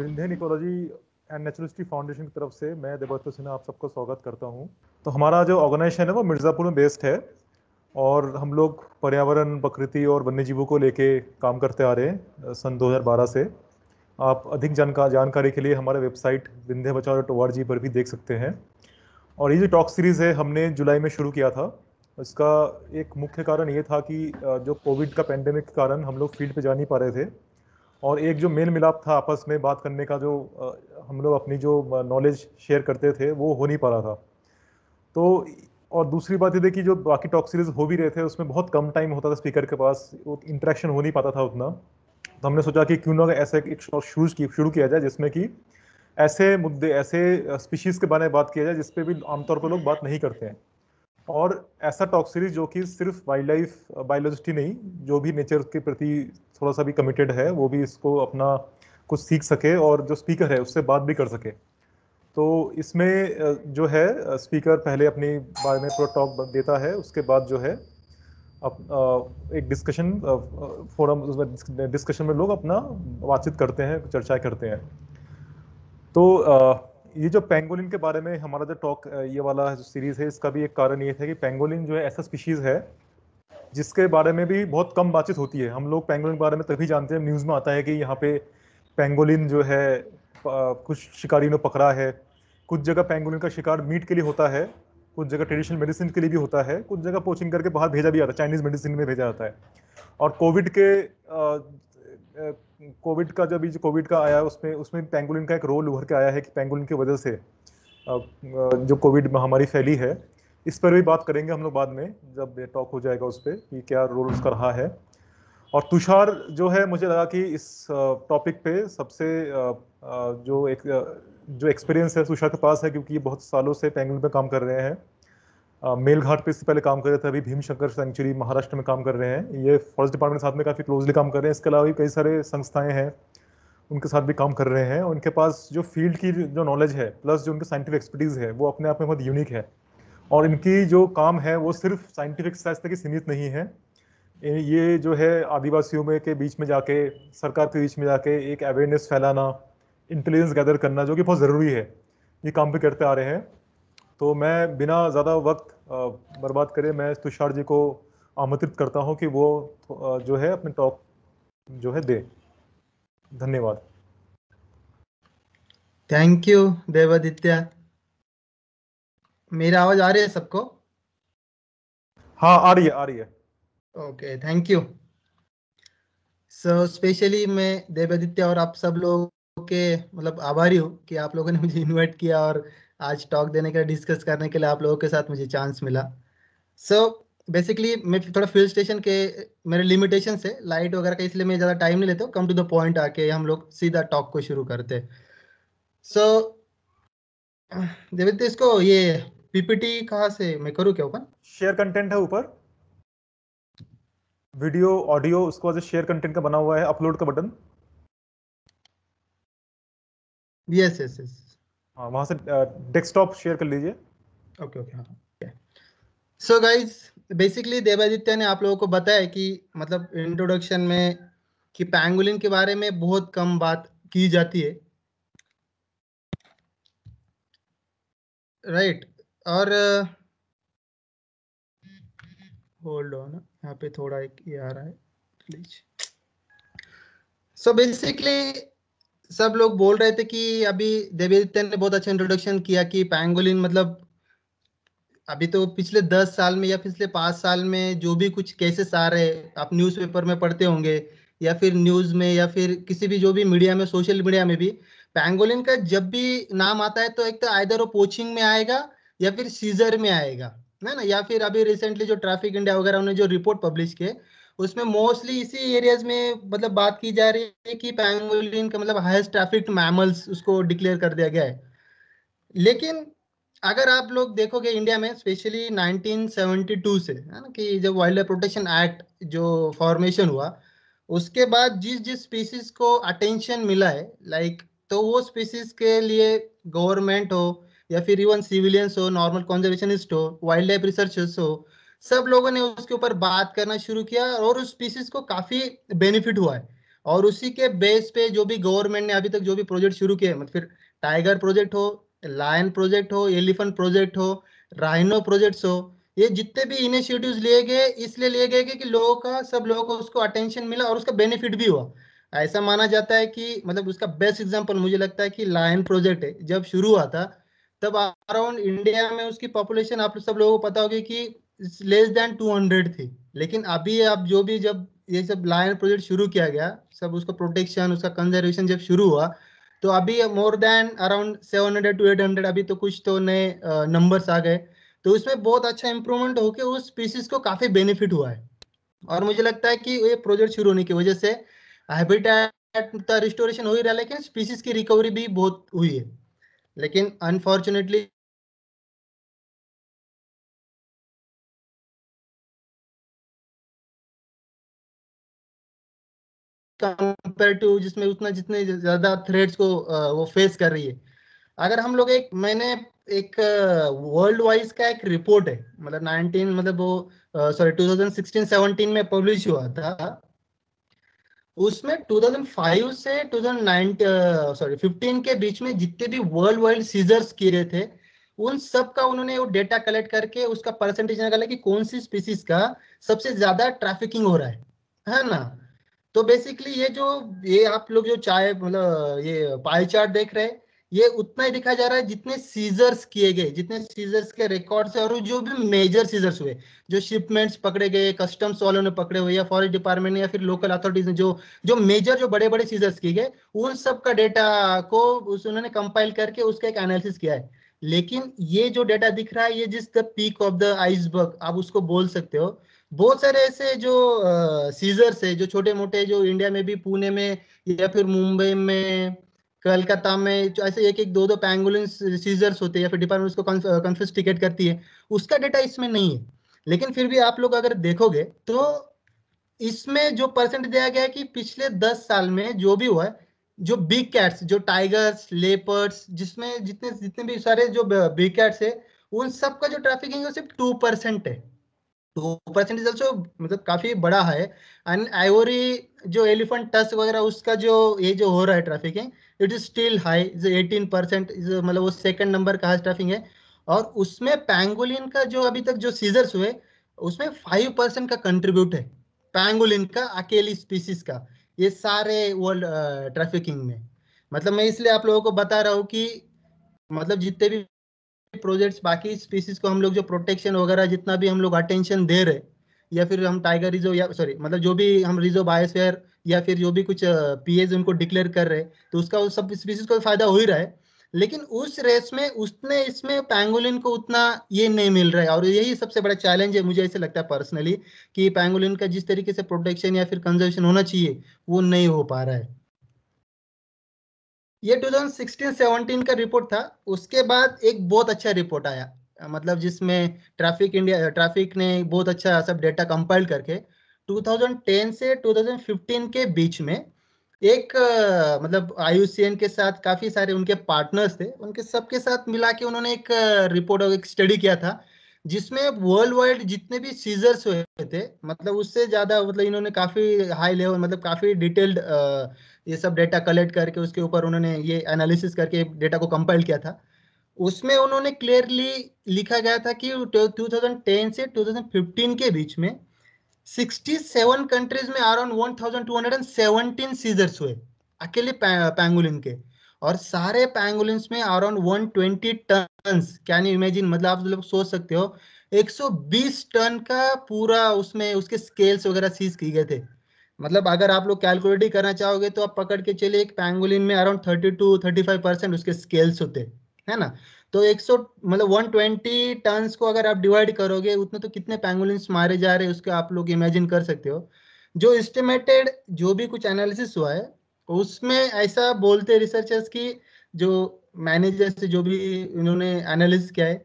Shinde ecology and नेचुरिस्टी foundation की तरफ से मैं देवदत्त सिन्हा आप सबको स्वागत करता हूँ तो हमारा जो ऑर्गेनाइजेशन है वो मिर्ज़ापुर में बेस्ड है और हम लोग पर्यावरण प्रकृति और वन्य जीवों को लेके काम करते आ रहे हैं सन 2012 से आप अधिक जानकार जानकारी के लिए हमारे वेबसाइट विंध्य बचाओ डॉट ओ पर भी देख सकते हैं और ये जो टॉक सीरीज़ है हमने जुलाई में शुरू किया था इसका एक मुख्य कारण ये था कि जो कोविड का पैंडेमिक के कारण हम लोग फील्ड पर जा नहीं पा रहे थे और एक जो मेल मिलाप था आपस में बात करने का जो हम लोग अपनी जो नॉलेज शेयर करते थे वो हो नहीं पा रहा था तो और दूसरी बात ये थी कि जो बाकी टॉक सीरीज हो भी रहे थे उसमें बहुत कम टाइम होता था स्पीकर के पास इंटरेक्शन हो नहीं पाता था उतना तो हमने सोचा कि क्यों ना ऐसा एक शूज की शुरू किया जाए जिसमें कि ऐसे मुद्दे ऐसे स्पीशीज़ के बारे में बात किया जाए जिसपे भी आमतौर पर लोग बात नहीं करते हैं और ऐसा टॉक सीरीज जो कि सिर्फ वाइल्ड लाइफ बायोलॉजिस्ट ही नहीं जो भी नेचर के प्रति थोड़ा सा भी कमिटेड है वो भी इसको अपना कुछ सीख सके और जो स्पीकर है उससे बात भी कर सके तो इसमें जो है स्पीकर पहले अपने बारे में पूरा टॉक देता है उसके बाद जो है अप, एक डिस्कशन फोरम डिस्कशन में लोग अपना बातचीत करते हैं चर्चाएं करते हैं तो ये जो पेंगोलिन के बारे में हमारा जो टॉक ये वाला सीरीज है इसका भी एक कारण ये था कि पेंगोलिन जो है ऐसा स्पीशीज है जिसके बारे में भी बहुत कम बातचीत होती है हम लोग पेंगोलिन के बारे में तभी जानते हैं न्यूज़ में आता है कि यहाँ पे पेंगोलिन जो है कुछ शिकारी ने पकड़ा है कुछ जगह पेंगोलिन का शिकार मीट के लिए होता है कुछ जगह ट्रेडिशनल मेडिसिन के लिए भी होता है कुछ जगह पोचिंग करके बाहर भेजा भी जाता है चाइनीज़ मेडिसिन में भेजा जाता है और कोविड के कोविड का जब जो कोविड का आया उसमें उसमें पेंगुलिन का एक रोल उभर के आया है कि पेंगुलिन की वजह से जो कोविड महामारी फैली है इस पर भी बात करेंगे हम लोग बाद में जब टॉक हो जाएगा उस पर कि क्या रोल उसका रहा है और तुषार जो है मुझे लगा कि इस टॉपिक पे सबसे जो एक जो एक्सपीरियंस है तुषार के पास है क्योंकि ये बहुत सालों से पेंगुलिन पे काम कर रहे हैं मेल घाट पे इससे पहले काम कर रहे थे अभी भीम शंकर सेंचुरी महाराष्ट्र में काम कर रहे हैं ये फॉरेस्ट डिपार्टमेंट साथ में काफ़ी क्लोजली काम कर रहे हैं इसके अलावा भी कई सारे संस्थाएं हैं उनके साथ भी काम कर रहे हैं उनके पास जो फील्ड की जो नॉलेज है प्लस जो उनकी साइंटिफिक एक्सपर्टीज़ है वो अपने आप में बहुत यूनिक है और इनकी जो काम है वो सिर्फ साइंटिफिक साइंस तक ही सीमित नहीं है ये जो है आदिवासियों में के बीच में जाके सरकार के बीच में जाके एक अवेयरनेस फैलाना इंटेलिजेंस गैदर करना जो कि बहुत ज़रूरी है ये काम भी करते आ रहे हैं तो मैं बिना ज़्यादा वक्त बर्बाद करे मैं तुषार जी को आमंत्रित करता हूँ कि वो जो है अपने टॉक जो है दे धन्यवाद थैंक यू देवादित्य मेरा आवाज आ रही है सबको हाँ आ रही है आ रही है okay thank you so specially मैं देवादित्य और आप सब लोग के मतलब आभारी हूँ कि आप लोगों ने मुझे इनवाइट किया और आज टॉक देने के लिए डिस्कस करने के लिए आप लोगों के साथ मुझे चांस मिला सो so, बेसिकली मैं थोड़ा फ्यूल स्टेशन के मेरे लिमिटेशन से लाइट वगैरह का इसलिए मैं ज़्यादा टाइम नहीं लेता कम टू द पॉइंट आके हम लोग सीधा टॉक को शुरू करते सो so, देवित इसको ये पीपीटी कहाँ से मैं करूँ क्या ओपन शेयर कंटेंट है ऊपर वीडियो ऑडियो उसको बाद शेयर कंटेंट का बना हुआ है अपलोड का बटन यस यस यस हाँ वहाँ से डेस्कटॉप शेयर कर लीजिए ओके ओके हाँ सो गाइज बेसिकली देवादित्य ने आप लोगों को बताया कि मतलब इंट्रोडक्शन में कि पैंगुलिन के बारे में बहुत कम बात की जाती है राइट right. और होल्ड ऑन यहाँ पे थोड़ा एक ये आ रहा है प्लीज सो बेसिकली सब लोग बोल रहे थे कि अभी देवादित्य ने बहुत अच्छा इंट्रोडक्शन किया कि पैंगोलिन मतलब अभी तो पिछले दस साल में या पिछले पांच साल में जो भी कुछ केसेस आ रहे आप न्यूज़पेपर में पढ़ते होंगे या फिर न्यूज में या फिर किसी भी जो भी मीडिया में सोशल मीडिया में भी पैंगोलिन का जब भी नाम आता है तो एक तो आयदर वो पोचिंग में आएगा या फिर सीजर में आएगा है ना या फिर अभी रिसेंटली जो ट्रैफिक इंडिया वगैरह उन्होंने जो रिपोर्ट पब्लिश किए उसमें मोस्टली इसी एरियाज में मतलब बात की जा रही है कि पैंगोलिन का मतलब हाईएस्ट ट्रैफिक मैमल्स उसको डिक्लेयर कर दिया गया है लेकिन अगर आप लोग देखोगे इंडिया में स्पेशली 1972 से है ना कि जब वाइल्ड लाइफ प्रोटेक्शन एक्ट जो फॉर्मेशन हुआ उसके बाद जिस जिस स्पीसीज को अटेंशन मिला है लाइक तो वो स्पीसीज के लिए गवर्नमेंट हो या फिर इवन सिविलियंस हो नॉर्मल कॉन्जर्वेशनिस्ट हो वाइल्ड लाइफ रिसर्चर्स हो सब लोगों ने उसके ऊपर बात करना शुरू किया और उस स्पीसीज को काफी बेनिफिट हुआ है और उसी के बेस पे जो भी गवर्नमेंट ने अभी तक जो भी प्रोजेक्ट शुरू किए मतलब फिर टाइगर प्रोजेक्ट हो लायन प्रोजेक्ट हो एलिफेंट प्रोजेक्ट हो राइनो प्रोजेक्ट हो ये जितने भी इनिशिएटिव्स लिए गए इसलिए लिए गए कि लोगों का सब लोगों को उसको अटेंशन मिला और उसका बेनिफिट भी हुआ ऐसा माना जाता है कि मतलब उसका बेस्ट एग्जांपल मुझे लगता है कि लायन प्रोजेक्ट है जब शुरू हुआ था तब अराउंड इंडिया में उसकी पॉपुलेशन आप सब लोगों को पता होगी कि लेस देन 200 थी लेकिन अभी आप जो भी जब ये सब लायन प्रोजेक्ट शुरू किया गया सब उसका प्रोटेक्शन उसका कंजर्वेशन जब शुरू हुआ तो अभी मोर देन अराउंड 700 टू 800 अभी तो कुछ तो नए नंबर्स आ गए तो उसमें बहुत अच्छा इम्प्रूवमेंट होके उस स्पीसीज को काफी बेनिफिट हुआ है और मुझे लगता है कि ये प्रोजेक्ट शुरू होने की वजह से हाइब्रिटा रिस्टोरेशन हो ही रहा लेकिन स्पीसीज की रिकवरी भी बहुत हुई है लेकिन अनफॉर्चुनेटली कंपेयर टू जिसमें उतना जितने ज्यादा थ्रेड्स को वो फेस कर रही है अगर हम लोग एक मैंने एक वर्ल्ड वाइज का एक रिपोर्ट है मतलब 19 मतलब वो सॉरी 2016 17 में पब्लिश हुआ था उसमें 2005 से 2009 सॉरी 15 के बीच में जितने भी वर्ल्ड वाइड सीजर्स किए थे उन सब का उन्होंने वो डेटा कलेक्ट करके उसका परसेंटेज निकाला कि कौन सी स्पीसीज का सबसे ज्यादा ट्रैफिकिंग हो रहा है है ना तो बेसिकली ये जो ये आप लोग जो चाय मतलब ये पाई चार्ट देख रहे हैं ये उतना ही दिखा जा रहा है जितने सीजर्स किए गए जितने सीजर्स के रिकॉर्ड्स है और जो भी मेजर सीजर्स हुए जो शिपमेंट्स पकड़े गए कस्टम्स वालों ने पकड़े हुए या फॉरेस्ट डिपार्टमेंट ने या फिर लोकल अथॉरिटीज ने जो जो मेजर जो बड़े बड़े सीजर्स किए गए उन सब का डेटा को उस उन्होंने कंपाइल करके उसका एक एनालिसिस किया है लेकिन ये जो डेटा दिख रहा है ये जिस the peak of the iceberg आप उसको बोल सकते हो बहुत सारे ऐसे जो सीजर्स है जो छोटे मोटे जो इंडिया में भी पुणे में या फिर मुंबई में कलकत्ता में जो ऐसे एक एक दो दो पैंगुलिन सीजर्स होते हैं या फिर डिपार्टमेंट उसको टिकेट करती है उसका डेटा इसमें नहीं है लेकिन फिर भी आप लोग अगर देखोगे तो इसमें जो परसेंट दिया गया है कि पिछले दस साल में जो भी हुआ जो बिग कैट्स जो टाइगर्स लेपर्स जिसमें जितने जितने भी सारे जो बिग कैट्स है उन सब का जो ट्रैफिकिंग है सिर्फ टू परसेंट है टू परसेंटेज ऑल्सो मतलब काफी बड़ा है एंड आइवरी जो एलिफेंट टस्क वगैरह उसका जो ये जो हो रहा है trafficking it is still high is eighteen percent मतलब वो सेकंड नंबर का ट्रैफिकिंग है और उसमें पैंगोलिन का जो अभी तक जो सीजर्स हुए उसमें फाइव परसेंट का कंट्रीब्यूट है पैंगोलिन का अकेली स्पीसीज का ये सारे वर्ल्ड ट्रैफिकिंग में मतलब मैं इसलिए आप लोगों को बता रहा हूँ कि मतलब जितने भी प्रोजेक्ट्स बाकी स्पीसीज को हम लोग जो प्रोटेक्शन वगैरह जितना भी हम लोग अटेंशन दे रहे या फिर हम टाइगर रिजर्व या सॉरी मतलब जो भी हम रिजर्व बायोस्फेयर या फिर जो भी कुछ पीएज उनको डिक्लेयर कर रहे हैं तो उसका उस सब स्पीसीज को फायदा हो ही रहा है लेकिन उस रेस में उसने इसमें पैंगोलिन को उतना ये नहीं मिल रहा है और यही सबसे बड़ा चैलेंज है मुझे ऐसे लगता है पर्सनली कि पैंगोलिन का जिस तरीके से प्रोटेक्शन या फिर कंजर्वेशन होना चाहिए वो नहीं हो पा रहा है ये 2016-17 का रिपोर्ट था उसके बाद एक बहुत अच्छा रिपोर्ट आया मतलब जिसमें ट्रैफिक इंडिया ट्रैफिक ने बहुत अच्छा सब डेटा कंपाइल करके 2010 से 2015 के बीच में एक मतलब आई के साथ काफी सारे उनके पार्टनर्स थे उनके सबके साथ मिला के उन्होंने एक रिपोर्ट एक स्टडी किया था जिसमें वर्ल्ड वाइड जितने भी सीजर्स हुए थे मतलब उससे ज्यादा मतलब इन्होंने काफी हाई लेवल मतलब काफी डिटेल्ड ये सब डेटा कलेक्ट करके उसके ऊपर उन्होंने ये एनालिसिस करके डेटा को कंपाइल किया था उसमें उन्होंने क्लियरली लिखा गया था कि 2010 से 2015 के बीच में 67 कंट्रीज में अराउंड 1217 सीजर्स हुए अकेले पैंगुलिन के और सारे पैंगुलिन में अराउंड 120 टन कैन इमेजिन मतलब आप लोग सोच सकते हो 120 टन का पूरा उसमें उसके स्केल्स वगैरह सीज किए गए थे मतलब अगर आप लोग कैलकुलेट ही करना चाहोगे तो आप पकड़ के चलिए एक पैंगोलिन में around thirty two thirty five percent उसके स्केल्स होते है ना तो 100 मतलब 120 टन्स को अगर आप डिवाइड करोगे उतने तो कितने पैंगुलिन्स मारे जा रहे हैं उसके आप लोग इमेजिन कर सकते हो जो एस्टिमेटेड जो भी कुछ एनालिसिस हुआ है उसमें ऐसा बोलते रिसर्चर्स की जो मैनेजर्स से जो भी इन्होंने एनालिसिस किया है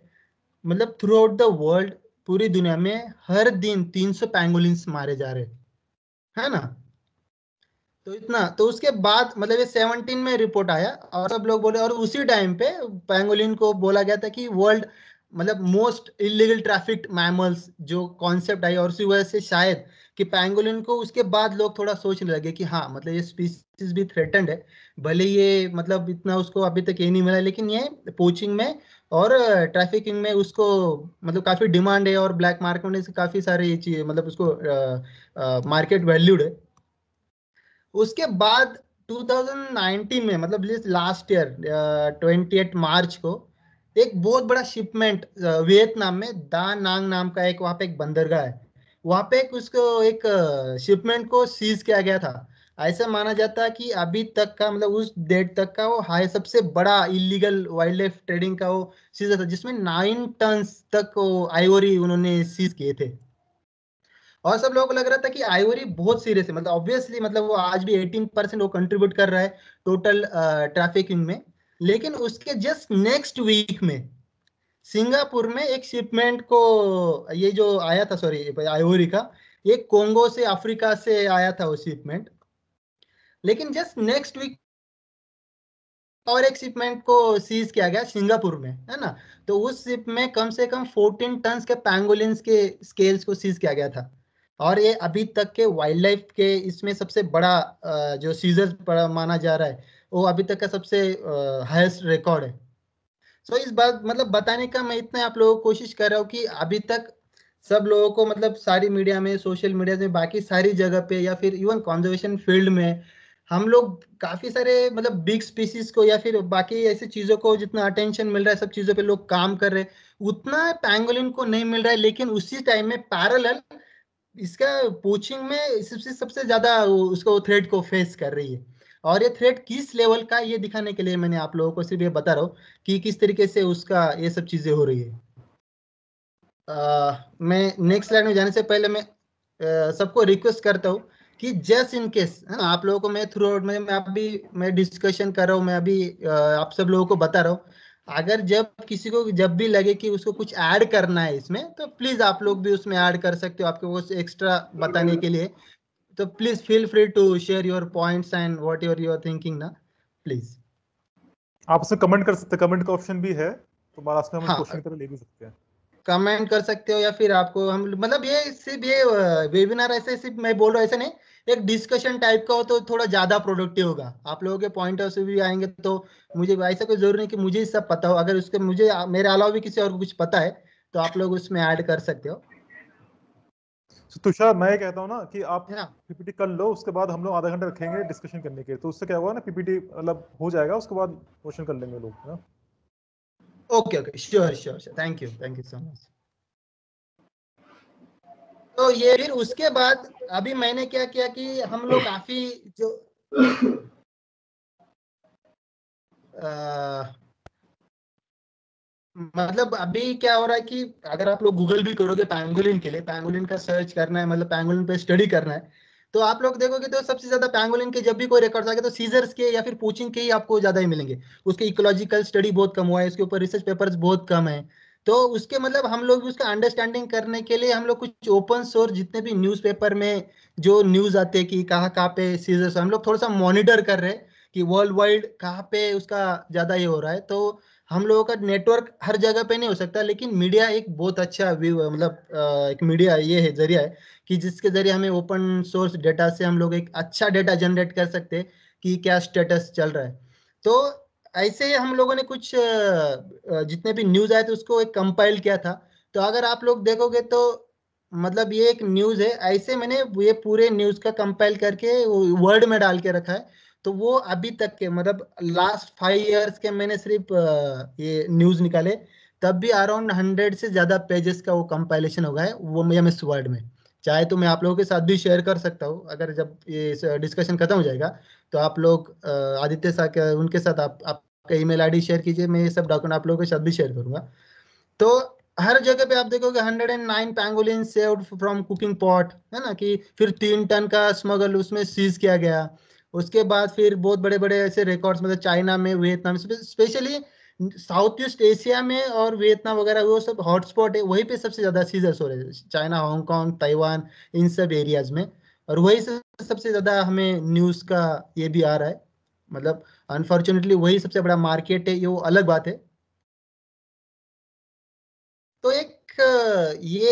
मतलब थ्रू आउट द वर्ल्ड पूरी दुनिया में हर दिन 300 पैंगुलिन्स मारे जा रहे हैं है ना तो इतना तो उसके बाद मतलब ये सेवनटीन में रिपोर्ट आया और सब लोग बोले और उसी टाइम पे पैंगोलिन को बोला गया था कि वर्ल्ड मतलब मोस्ट इलीगल ट्रैफिक्ड मैमल्स जो कॉन्सेप्ट आई और उसी वजह से शायद कि पैंगोलिन को उसके बाद लोग थोड़ा सोचने लगे कि हाँ मतलब ये स्पीसीज भी थ्रेटेंड है भले ये मतलब इतना उसको अभी तक ये नहीं मिला लेकिन ये पोचिंग में और ट्रैफिकिंग में उसको मतलब काफ़ी डिमांड है और ब्लैक मार्केट में काफ़ी सारी चीज़ मतलब उसको मार्केट वैल्यूड है उसके बाद 2019 में मतलब लास्ट ईयर ट्वेंटी मार्च को एक बहुत बड़ा शिपमेंट uh, वियतनाम में दा नांग नाम का एक वहां पे एक बंदरगाह है वहां पे एक उसको एक शिपमेंट uh, को सीज किया गया था ऐसा माना जाता है कि अभी तक का मतलब उस डेट तक का वो हाई सबसे बड़ा इलीगल वाइल्ड लाइफ ट्रेडिंग का वो सीज था जिसमें नाइन टन तक वो उन्होंने सीज किए थे और सब लोगों को लग रहा था कि आइवरी बहुत सीरियस है मतलब ऑब्वियसली मतलब वो आज भी 18 परसेंट वो कंट्रीब्यूट कर रहा है टोटल ट्रैफिकिंग में लेकिन उसके जस्ट नेक्स्ट वीक में सिंगापुर में एक शिपमेंट को ये जो आया था सॉरी आइवरी का ये कोंगो से अफ्रीका से आया था वो शिपमेंट लेकिन जस्ट नेक्स्ट वीक और एक शिपमेंट को सीज किया गया सिंगापुर में है ना तो उस शिप में कम से कम 14 टन के पैंगोलिन के स्केल्स को सीज किया गया था और ये अभी तक के वाइल्ड लाइफ के इसमें सबसे बड़ा जो सीजर माना जा रहा है वो अभी तक का सबसे हाईएस्ट रिकॉर्ड है सो so, इस बात मतलब बताने का मैं इतना आप लोगों को कोशिश कर रहा हूँ कि अभी तक सब लोगों को मतलब सारी मीडिया में सोशल मीडिया में बाकी सारी जगह पे या फिर इवन कॉन्जर्वेशन फील्ड में हम लोग काफी सारे मतलब बिग स्पीसीज को या फिर बाकी ऐसी चीजों को जितना अटेंशन मिल रहा है सब चीजों पे लोग काम कर रहे हैं उतना पैंगोलिन को नहीं मिल रहा है लेकिन उसी टाइम में पैरल इसका पोचिंग में सबसे सबसे ज्यादा उसको थ्रेड को फेस कर रही है और ये थ्रेड किस लेवल का ये दिखाने के लिए मैंने आप लोगों को सिर्फ ये बता रहा हूँ कि किस तरीके से उसका ये सब चीजें हो रही है आ, मैं नेक्स्ट लाइन में जाने से पहले मैं सबको रिक्वेस्ट करता हूँ कि जस्ट इन केस है ना आप लोगों को मैं थ्रू आउट में मैं अभी मैं डिस्कशन कर रहा हूँ मैं अभी आप सब लोगों को बता रहा हूँ अगर जब किसी को जब भी लगे कि उसको कुछ ऐड करना है इसमें तो प्लीज आप लोग भी उसमें ऐड कर सकते हो आपके वो एक्स्ट्रा बताने के लिए तो please feel free to share your points and what your are thinking ना प्लीज आप उसमें कमेंट कर सकते हैं कमेंट का ऑप्शन भी है तो लास्ट उसमें हम क्वेश्चन हाँ। की तरह ले भी सकते हैं कमेंट कर सकते हो या फिर आपको हम मतलब ये सिर्फ ये वेबिनार ऐसे सिर्फ मैं बोल रहा हूँ ऐसे नहीं एक डिस्कशन टाइप का हो तो थोड़ा ज्यादा प्रोडक्टिव होगा आप लोगों के पॉइंट ऑफ भी आएंगे तो मुझे ऐसा कोई जरूरी नहीं कि मुझे सब पता हो अगर उसके मुझे मेरे अलावा भी किसी और को कुछ पता है तो आप लोग उसमें ऐड कर सकते हो तुषार मैं कहता हूँ ना कि आप पीपीटी हाँ। कर लो उसके बाद हम लोग आधा घंटा रखेंगे डिस्कशन करने के तो उससे क्या होगा ना पीपीटी मतलब हो जाएगा उसके बाद क्वेश्चन कर लेंगे लोग ना okay okay sure sure thank you thank you so much तो ये फिर उसके बाद अभी मैंने क्या किया कि हम लोग काफी जो आ, मतलब अभी क्या हो रहा है कि अगर आप लोग गूगल भी करोगे पैंगोलिन के लिए पैंगोलिन का सर्च करना है मतलब पैंगोलिन पे स्टडी करना है तो आप लोग देखोगे तो सबसे ज्यादा पैंगोलिन के जब भी कोई रिकॉर्ड आगे तो सीजर्स के या फिर पोचिंग के ही आपको ज्यादा ही मिलेंगे उसके इकोलॉजिकल स्टडी बहुत कम हुआ है उसके ऊपर रिसर्च पेपर्स बहुत कम है तो उसके मतलब हम लोग भी उसका अंडरस्टैंडिंग करने के लिए हम लोग कुछ ओपन सोर्स जितने भी न्यूज़पेपर में जो न्यूज़ आते हैं कि कहाँ कहाँ पे सीजर्स हम लोग थोड़ा सा मॉनिटर कर रहे हैं कि वर्ल्ड वाइड कहाँ पे उसका ज़्यादा ये हो रहा है तो हम लोगों का नेटवर्क हर जगह पे नहीं हो सकता लेकिन मीडिया एक बहुत अच्छा व्यू है मतलब एक मीडिया ये है जरिया है कि जिसके जरिए हमें ओपन सोर्स डेटा से हम लोग एक अच्छा डेटा जनरेट कर सकते कि क्या स्टेटस चल रहा है तो ऐसे हम लोगों ने कुछ जितने भी न्यूज आए थे उसको एक कंपाइल किया था तो अगर आप लोग देखोगे तो मतलब ये एक न्यूज है ऐसे मैंने ये पूरे न्यूज का कंपाइल करके वर्ड में डाल के रखा है तो वो अभी तक के मतलब लास्ट फाइव इयर्स के मैंने सिर्फ ये न्यूज निकाले तब भी अराउंड हंड्रेड से ज्यादा पेजेस का वो कंपाइलेशन होगा है वो एम एस वर्ड में चाहे तो मैं आप लोगों के साथ भी शेयर कर सकता हूँ अगर जब ये डिस्कशन खत्म हो जाएगा तो आप लोग आदित्य सा उनके साथ आप आपका ईमेल आईडी शेयर कीजिए मैं ये सब डॉक्यूमेंट आप लोगों के साथ भी शेयर करूंगा तो हर जगह पे आप देखोगे 109 pangolin saved from cooking pot है ना कि फिर तीन टन का स्मगल उसमें सीज किया गया उसके बाद फिर बहुत बड़े बड़े ऐसे रिकॉर्ड्स मतलब चाइना में Vietnam specially South East Asia में और वियतनाम वगैरह वो सब हॉटस्पॉट है वहीं पे सबसे ज़्यादा सीजर्स हो रहे हैं चाइना हांगकॉन्ग ताइवान इन सब एरियाज में और वही से सबसे ज़्यादा हमें न्यूज़ का ये भी आ रहा है मतलब अनफॉर्चुनेटली वही सबसे बड़ा मार्केट है ये वो अलग बात है तो एक ये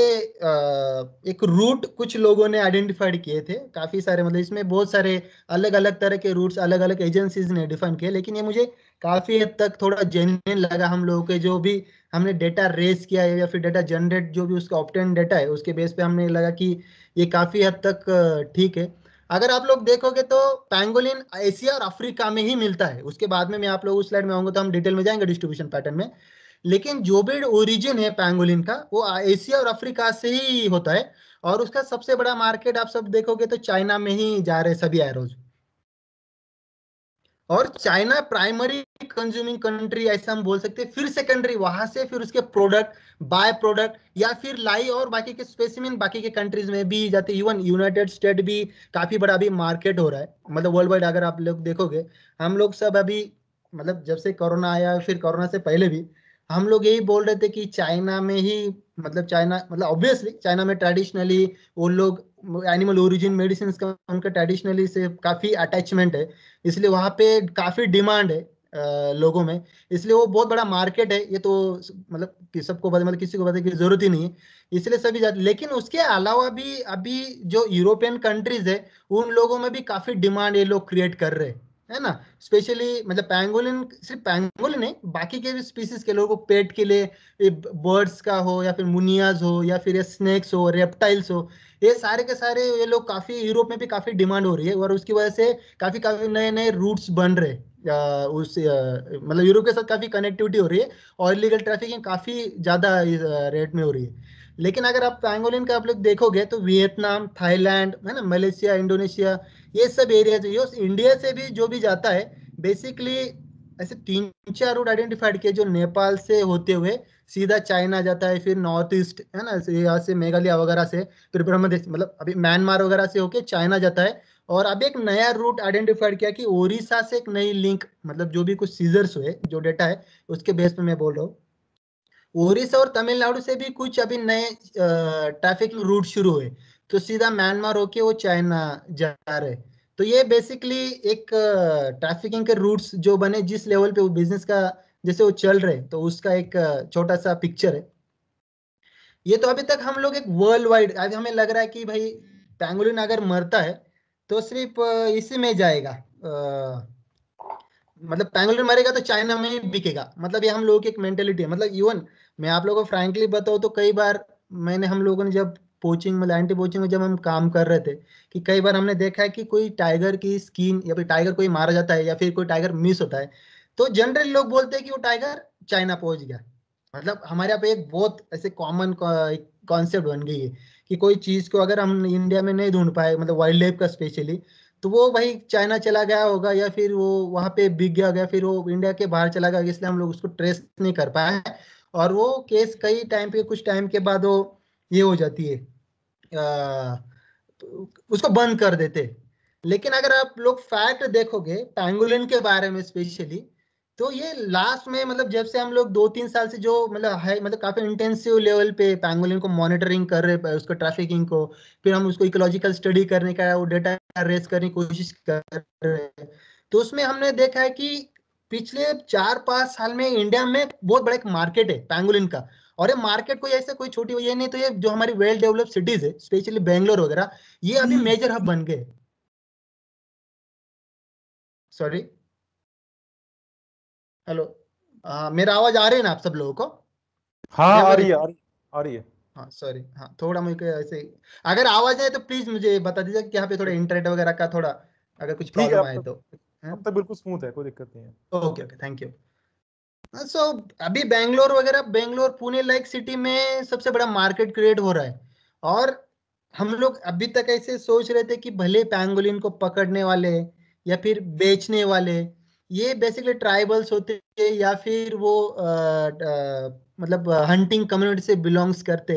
एक रूट कुछ लोगों ने आइडेंटिफाइड किए थे काफ़ी सारे मतलब इसमें बहुत सारे अलग अलग तरह के रूट्स अलग अलग एजेंसीज ने डिफाइन किए लेकिन ये मुझे काफ़ी हद तक थोड़ा जेन्यन लगा हम लोगों के जो भी हमने डेटा रेस किया है या फिर डेटा जनरेट जो भी उसका ऑप्टेन डेटा है उसके बेस पे हमने लगा कि ये काफी हद तक ठीक है अगर आप लोग देखोगे तो पैंगोलिन एशिया और अफ्रीका में ही मिलता है उसके बाद में मैं आप लोग उस स्लाइड में आऊंगा तो हम डिटेल में जाएंगे डिस्ट्रीब्यूशन पैटर्न में लेकिन जो भी ओरिजिन है पैंगोलिन का वो एशिया और अफ्रीका से ही होता है और उसका सबसे बड़ा मार्केट आप सब देखोगे तो चाइना में ही जा रहे सभी एरोज़ और चाइना प्राइमरी कंज्यूमिंग कंट्री ऐसा हम बोल सकते हैं फिर सेकेंडरी वहां से फिर उसके प्रोडक्ट बाय प्रोडक्ट या फिर लाई और बाकी के स्पेसिमिन बाकी के कंट्रीज में भी जाते इवन यूनाइटेड स्टेट भी काफी बड़ा अभी मार्केट हो रहा है मतलब वर्ल्ड वाइड अगर आप लोग देखोगे हम लोग सब अभी मतलब जब से कोरोना आया फिर कोरोना से पहले भी हम लोग यही बोल रहे थे कि चाइना में ही मतलब चाइना मतलब ऑब्वियसली चाइना में ट्रेडिशनली वो लोग एनिमल ओरिजिन मेडिसिन का उनका ट्रेडिशनली से काफ़ी अटैचमेंट है इसलिए वहाँ पे काफ़ी डिमांड है लोगों में इसलिए वो बहुत बड़ा मार्केट है ये तो मतलब कि सबको पता मतलब किसी को पता की जरूरत ही नहीं है इसलिए सभी जाते लेकिन उसके अलावा भी अभी जो यूरोपियन कंट्रीज है उन लोगों में भी काफी डिमांड ये लोग क्रिएट कर रहे हैं है ना स्पेशली मतलब पैंगोलिन सिर्फ पैंगोलिन है बाकी के भी स्पीसीज के लोगों को पेट के लिए बर्ड्स का हो या फिर मुनियाज हो या फिर स्नेक्स हो रेप्टाइल्स हो ये सारे के सारे ये लोग काफी यूरोप में भी काफी डिमांड हो रही है और उसकी वजह से काफी काफी नए नए रूट्स बन रहे उस मतलब यूरोप के साथ काफी कनेक्टिविटी हो रही है और इलीगल ट्रैफिकिंग काफी ज्यादा रेट में हो रही है लेकिन अगर आप पैंगोलिन का आप लोग देखोगे तो वियतनाम थाईलैंड है ना मलेशिया इंडोनेशिया ये सब एरिया जो इंडिया से भी जो भी जाता है बेसिकली ऐसे तीन चार रूट आइडेंटिफाइड किए जो नेपाल से होते हुए सीधा चाइना जाता है फिर नॉर्थ ईस्ट है ना यहाँ से मेघालय वगैरह से फिर ब्रह्मदेश मतलब अभी म्यांमार वगैरह से होके चाइना जाता है और अब एक नया रूट आइडेंटिफाइड किया कि ओरिसा से एक नई लिंक मतलब जो भी कुछ सीजर्स हुए जो डेटा है उसके बेस पे मैं बोल रहा हूँ ओरिसा और तमिलनाडु से भी कुछ अभी नए ट्रैफिक रूट शुरू हुए तो सीधा म्यांमार होके वो चाइना जा रहे तो ये बेसिकली एक ट्रैफिकिंग के रूट्स जो बने जिस लेवल पे वो बिजनेस का जैसे वो चल रहे तो उसका एक छोटा सा पिक्चर है ये तो अभी तक हम लोग एक वर्ल्ड वाइड अभी हमें लग रहा है कि भाई पैंगोलिन अगर मरता है तो सिर्फ इसी में जाएगा आ, मतलब पैंगोलिन मरेगा तो चाइना में ही बिकेगा मतलब ये हम लोगों की एक मेंटेलिटी है मतलब इवन मैं आप लोगों को फ्रेंकली बताऊँ तो कई बार मैंने हम लोगों ने जब पोचिंग मतलब एंटी पोचिंग में जब हम काम कर रहे थे कि कई बार हमने देखा है कि कोई टाइगर की स्किन या फिर टाइगर कोई मारा जाता है या फिर कोई टाइगर मिस होता है तो जनरल लोग बोलते हैं कि वो टाइगर चाइना पहुंच गया मतलब हमारे यहाँ पे एक बहुत ऐसे कॉमन कॉन्सेप्ट बन गई है कि कोई चीज को अगर हम इंडिया में नहीं ढूंढ पाए मतलब वाइल्ड लाइफ का स्पेशली तो वो भाई चाइना चला गया होगा या फिर वो वहाँ पे बिक गया गया फिर वो इंडिया के बाहर चला गया इसलिए हम लोग उसको ट्रेस नहीं कर पाए और वो केस कई टाइम पे कुछ टाइम के बाद वो ये हो जाती है आ, उसको बंद कर देते लेकिन अगर आप लोग फैक्ट देखोगे पैंगुलिन के बारे में स्पेशली तो ये लास्ट में मतलब जब से हम लोग दो तीन साल से जो मतलब है मतलब काफी इंटेंसिव लेवल पे पैंगोलिन को मॉनिटरिंग कर रहे हैं उसको ट्रैफिकिंग को फिर हम उसको इकोलॉजिकल स्टडी करने का वो डेटा रेस करने की कोशिश कर रहे हैं तो उसमें हमने देखा है कि पिछले चार पांच साल में इंडिया में बहुत बड़ा एक मार्केट है पैंगोलिन का और ये मार्केट कोई ऐसे कोई छोटी ये नहीं तो ये जो हमारी वेल डेवलप्ड सिटीज है स्पेशली बेंगलोर वगैरह ये अभी मेजर हम्म। हब बन गए सॉरी हेलो मेरा आवाज आ रही है ना आप सब लोगों को हाँ आ रही है आ रही है हाँ सॉरी हाँ थोड़ा मुझे ऐसे अगर आवाज आए तो प्लीज मुझे बता दीजिए कि यहाँ पे थोड़ा इंटरनेट वगैरह का थोड़ा अगर कुछ प्रॉब्लम आए तो, तो अब तक तो बिल्कुल स्मूथ है कोई दिक्कत नहीं है okay okay thank you so अभी बैंगलोर वगैरह बैंगलोर पुणे लाइक सिटी में सबसे बड़ा मार्केट क्रिएट हो रहा है और हम लोग अभी तक ऐसे सोच रहे थे कि भले पैंगोलिन को पकड़ने वाले या फिर बेचने वाले ये बेसिकली ट्राइबल्स होते हैं या फिर वो आ, आ, मतलब हंटिंग कम्युनिटी से बिलोंग्स करते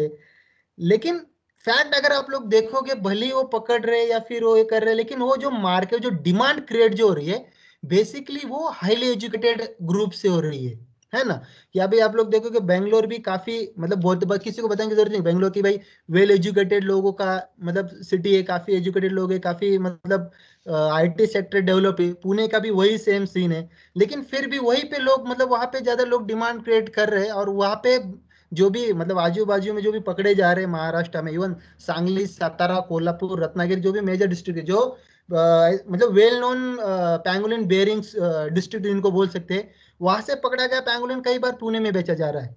लेकिन फैक्ट अगर आप लोग देखोगे भले ही वो पकड़ रहे या फिर वो ये कर रहे लेकिन वो जो मार्केट जो डिमांड क्रिएट जो हो रही है बेसिकली वो हाईली एजुकेटेड ग्रुप से हो रही है है ना या भाई आप लोग देखो कि बैंगलोर भी काफी मतलब बहुत किसी को बताने की जरूरत नहीं बैंगलोर की भाई वेल एजुकेटेड लोगों का मतलब सिटी है काफी एजुकेटेड लोग है काफी मतलब आईटी सेक्टर डेवलप है पुणे का भी वही सेम सीन है लेकिन फिर भी वही पे लोग मतलब वहाँ पे ज्यादा लोग डिमांड क्रिएट कर रहे हैं और वहाँ पे जो भी मतलब आजू बाजू में जो भी पकड़े जा रहे हैं महाराष्ट्र में इवन सांगली सातारा कोल्हापुर रत्नागिरी जो भी मेजर डिस्ट्रिक्ट है जो आ, मतलब well known pangolin bearings district इनको बोल सकते हैं वहां से पकड़ा गया पैंगुलिन कई बार पुणे में बेचा जा रहा है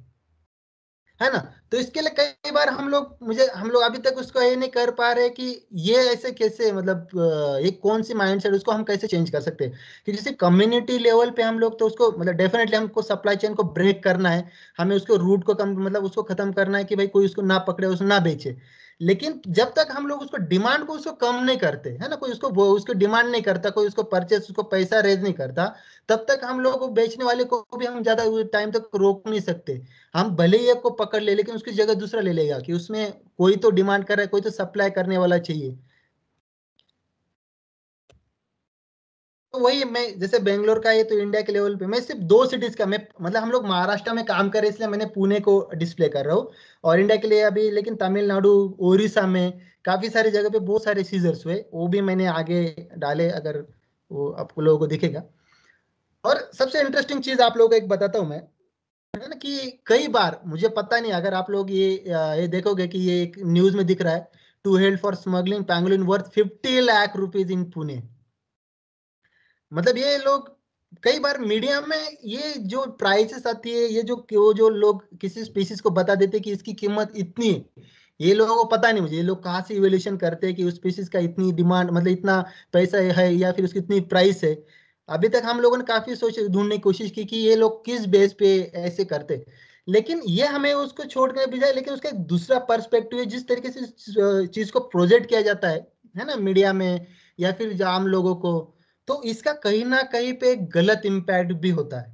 है ना तो इसके लिए कई बार हम लोग मुझे हम लोग अभी तक उसको ये नहीं कर पा रहे कि ये ऐसे कैसे मतलब ये कौन सी माइंडसेट उसको हम कैसे चेंज कर सकते हैं क्योंकि जैसे कम्युनिटी लेवल पे हम लोग तो उसको मतलब डेफिनेटली हमको सप्लाई चेन को ब्रेक करना है हमें उसको रूट को कम मतलब उसको खत्म करना है कि भाई कोई उसको ना पकड़े उसको ना बेचे लेकिन जब तक हम लोग उसको डिमांड को उसको कम नहीं करते है ना कोई उसको उसको डिमांड नहीं करता कोई उसको परचेस उसको पैसा रेज नहीं करता तब तक हम लोग बेचने वाले को भी हम ज्यादा टाइम तक रोक नहीं सकते हम भले ही एक को पकड़ ले लेकिन उसकी जगह दूसरा ले लेगा कि उसमें कोई तो डिमांड कर रहा है कोई तो सप्लाई करने वाला चाहिए तो वही मैं जैसे बेंगलोर का ये तो इंडिया के लेवल पे मैं सिर्फ दो सिटीज का मैं मतलब हम लोग महाराष्ट्र में काम कर रहे हैं इसलिए मैंने पुणे को डिस्प्ले कर रहा हूँ और इंडिया के लिए अभी लेकिन तमिलनाडु ओडिशा में काफी सारी जगह पे बहुत सारे सीजर्स हुए वो भी मैंने आगे डाले अगर वो आप लोगों को दिखेगा और सबसे इंटरेस्टिंग चीज आप लोगों को एक बताता हूँ मैं है ना कि कई बार मुझे पता नहीं अगर आप लोग ये ये देखोगे कि ये एक न्यूज में दिख रहा है two held for smuggling pangolin worth fifty lakh rupees in Pune मतलब ये लोग कई बार मीडिया में ये जो प्राइसेस आती है ये जो क्यों जो लोग किसी स्पीसीज को बता देते कि इसकी कीमत इतनी ये लोगों को पता नहीं मुझे ये लोग कहाँ से इवेल्यूशन करते हैं कि उस स्पीसीज का इतनी डिमांड मतलब इतना पैसा है या फिर उसकी इतनी प्राइस है अभी तक हम लोगों ने काफी सोच ढूंढने की कोशिश की कि ये लोग किस बेस पे ऐसे करते लेकिन ये हमें उसको छोड़ कर बजाय लेकिन उसका दूसरा पर्सपेक्टिव है जिस तरीके से चीज को प्रोजेक्ट किया जाता है है ना मीडिया में या फिर आम लोगों को तो इसका कहीं ना कहीं पे गलत इम्पैक्ट भी होता है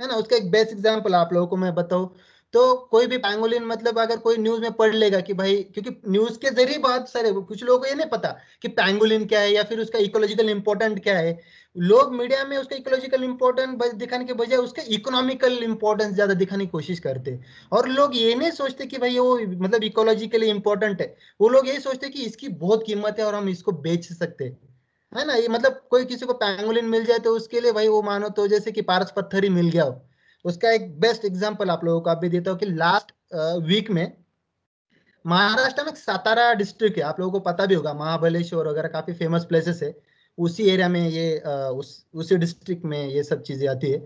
है ना उसका एक बेस्ट एग्जाम्पल आप लोगों को मैं बताऊं तो कोई भी पैंगोलिन मतलब अगर कोई न्यूज में पढ़ लेगा कि भाई क्योंकि न्यूज के जरिए बहुत सारे कुछ लोगों को ये नहीं पता कि पैंगोलिन क्या है या फिर उसका इकोलॉजिकल इंपॉर्टेंट क्या है लोग मीडिया में उसका इकोलॉजिकल इंपॉर्टेंट दिखाने के बजाय उसका इकोनॉमिकल इंपॉर्टेंस ज्यादा दिखाने की कोशिश करते और लोग ये नहीं सोचते कि भाई वो मतलब इकोलॉजिकली इंपॉर्टेंट है वो लोग यही सोचते कि इसकी बहुत कीमत है और हम इसको बेच सकते हैं है ना ये मतलब कोई किसी को पैंगुलिन मिल जाए तो उसके लिए भाई वो मानो तो जैसे कि पारस पत्थर ही मिल गया हो उसका एक बेस्ट एग्जाम्पल आप लोगों को आप भी देता हूँ कि लास्ट वीक में महाराष्ट्र में सातारा डिस्ट्रिक्ट है आप लोगों को पता भी होगा महाबलेश्वर वगैरह काफी फेमस प्लेसेस है उसी एरिया में ये उस उसी डिस्ट्रिक्ट में ये सब चीजें आती है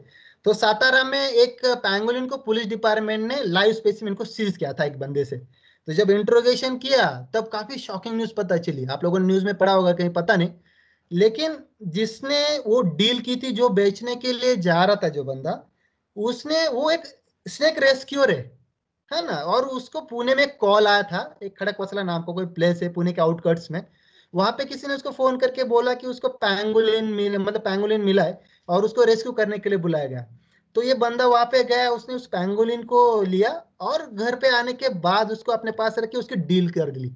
तो सातारा में एक पैंगोलिन को पुलिस डिपार्टमेंट ने लाइव स्पेसिमिन को सीज किया था एक बंदे से तो जब इंट्रोगेशन किया तब काफी शॉकिंग न्यूज पता चली आप लोगों ने न्यूज में पढ़ा होगा कहीं पता नहीं लेकिन जिसने वो डील की थी जो बेचने के लिए जा रहा था जो बंदा उसने वो एक स्नेक रेस्क्यूर है है ना और उसको पुणे में कॉल आया था एक खड़क वसला नाम का को कोई प्लेस है पुणे के आउटकट्स में वहां पे किसी ने उसको फोन करके बोला कि उसको पैंगुलिन मिले मतलब पैंगुलिन मिला है और उसको रेस्क्यू करने के लिए बुलाया गया तो ये बंदा वहां पे गया उसने उस पैंगुलिन को लिया और घर पे आने के बाद उसको अपने पास रखे उसकी डील कर ली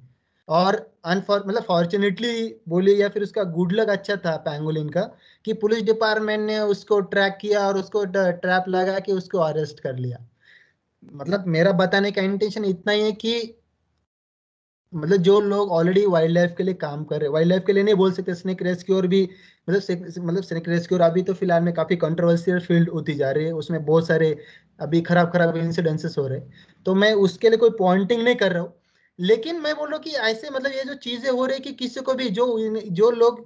और अनफॉर मतलब फॉर्चुनेटली बोले या फिर उसका गुड लक अच्छा था पैंगोलिन का कि पुलिस डिपार्टमेंट ने उसको ट्रैक किया और उसको ट्रैप लगा के उसको अरेस्ट कर लिया मतलब मेरा बताने का इंटेंशन इतना ही है कि मतलब जो लोग ऑलरेडी वाइल्ड लाइफ के लिए काम कर रहे हैं वाइल्ड लाइफ के लिए नहीं बोल सकते स्नेक रेस्क्योर भी मतलब मतलब स्नेक रेस्क्यूर अभी तो फिलहाल में काफ़ी कंट्रोवर्सियल फील्ड होती जा रही है उसमें बहुत सारे अभी खराब खराब इंसिडेंसेस हो रहे हैं तो मैं उसके लिए कोई पॉइंटिंग नहीं कर रहा हूँ लेकिन मैं बोल रहा हूँ कि ऐसे मतलब ये जो चीजें हो रही है कि किसी को भी जो जो लोग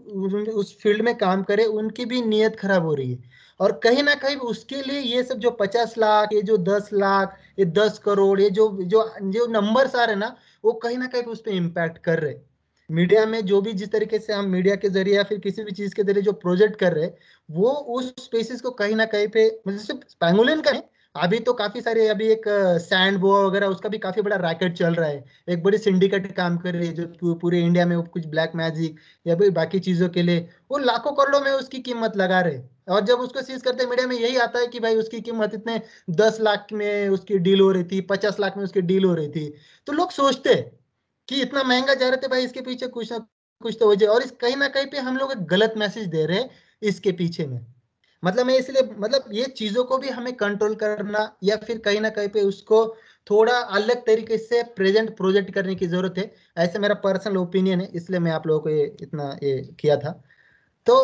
उस फील्ड में काम करे उनकी भी नीयत खराब हो रही है और कहीं ना कहीं उसके लिए ये सब जो पचास लाख ये जो दस लाख ये दस करोड़ ये जो जो जो नंबर आ रहे ना वो कहीं ना कहीं उस पर इम्पैक्ट कर रहे मीडिया में जो भी जिस तरीके से हम मीडिया के जरिए या फिर किसी भी चीज के जरिए जो प्रोजेक्ट कर रहे हैं वो उस स्पेसिस को कहीं ना कहीं पे मतलब पैंगुलिन करें अभी तो काफी सारे अभी एक सैंड बोआ वगैरह उसका भी काफी बड़ा रैकेट चल रहा है एक बड़ी सिंडिकेट काम कर रही है जो पूरे इंडिया में कुछ ब्लैक मैजिक या भी बाकी चीजों के लिए वो लाखों करोड़ों में उसकी कीमत लगा रहे और जब उसको सीज करते मीडिया में यही आता है कि भाई उसकी कीमत इतने दस लाख में उसकी डील हो रही थी पचास लाख में उसकी डील हो रही थी तो लोग सोचते कि इतना महंगा जा रहे थे तो भाई इसके पीछे कुछ ना कुछ तो वजह और इस कहीं ना कहीं पे हम लोग एक गलत मैसेज दे रहे हैं इसके पीछे में मतलब मैं इसलिए मतलब ये चीजों को भी हमें कंट्रोल करना या फिर कहीं ना कहीं पे उसको थोड़ा अलग तरीके से प्रेजेंट प्रोजेक्ट करने की जरूरत है ऐसे मेरा पर्सनल ओपिनियन है इसलिए मैं आप लोगों को ये इतना ये किया था तो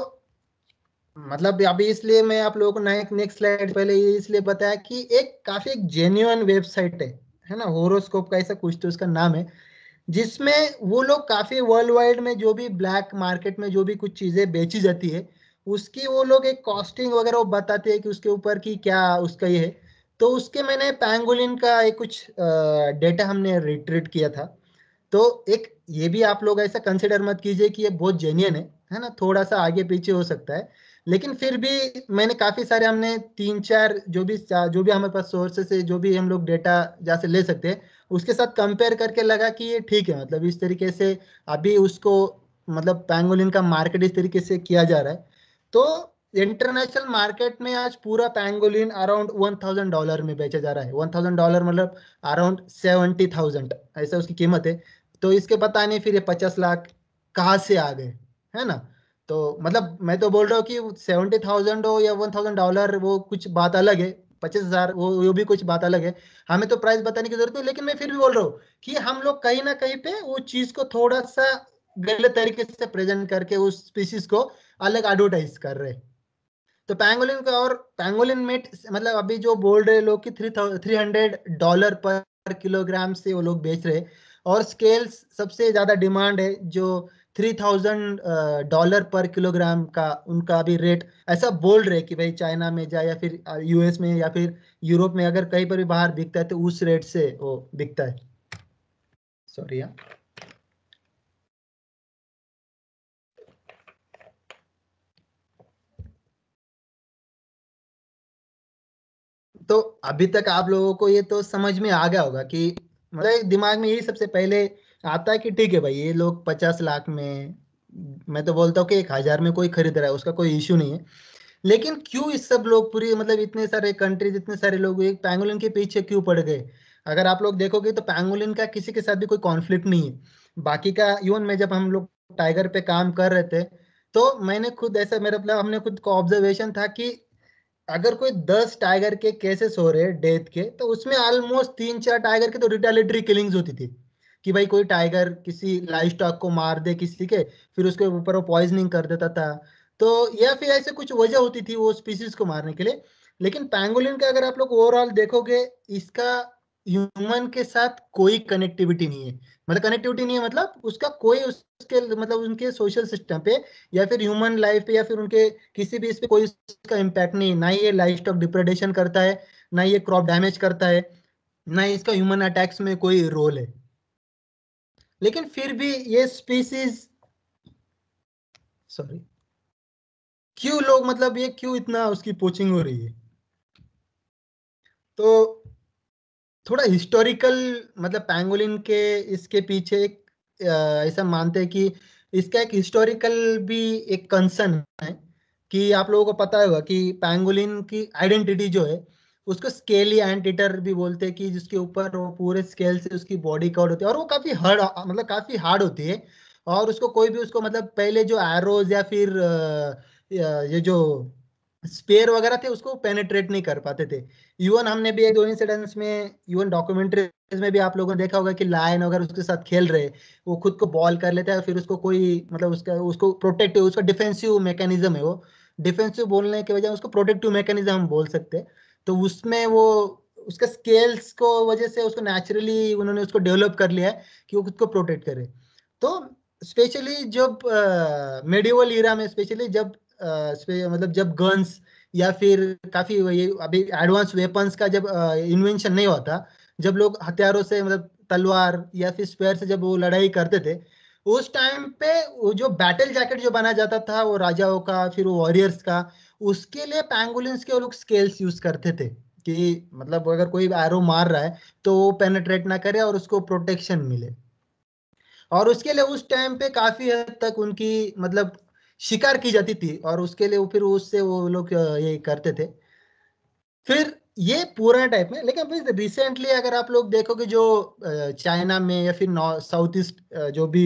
मतलब अभी इसलिए मैं आप लोगों को नेक्स्ट स्लाइड पहले ये इसलिए बताया कि एक काफी एक वेबसाइट है है ना होरोस्कोप का ऐसा कुछ तो उसका नाम है जिसमें वो लोग काफी वर्ल्ड वाइड में जो भी ब्लैक मार्केट में जो भी कुछ चीजें बेची जाती है उसकी वो लोग एक कॉस्टिंग वगैरह वो बताते हैं कि उसके ऊपर की क्या उसका ये है तो उसके मैंने पैंगोलिन का एक कुछ डेटा हमने रिट्रीट किया था तो एक ये भी आप लोग ऐसा कंसिडर मत कीजिए कि ये बहुत जेन्यन है है ना थोड़ा सा आगे पीछे हो सकता है लेकिन फिर भी मैंने काफी सारे हमने तीन चार जो भी जो भी हमारे पास सोर्सेस है जो भी हम लोग डेटा जहाँ से ले सकते हैं उसके साथ कंपेयर करके लगा कि ये ठीक है मतलब इस तरीके से अभी उसको मतलब पैंगोलिन का मार्केट इस तरीके से किया जा रहा है तो इंटरनेशनल मार्केट में आज पूरा pangolin around one thousand dollar में बेचा जा रहा है वन थाउजेंड डॉलर मतलब अराउंड सेवेंटी थाउजेंड ऐसा उसकी कीमत है तो इसके पता नहीं फिर ये पचास लाख कहाँ से आ गए है ना तो मतलब मैं तो बोल रहा हूँ कि सेवेंटी थाउजेंड हो या वन थाउजेंड डॉलर वो कुछ बात अलग है पच्चीस हजार वो वो भी कुछ बात अलग है हमें तो प्राइस बताने की जरूरत नहीं लेकिन मैं फिर भी बोल रहा हूँ कि हम लोग कहीं ना कहीं पे वो चीज को थोड़ा सा गलत तरीके से प्रेजेंट करके उस स्पीसीज को अलग एडवर्टाइज कर रहे तो पैंगोलिन का और पैंगोलिन मेट मतलब अभी जो बोल रहे लोग कि थ्री थ्री हंड्रेड डॉलर पर किलोग्राम से वो लोग बेच रहे और स्केल्स सबसे ज़्यादा डिमांड है जो थ्री थाउजेंड डॉलर पर किलोग्राम का उनका अभी रेट ऐसा बोल रहे कि भाई चाइना में जाए या फिर यूएस में या फिर यूरोप में अगर कहीं पर भी बाहर बिकता है तो उस रेट से वो बिकता है सॉरी यार हाँ। तो अभी तक आप लोगों को ये तो समझ में आ गया होगा कि मतलब दिमाग में यही सबसे पहले आता है कि ठीक है भाई ये लोग पचास लाख में मैं तो बोलता हूँ कि एक हजार में कोई खरीद रहा है उसका कोई इश्यू नहीं है लेकिन क्यों इस सब लोग पूरी मतलब इतने सारे कंट्रीज इतने सारे लोग एक पैंगोलिन के पीछे क्यों पड़ गए अगर आप लोग देखोगे तो पैंगोलिन का किसी के साथ भी कोई कॉन्फ्लिक्ट नहीं है बाकी का इवन में जब हम लोग टाइगर पे काम कर रहे थे तो मैंने खुद ऐसा मेरा मतलब हमने खुद का ऑब्जर्वेशन था कि अगर कोई दस टाइगर के केसेस हो रहे डेथ के तो उसमें ऑलमोस्ट तीन चार टाइगर के तो रिटेलिटरी किलिंग्स होती थी कि भाई कोई टाइगर किसी लाइफ स्टॉक को मार दे किसी के फिर उसके ऊपर वो पॉइजनिंग कर देता था तो या फिर ऐसे कुछ वजह होती थी वो स्पीसीज को मारने के लिए लेकिन पैंगोलिन का अगर आप लोग ओवरऑल देखोगे इसका ह्यूमन के साथ कोई कनेक्टिविटी नहीं है मतलब कनेक्टिविटी नहीं है मतलब उसका कोई उसके मतलब उनके सोशल सिस्टम पे या फिर ह्यूमन लाइफ पे या फिर उनके किसी भी इस पे कोई उसका इम्पैक्ट नहीं ना ये लाइफ स्टॉक डिप्रेडेशन करता है ना ये क्रॉप डैमेज करता है ना इसका ह्यूमन अटैक्स में कोई रोल है लेकिन फिर भी ये स्पीसीज सॉरी क्यों लोग मतलब ये क्यों इतना उसकी पोचिंग हो रही है तो थोड़ा हिस्टोरिकल मतलब पैंगोलिन के इसके पीछे एक ऐसा मानते हैं कि इसका एक हिस्टोरिकल भी एक कंसर्न है कि आप लोगों को पता होगा कि पैंगोलिन की आइडेंटिटी जो है उसको स्केली एंड भी बोलते हैं कि जिसके ऊपर वो पूरे स्केल से उसकी बॉडी कवर होती है और वो काफ़ी हार्ड मतलब काफ़ी हार्ड होती है और उसको कोई भी उसको मतलब पहले जो एरोज या फिर ये जो स्पेयर वगैरह थे उसको पेनेट्रेट नहीं कर पाते थे इवन हमने भी एक दो इंसिडेंट्स में इवन डॉक्यूमेंट्रीज में भी आप लोगों ने देखा होगा कि लायन वगैरह उसके साथ खेल रहे वो खुद को बॉल कर लेता है फिर उसको कोई मतलब उसका उसको प्रोटेक्टिव उसका डिफेंसिव मैकेनिज्म है वो डिफेंसिव बोलने के वजह उसको प्रोटेक्टिव मैकेनिज्म हम बोल सकते हैं तो उसमें वो उसके स्केल्स को वजह से उसको नेचुरली उन्होंने उसको डेवलप कर लिया है कि वो खुद को प्रोटेक्ट करे तो स्पेशली जब मेडिवल ईरा में स्पेशली जब मतलब जब गन्स या फिर काफी ये अभी एडवांस वेपन्स का जब इन्वेंशन नहीं होता जब लोग हथियारों से मतलब तलवार या फिर स्पेयर से जब वो लड़ाई करते थे उस टाइम पे वो जो बैटल जैकेट जो बना जाता था वो राजाओं का फिर वो वॉरियर्स का उसके लिए पैंगुलेंस के वो लोग स्केल्स यूज करते थे कि मतलब अगर कोई एरो मार रहा है तो वो पेनेट्रेट ना करे और उसको प्रोटेक्शन मिले और उसके लिए उस टाइम पे काफी हद तक उनकी मतलब शिकार की जाती थी और उसके लिए फिर उससे वो लोग ये करते थे फिर ये पूरा टाइप में लेकिन रिसेंटली अगर आप लोग देखोगे जो चाइना में या फिर साउथ ईस्ट जो भी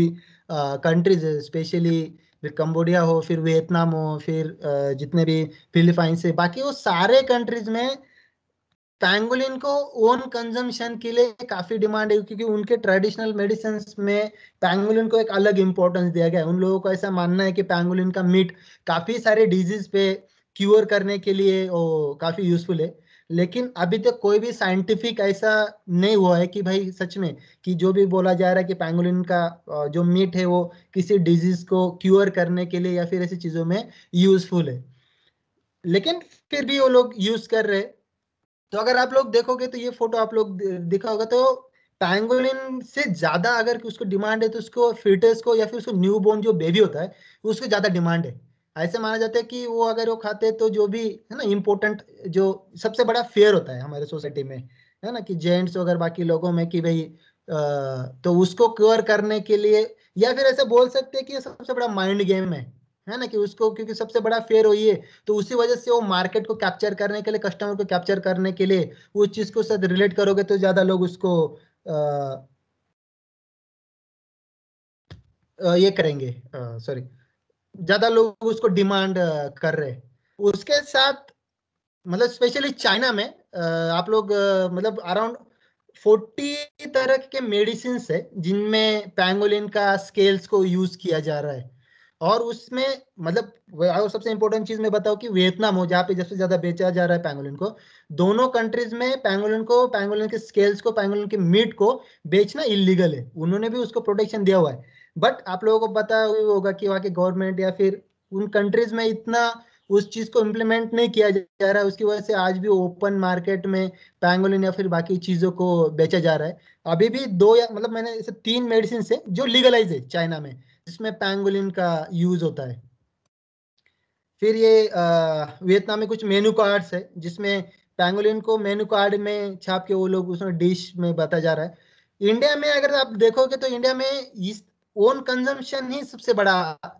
कंट्रीज है स्पेशली फिर कंबोडिया हो फिर वियतनाम हो फिर जितने भी फिलीपाइंस से बाकी वो सारे कंट्रीज में पैंगोलिन को ओन कंजम्पशन के लिए काफी डिमांड है क्योंकि उनके ट्रेडिशनल मेडिसिन में पैंगोलिन को एक अलग इंपॉर्टेंस दिया गया है उन लोगों को ऐसा मानना है कि पैंगोलिन का मीट काफी सारे डिजीज पे क्योर करने के लिए वो काफी यूजफुल है लेकिन अभी तक कोई भी साइंटिफिक ऐसा नहीं हुआ है कि भाई सच में कि जो भी बोला जा रहा है कि पैंगोलिन का जो मीट है वो किसी डिजीज को क्योर करने के लिए या फिर ऐसी चीजों में यूजफुल है लेकिन फिर भी वो लोग यूज कर रहे तो अगर आप लोग देखोगे तो ये फोटो आप लोग दिखा होगा तो पैंगोलिन से ज्यादा अगर उसको डिमांड है तो उसको फिटर्स को या फिर उसको न्यू बोर्न जो बेबी होता है उसको ज्यादा डिमांड है ऐसे माना जाता है कि वो अगर वो खाते तो जो भी है ना इम्पोर्टेंट जो सबसे बड़ा फेयर होता है हमारे सोसाइटी में है ना कि जेंट्स वगैरह बाकी लोगों में कि भाई तो उसको क्योर करने के लिए या फिर ऐसे बोल सकते हैं कि सबसे बड़ा माइंड गेम है है ना कि उसको क्योंकि सबसे बड़ा फेयर वही है तो उसी वजह से वो मार्केट को कैप्चर करने के लिए कस्टमर को कैप्चर करने के लिए उस चीज को साथ रिलेट करोगे तो ज्यादा लोग उसको आ, आ, ये करेंगे सॉरी ज्यादा लोग उसको डिमांड कर रहे उसके साथ मतलब स्पेशली चाइना में आ, आप लोग मतलब अराउंड फोर्टी तरह के मेडिसिन है जिनमें पैंगोलिन का स्केल्स को यूज किया जा रहा है और उसमें मतलब और सबसे इंपॉर्टेंट चीज मैं बताऊँ कि वियतनाम हो जहाँ पे सबसे ज्यादा बेचा जा रहा है पैंगोलिन को दोनों कंट्रीज में पैंगोलिन को पैंगोलिन के स्केल्स को पैंगोलिन के मीट को बेचना इलीगल है उन्होंने भी उसको प्रोटेक्शन दिया हुआ है बट आप लोगों को पता होगा कि वहाँ के गवर्नमेंट या फिर उन कंट्रीज में इतना उस चीज को इम्प्लीमेंट नहीं किया जा रहा है उसकी वजह से आज भी ओपन मार्केट में पैंगोलिन या फिर बाकी चीजों को बेचा जा रहा है अभी भी दो या मतलब मैंने ऐसे तीन मेडिसिन है जो लीगलाइज है चाइना में जिसमें पैंगोलिन का यूज होता है फिर ये वियतनाम में कुछ मेनू कार्ड्स है जिसमें पैंगोलिन को मेनू कार्ड में छाप के वो लोग उसमें डिश में बताया जा रहा है इंडिया में अगर आप देखोगे तो इंडिया में इस ओन कंजम्पशन ही सबसे बड़ा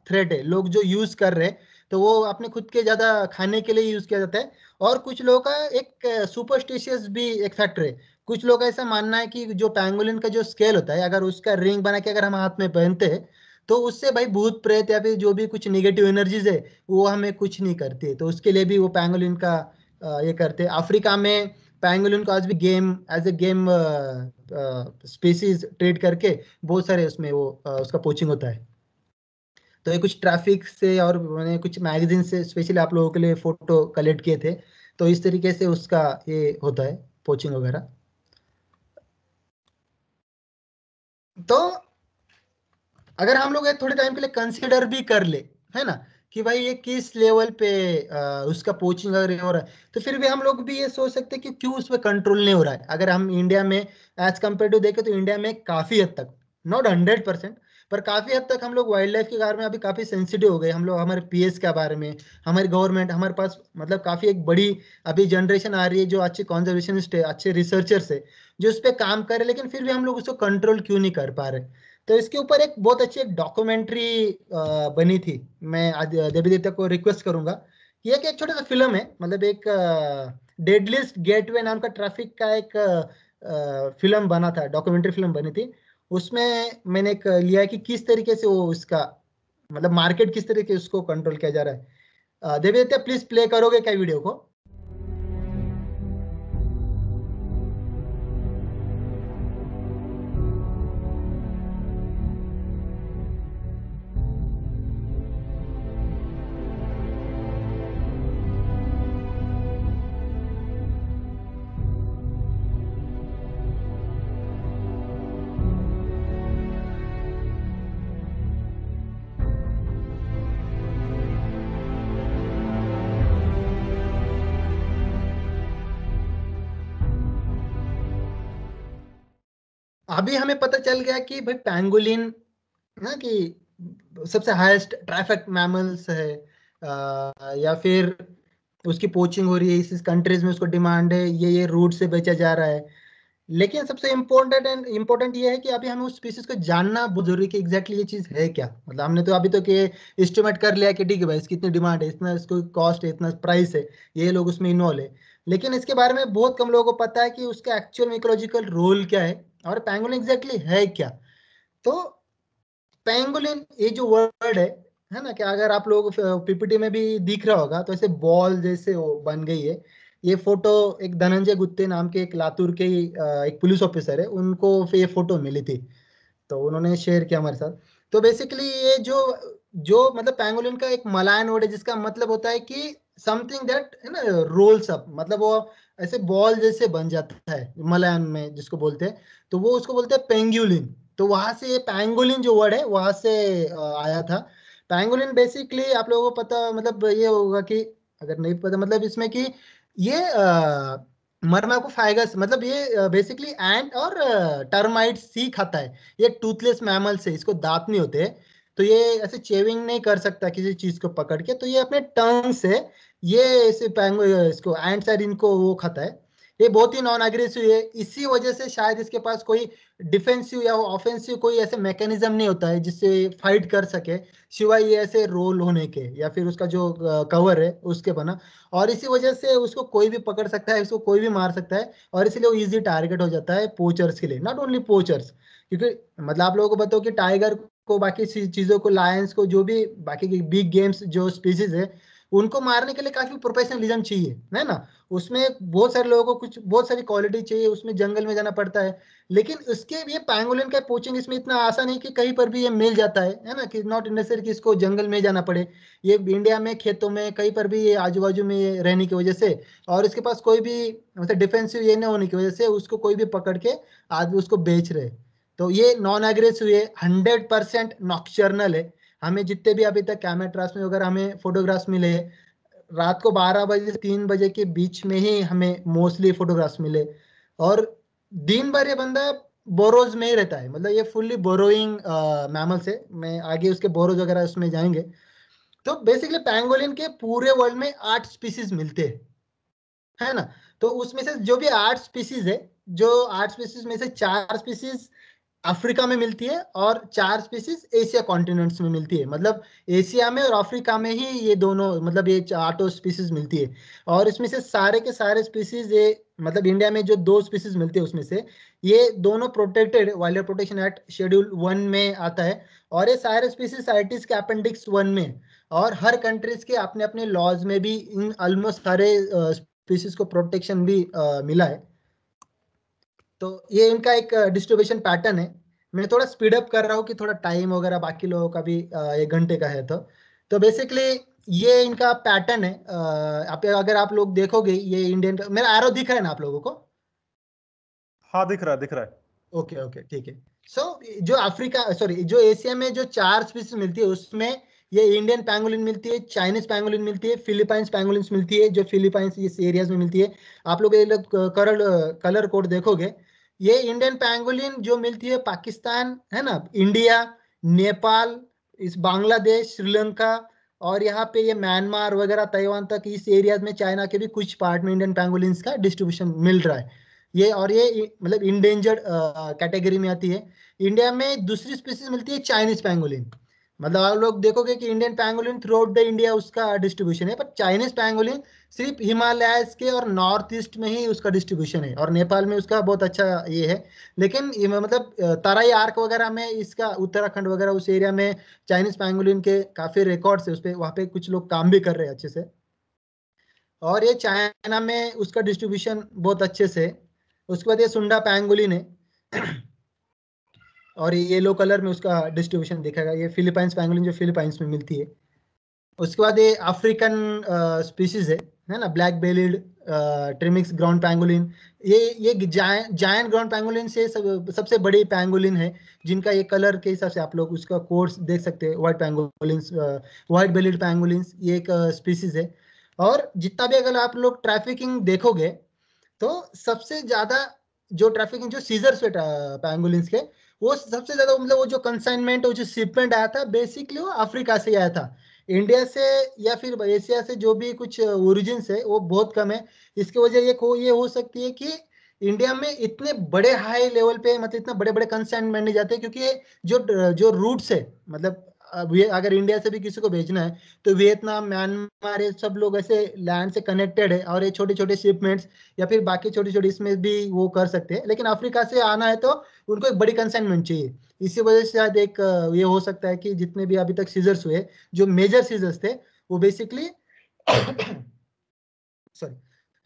थ्रेट है लोग जो यूज कर रहे हैं तो वो अपने खुद के ज्यादा खाने के लिए यूज किया जाता है और कुछ लोगों का एक सुपरस्टिशियस भी एक फैक्टर है कुछ लोग ऐसा मानना है कि जो पैंगोलिन का जो स्केल होता है अगर उसका रिंग बना के अगर हम हाथ में पहनते हैं तो उससे भाई भूत प्रेत या फिर जो भी कुछ निगेटिव एनर्जीज है वो हमें कुछ नहीं करती है तो उसके लिए भी वो पैंगोलिन का ये करते हैं अफ्रीका में पैंगोलिन को आज भी game as a game species trade करके बहुत सारे उसमें वो उसका पोचिंग होता है तो ये कुछ ट्रैफिक से और मैंने कुछ मैगजीन से स्पेशली आप लोगों के लिए फोटो कलेक्ट किए थे तो इस तरीके से उसका ये होता है पोचिंग वगैरह तो अगर हम लोग थोड़े टाइम के लिए कंसिडर भी कर ले है ना कि भाई ये किस लेवल पे आ, उसका पोचिंग अगर हो रहा है तो फिर भी हम लोग भी ये सोच सकते हैं कि क्यों उस पर कंट्रोल नहीं हो रहा है अगर हम इंडिया में एज कम्पेयर टू देखें तो इंडिया में काफ़ी हद तक नॉट हंड्रेड परसेंट पर काफ़ी हद तक हम लोग वाइल्ड लाइफ के बारे में अभी काफ़ी सेंसिटिव हो गए हम लोग हमारे पी के बारे में हमारी गवर्नमेंट हमारे पास मतलब काफ़ी एक बड़ी अभी जनरेशन आ रही है जो अच्छे कॉन्जर्वेशनिस्ट है अच्छे रिसर्चर्स है जो उस पर काम करे लेकिन फिर भी हम लोग उसको कंट्रोल क्यों नहीं कर पा रहे तो इसके ऊपर एक बहुत अच्छी एक डॉक्यूमेंट्री बनी थी मैं देवी देवता को रिक्वेस्ट करूंगा ये एक छोटा सा फिल्म है मतलब एक डेडलिस्ट गेटवे नाम का ट्रैफिक का एक फिल्म बना था डॉक्यूमेंट्री फिल्म बनी थी उसमें मैंने एक लिया कि किस तरीके से वो उसका मतलब मार्केट किस तरीके उसको कंट्रोल किया जा रहा है देवी देवता प्लीज प्ले करोगे क्या वीडियो को अभी हमें पता चल गया कि भाई पैंगोलिन ना कि सबसे हाईएस्ट ट्रैफिक मैमल्स है आ, या फिर उसकी पोचिंग हो रही है इस इस कंट्रीज में उसको डिमांड है ये ये रूट से बेचा जा रहा है लेकिन सबसे इम्पोर्टेंट एंड इम्पोर्टेंट ये है कि अभी हमें उस स्पीसीज को जानना बहुत जरूरी कि एग्जैक्टली ये चीज़ है क्या मतलब हमने तो अभी तो ये एस्टिमेट कर लिया कि ठीक है भाई इसकी इतनी डिमांड है इतना इसको कॉस्ट है इतना प्राइस है ये लोग उसमें इन्वॉल्व है लेकिन इसके बारे में बहुत कम लोगों को पता है कि उसका एक्चुअल इकोलॉजिकल रोल क्या है और पैंगोलिन एग्जैक्टली है क्या तो पैंगोलिन ये जो वर्ड है है ना कि अगर आप लोग पीपीटी में भी दिख रहा होगा तो ऐसे बॉल जैसे वो बन गई है ये फोटो एक धनंजय गुत्ते नाम के एक लातूर के एक पुलिस ऑफिसर है उनको ये फोटो मिली थी तो उन्होंने शेयर किया हमारे साथ तो बेसिकली ये जो जो मतलब पैंगोलिन का एक मलायन वर्ड है जिसका मतलब होता है कि समथिंग दैट है ना रोल्स अप मतलब वो ऐसे बॉल जैसे बन जाता है मलयान में जिसको बोलते हैं तो वो उसको बोलते हैं पेंगुलिन तो वहां से ये पेंगुलिन जो वर्ड है वहां से आया था पेंगुलिन बेसिकली आप लोगों को पता मतलब ये होगा कि अगर नहीं पता मतलब इसमें कि ये आ, को फाइगस मतलब ये बेसिकली एंट और टर्माइट सी खाता है ये टूथलेस मैमल से इसको दांत नहीं होते तो ये ऐसे चेविंग नहीं कर सकता किसी चीज को पकड़ के तो ये अपने टंग से ये सिर्फ इसको साइड इनको वो खाता है ये बहुत ही नॉन एग्रेसिव है इसी वजह से शायद इसके पास कोई डिफेंसिव या ऑफेंसिव कोई ऐसे मैकेनिज्म नहीं होता है जिससे फाइट कर सके शिवाय ये ऐसे रोल होने के या फिर उसका जो कवर है उसके बना और इसी वजह से उसको कोई भी पकड़ सकता है उसको कोई भी मार सकता है और इसलिए वो इजी टारगेट हो जाता है पोचर्स के लिए नॉट ओनली पोचर्स क्योंकि मतलब आप लोगों को बताओ कि टाइगर को बाकी चीज़ों को लायंस को जो भी बाकी बिग गेम्स जो स्पीसीज है उनको मारने के लिए काफी प्रोफेशनलिज्म चाहिए है ना उसमें बहुत सारे लोगों को कुछ बहुत सारी क्वालिटी चाहिए उसमें जंगल में जाना पड़ता है लेकिन उसके ये पैंगोलिन का पोचिंग इसमें इतना आसान है कि कहीं पर भी ये मिल जाता है है ना कि नॉट नेसेसरी कि इसको जंगल में जाना पड़े ये इंडिया में खेतों में कहीं पर भी ये आजू बाजू में रहने की वजह से और इसके पास कोई भी मतलब डिफेंसिव ये ना होने की वजह से उसको कोई भी पकड़ के आदमी उसको बेच रहे तो ये नॉन एग्रेसिव है हंड्रेड परसेंट नॉक्चर्नल है हमें जितने भी अभी तक कैमेट्रास में अगर हमें फोटोग्राफ्स मिले रात को 12 बजे से 3 बजे के बीच में ही हमें मोस्टली फोटोग्राफ्स मिले और दिन भर ये बंदा बोरोज में ही रहता है मतलब ये फुल्ली बोरोइंग मैमल्स है मैं आगे उसके बोरोज वगैरह उसमें जाएंगे तो बेसिकली पैंगोलिन के पूरे वर्ल्ड में आठ स्पीसीज मिलते हैं है ना तो उसमें से जो भी आठ स्पीसीज है जो आठ स्पीसीज में से चार स्पीसीज अफ्रीका में मिलती है और चार स्पीसीज एशिया कॉन्टिनेंट्स में मिलती है मतलब एशिया में और अफ्रीका में ही ये दोनों मतलब ये आठों स्पीसीज मिलती है और इसमें से सारे के सारे स्पीसीज ये मतलब इंडिया में जो दो स्पीसीज मिलती है उसमें से ये दोनों protected wildlife protection act schedule one में आता है और ये सारे स्पीसीज आईटीज़ के अपेंडिक्स वन में और हर कंट्रीज के अपने अपने लॉज में भी इन ऑलमोस्ट सारे स्पीसीज को प्रोटेक्शन भी आ, मिला है तो ये इनका एक डिस्ट्रीब्यूशन पैटर्न है मैं थोड़ा स्पीड अप कर रहा हूँ कि थोड़ा टाइम वगैरह बाकी लोगों का भी एक घंटे का है तो तो बेसिकली ये इनका पैटर्न है आप अगर आप लोग देखोगे ये इंडियन मेरा एरो दिख रहा है ना आप लोगों को हाँ दिख रहा है दिख रहा है ओके ओके ठीक है सो so, जो अफ्रीका सॉरी जो एशिया में जो चार स्पीसीज मिलती है उसमें ये इंडियन पैंगोलिन मिलती है चाइनीज पैंगोलिन मिलती है फिलीपाइंस पैंगोलिन मिलती है जो फिलीपाइंस इस एरियाज में मिलती है आप लोग ये लोग कलर कलर कोड देखोगे ये इंडियन पैंगोलिन जो मिलती है पाकिस्तान है ना इंडिया नेपाल इस बांग्लादेश श्रीलंका और यहाँ पे ये म्यांमार वगैरह ताइवान तक इस एरियाज में चाइना के भी कुछ पार्ट में इंडियन पैंगोलिन का डिस्ट्रीब्यूशन मिल रहा है ये और ये मतलब इंडेंजर्ड कैटेगरी में आती है इंडिया में दूसरी स्पीसीज मिलती है चाइनीज पैंगोलिन मतलब आप लोग देखोगे कि Indian pangolin throughout the India उसका डिस्ट्रीब्यूशन है पर चाइनीज पैंगोलिन सिर्फ हिमालयस के और नॉर्थ ईस्ट में ही उसका डिस्ट्रीब्यूशन है और नेपाल में उसका बहुत अच्छा ये है लेकिन मतलब तराई आर्क वगैरह में इसका उत्तराखंड वगैरह उस एरिया में चाइनीज पैंगोलिन के काफ़ी रिकॉर्ड्स है उस पर वहाँ पे कुछ लोग काम भी कर रहे हैं अच्छे से और ये चाइना में उसका डिस्ट्रीब्यूशन बहुत अच्छे से उसके बाद ये सुंडा पैंगोलिन है और येलो कलर में उसका डिस्ट्रीब्यूशन गया ये फिलिपाइंस पैंगोलिन जो फिलिपाइंस में मिलती है उसके बाद ये अफ्रीकन स्पीसीज है है ना black bellied Temminck's ground pangolin ये ये जायंट ग्राउंड पैंगोलिन से सब, सबसे बड़ी पैंगोलिन है जिनका ये कलर के हिसाब से आप लोग उसका कोर्स देख सकते हैं white pangolin white bellied pangolin ये एक स्पीसीज है और जितना भी अगर आप लोग ट्रैफिकिंग देखोगे तो सबसे ज़्यादा जो ट्रैफिकिंग जो सीजर्स है पैंगोलिन्स के वो सबसे ज्यादा मतलब वो जो कंसाइनमेंट और जो शिपमेंट आया था बेसिकली वो अफ्रीका से आया था इंडिया से या फिर एशिया से जो भी कुछ ओरिजिन है वो बहुत कम है इसकी वजह ये ये हो सकती है कि इंडिया में इतने बड़े हाई लेवल पे मतलब इतने बड़े बड़े कंसाइनमेंट नहीं जाते क्योंकि जो जो रूट्स है मतलब अगर इंडिया से भी किसी को भेजना है तो वियतनाम म्यांमार ये सब लोग ऐसे लैंड से कनेक्टेड है और ये छोटे छोटे शिपमेंट्स या फिर बाकी छोटे छोटे इसमें भी वो कर सकते हैं लेकिन अफ्रीका से आना है तो उनको एक बड़ी कंसाइनमेंट चाहिए इसी वजह से शायद एक ये हो सकता है कि जितने भी अभी तक सीजर्स हुए जो मेजर सीजर्स थे वो बेसिकली सॉरी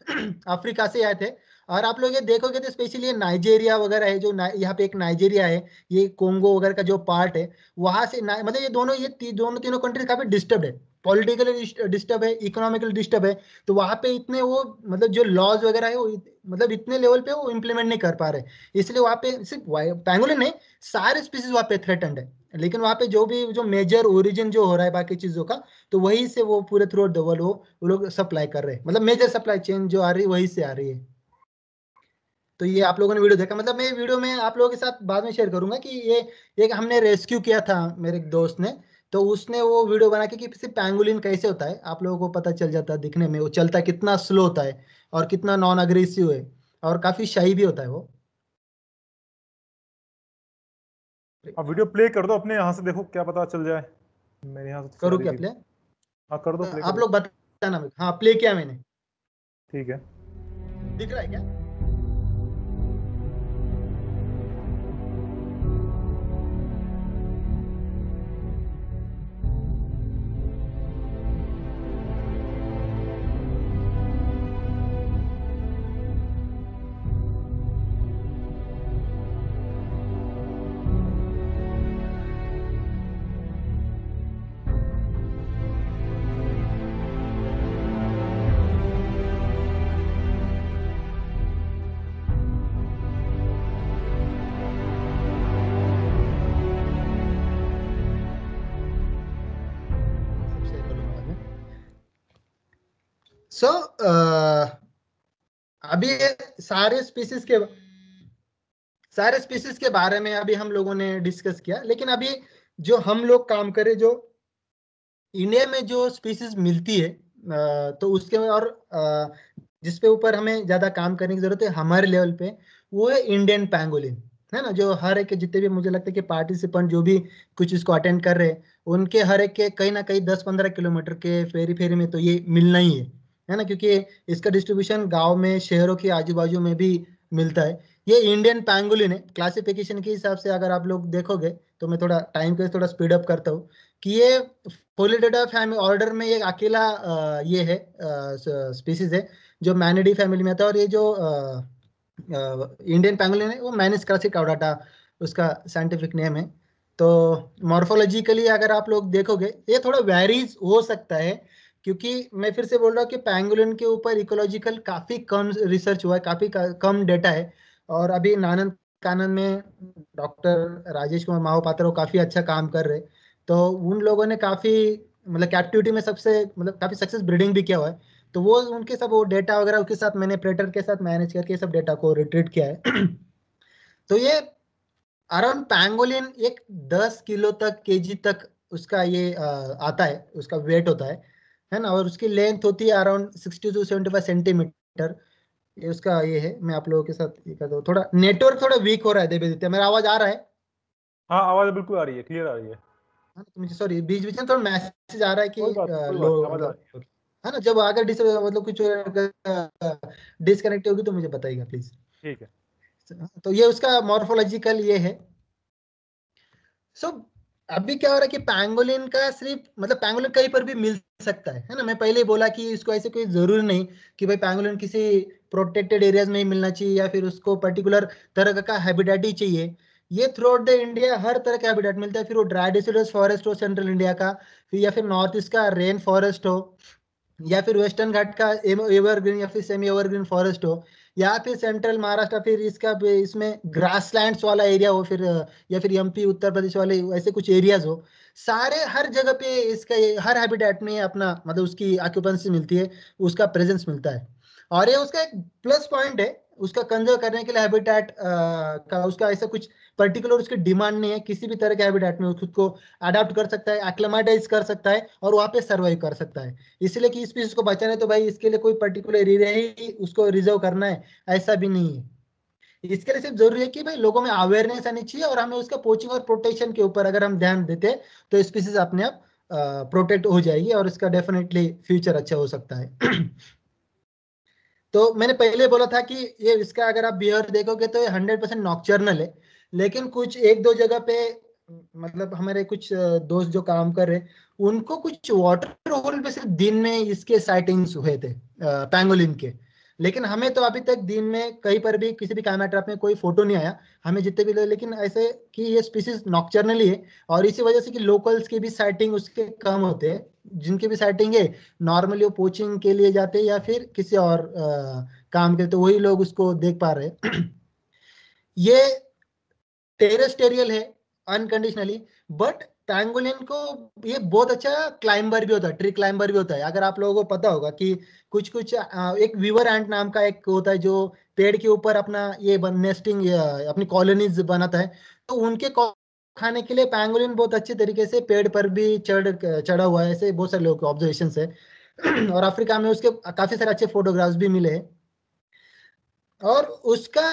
अफ्रीका से आए थे और आप लोग ये देखोगे तो स्पेशली ये नाइजेरिया वगैरह है जो यहाँ पे एक नाइजेरिया है ये कोंगो वगैरह का जो पार्ट है वहां से मतलब ये दोनों ये ती, दोनों तीनों कंट्री काफी डिस्टर्ब है पॉलिटिकली डिस्टर्ब है इकोनॉमिकली डिस्टर्ब है तो वहाँ पे इतने वो मतलब जो लॉज वगैरह है वो मतलब इतने लेवल पे वो इम्प्लीमेंट नहीं कर पा रहे इसलिए वहाँ पे सिर्फ पैंगुल नहीं सारे स्पीसीज वहाँ पे थ्रेटेंड है लेकिन वहाँ पे जो भी जो मेजर ओरिजिन जो हो रहा है बाकी चीज़ों का तो वही से वो पूरे थ्रू आउट द वर्ल्ड वो लोग सप्लाई कर रहे हैं मतलब मेजर सप्लाई चेन जो आ रही है वही से आ रही है तो ये आप लोगों ने वीडियो देखा मतलब मैं वीडियो में आप लोगों के साथ बाद में शेयर करूंगा कि ये एक हमने रेस्क्यू किया था मेरे एक दोस्त ने तो उसने वो वीडियो बना के कि सिर्फ पैंगुलिन कैसे होता है आप लोगों को पता चल जाता है दिखने में वो चलता कितना स्लो होता है और कितना नॉन अग्रेसिव है और काफी शाही भी होता है वो अब वीडियो प्ले कर दो अपने यहाँ से देखो क्या पता चल जाए मेरे यहाँ से तो करो क्या प्ले हाँ कर दो प्ले तो आप लोग बताना हाँ प्ले किया मैंने ठीक है दिख रहा है क्या सो so, uh, अभी सारे स्पीसीज के सारे स्पीसीज के बारे में अभी हम लोगों ने डिस्कस किया लेकिन अभी जो हम लोग काम करें जो इंडिया में जो स्पीसीज मिलती है तो उसके और जिसपे ऊपर हमें ज्यादा काम करने की जरूरत है हमारे लेवल पे वो है इंडियन पैंगोलिन है ना जो हर एक जितने भी मुझे लगता है कि पार्टिसिपेंट जो भी कुछ इसको अटेंड कर रहे हैं उनके हर एक के कहीं ना कहीं दस पंद्रह किलोमीटर के फेरी फेरी में तो ये मिलना ही है है ना क्योंकि इसका डिस्ट्रीब्यूशन गांव में शहरों के आजू बाजू में भी मिलता है ये इंडियन पैंगुलिन है क्लासिफिकेशन के हिसाब से अगर आप लोग देखोगे तो मैं थोड़ा टाइम के थोड़ा स्पीड अप करता हूँ कि ये फोलिडेटा फैमिली ऑर्डर में एक अकेला ये है स्पीसीज है जो मैनिडी फैमिली में आता है और ये जो इंडियन पैंगुलिन है वो मैनिस क्रासिकाउडाटा उसका साइंटिफिक नेम है तो मॉर्फोलॉजिकली अगर आप लोग देखोगे ये थोड़ा वेरीज हो सकता है क्योंकि मैं फिर से बोल रहा हूँ कि पैंगुलिन के ऊपर इकोलॉजिकल काफ़ी कम रिसर्च हुआ है काफ़ी कम डेटा है और अभी नानंद कानन में डॉक्टर राजेश कुमार महापात्र वो काफ़ी अच्छा काम कर रहे तो उन लोगों ने काफ़ी मतलब कैप्टिविटी में सबसे मतलब काफ़ी सक्सेस ब्रीडिंग भी किया हुआ है तो वो उनके सब वो डेटा वगैरह उसके साथ मैंने प्रेटर के साथ मैनेज करके सब डेटा को रिट्रीट किया है तो ये अराउंड पैंगोलिन एक दस किलो तक केजी तक उसका ये आ, आता है उसका वेट होता है है ना और उसकी लेंथ होती है around sixty to seventy five centimetre ये उसका ये है मैं आप लोगों के साथ ये कर दो थोड़ा नेटवर्क थोड़ा वीक हो रहा है देवी देते मेरा आवाज आ रहा है हाँ आवाज बिल्कुल आ रही है क्लियर आ रही है सॉरी हाँ, तो बीच बीच में थोड़ा मैसेज आ रहा है कि है ना जब अगर मतलब कुछ डिसकनेक्ट होगी तो मुझे बताइएगा प्लीज ठीक है हाँ, तो ये उसका मॉर्फोलॉजिकल ये है सो अभी क्या हो रहा है कि पैंगोलिन का सिर्फ मतलब पैंगोलिन कहीं पर भी मिल सकता है है ना मैं पहले ही बोला कि इसको ऐसे कोई जरूरी नहीं कि भाई पैंगोलिन किसी प्रोटेक्टेड एरियाज में ही मिलना चाहिए या फिर उसको पर्टिकुलर तरह का हैबिटेट ही चाहिए ये थ्रू आउट द इंडिया हर तरह का हैबिटेट मिलता है फिर वो ड्राई डिसिडस फॉरेस्ट हो सेंट्रल इंडिया का फिर या फिर नॉर्थ ईस्ट का रेन फॉरेस्ट हो या फिर वेस्टर्न घाट का एवरग्रीन या फिर सेमी एवरग्रीन फॉरेस्ट हो या फिर सेंट्रल महाराष्ट्र फिर इसका इसमें ग्रासलैंड्स वाला एरिया हो फिर या फिर एमपी उत्तर प्रदेश वाले ऐसे कुछ एरियाज हो सारे हर जगह पे इसका हर हैबिटेट में अपना मतलब उसकी ऑक्यूपेंसी मिलती है उसका प्रेजेंस मिलता है और ये उसका एक प्लस पॉइंट है उसका कंजर्व करने के लिए हैबिटेट का उसका ऐसा कुछ पर्टिकुलर उसकी डिमांड नहीं है किसी भी तरह के हैबिटेट में वो खुद को अडाप्ट कर सकता है एक्लेमाटाइज कर सकता है और वहाँ पे सर्वाइव कर सकता है इसलिए कि स्पीसीज को बचाना है तो भाई इसके लिए कोई पर्टिकुलर एरिया ही उसको रिजर्व करना है ऐसा भी नहीं है इसके लिए सिर्फ जरूरी है कि भाई लोगों में अवेयरनेस आनी चाहिए और हमें उसका पोचिंग और प्रोटेक्शन के ऊपर अगर हम ध्यान देते तो स्पीसीज अपने आप प्रोटेक्ट हो जाएगी और इसका डेफिनेटली फ्यूचर अच्छा हो सकता है तो मैंने पहले बोला था कि ये इसका अगर आप बियर देखोगे तो ये हंड्रेड परसेंट नॉक्चर्नल है लेकिन कुछ एक दो जगह पे मतलब हमारे कुछ दोस्त जो काम कर रहे उनको कुछ वाटर होल पे सिर्फ दिन में इसके साइटिंग्स हुए थे पैंगोलिन के लेकिन हमें तो अभी तक दिन में कहीं पर भी किसी भी कामेट्राप में कोई फोटो नहीं आया हमें जितने भी लेकिन ऐसे कि ये स्पीसीज नॉक्चरनली है और इसी वजह से कि लोकल्स की भी साइटिंग उसके कम होते हैं जिनकी भी साइटिंग है नॉर्मली वो पोचिंग के लिए जाते हैं या फिर किसी और आ, काम के तो वही लोग उसको देख पा रहे ये टेरेस्टेरियल है अनकंडीशनली बट ट्रायंगुलिन को ये बहुत अच्छा क्लाइंबर भी होता है ट्री क्लाइंबर भी होता है अगर आप लोगों को पता होगा कि कुछ कुछ एक वीवर एंट नाम का एक होता है जो पेड़ के ऊपर अपना ये नेस्टिंग अपनी कॉलोनीज बनाता है तो उनके खाने के लिए पैंगुलिन बहुत अच्छे तरीके से पेड़ पर भी चढ़ चढ़ा हुआ है ऐसे बहुत सारे लोग ऑब्जर्वेशन है और अफ्रीका में उसके काफी सारे अच्छे फोटोग्राफ्स भी मिले और उसका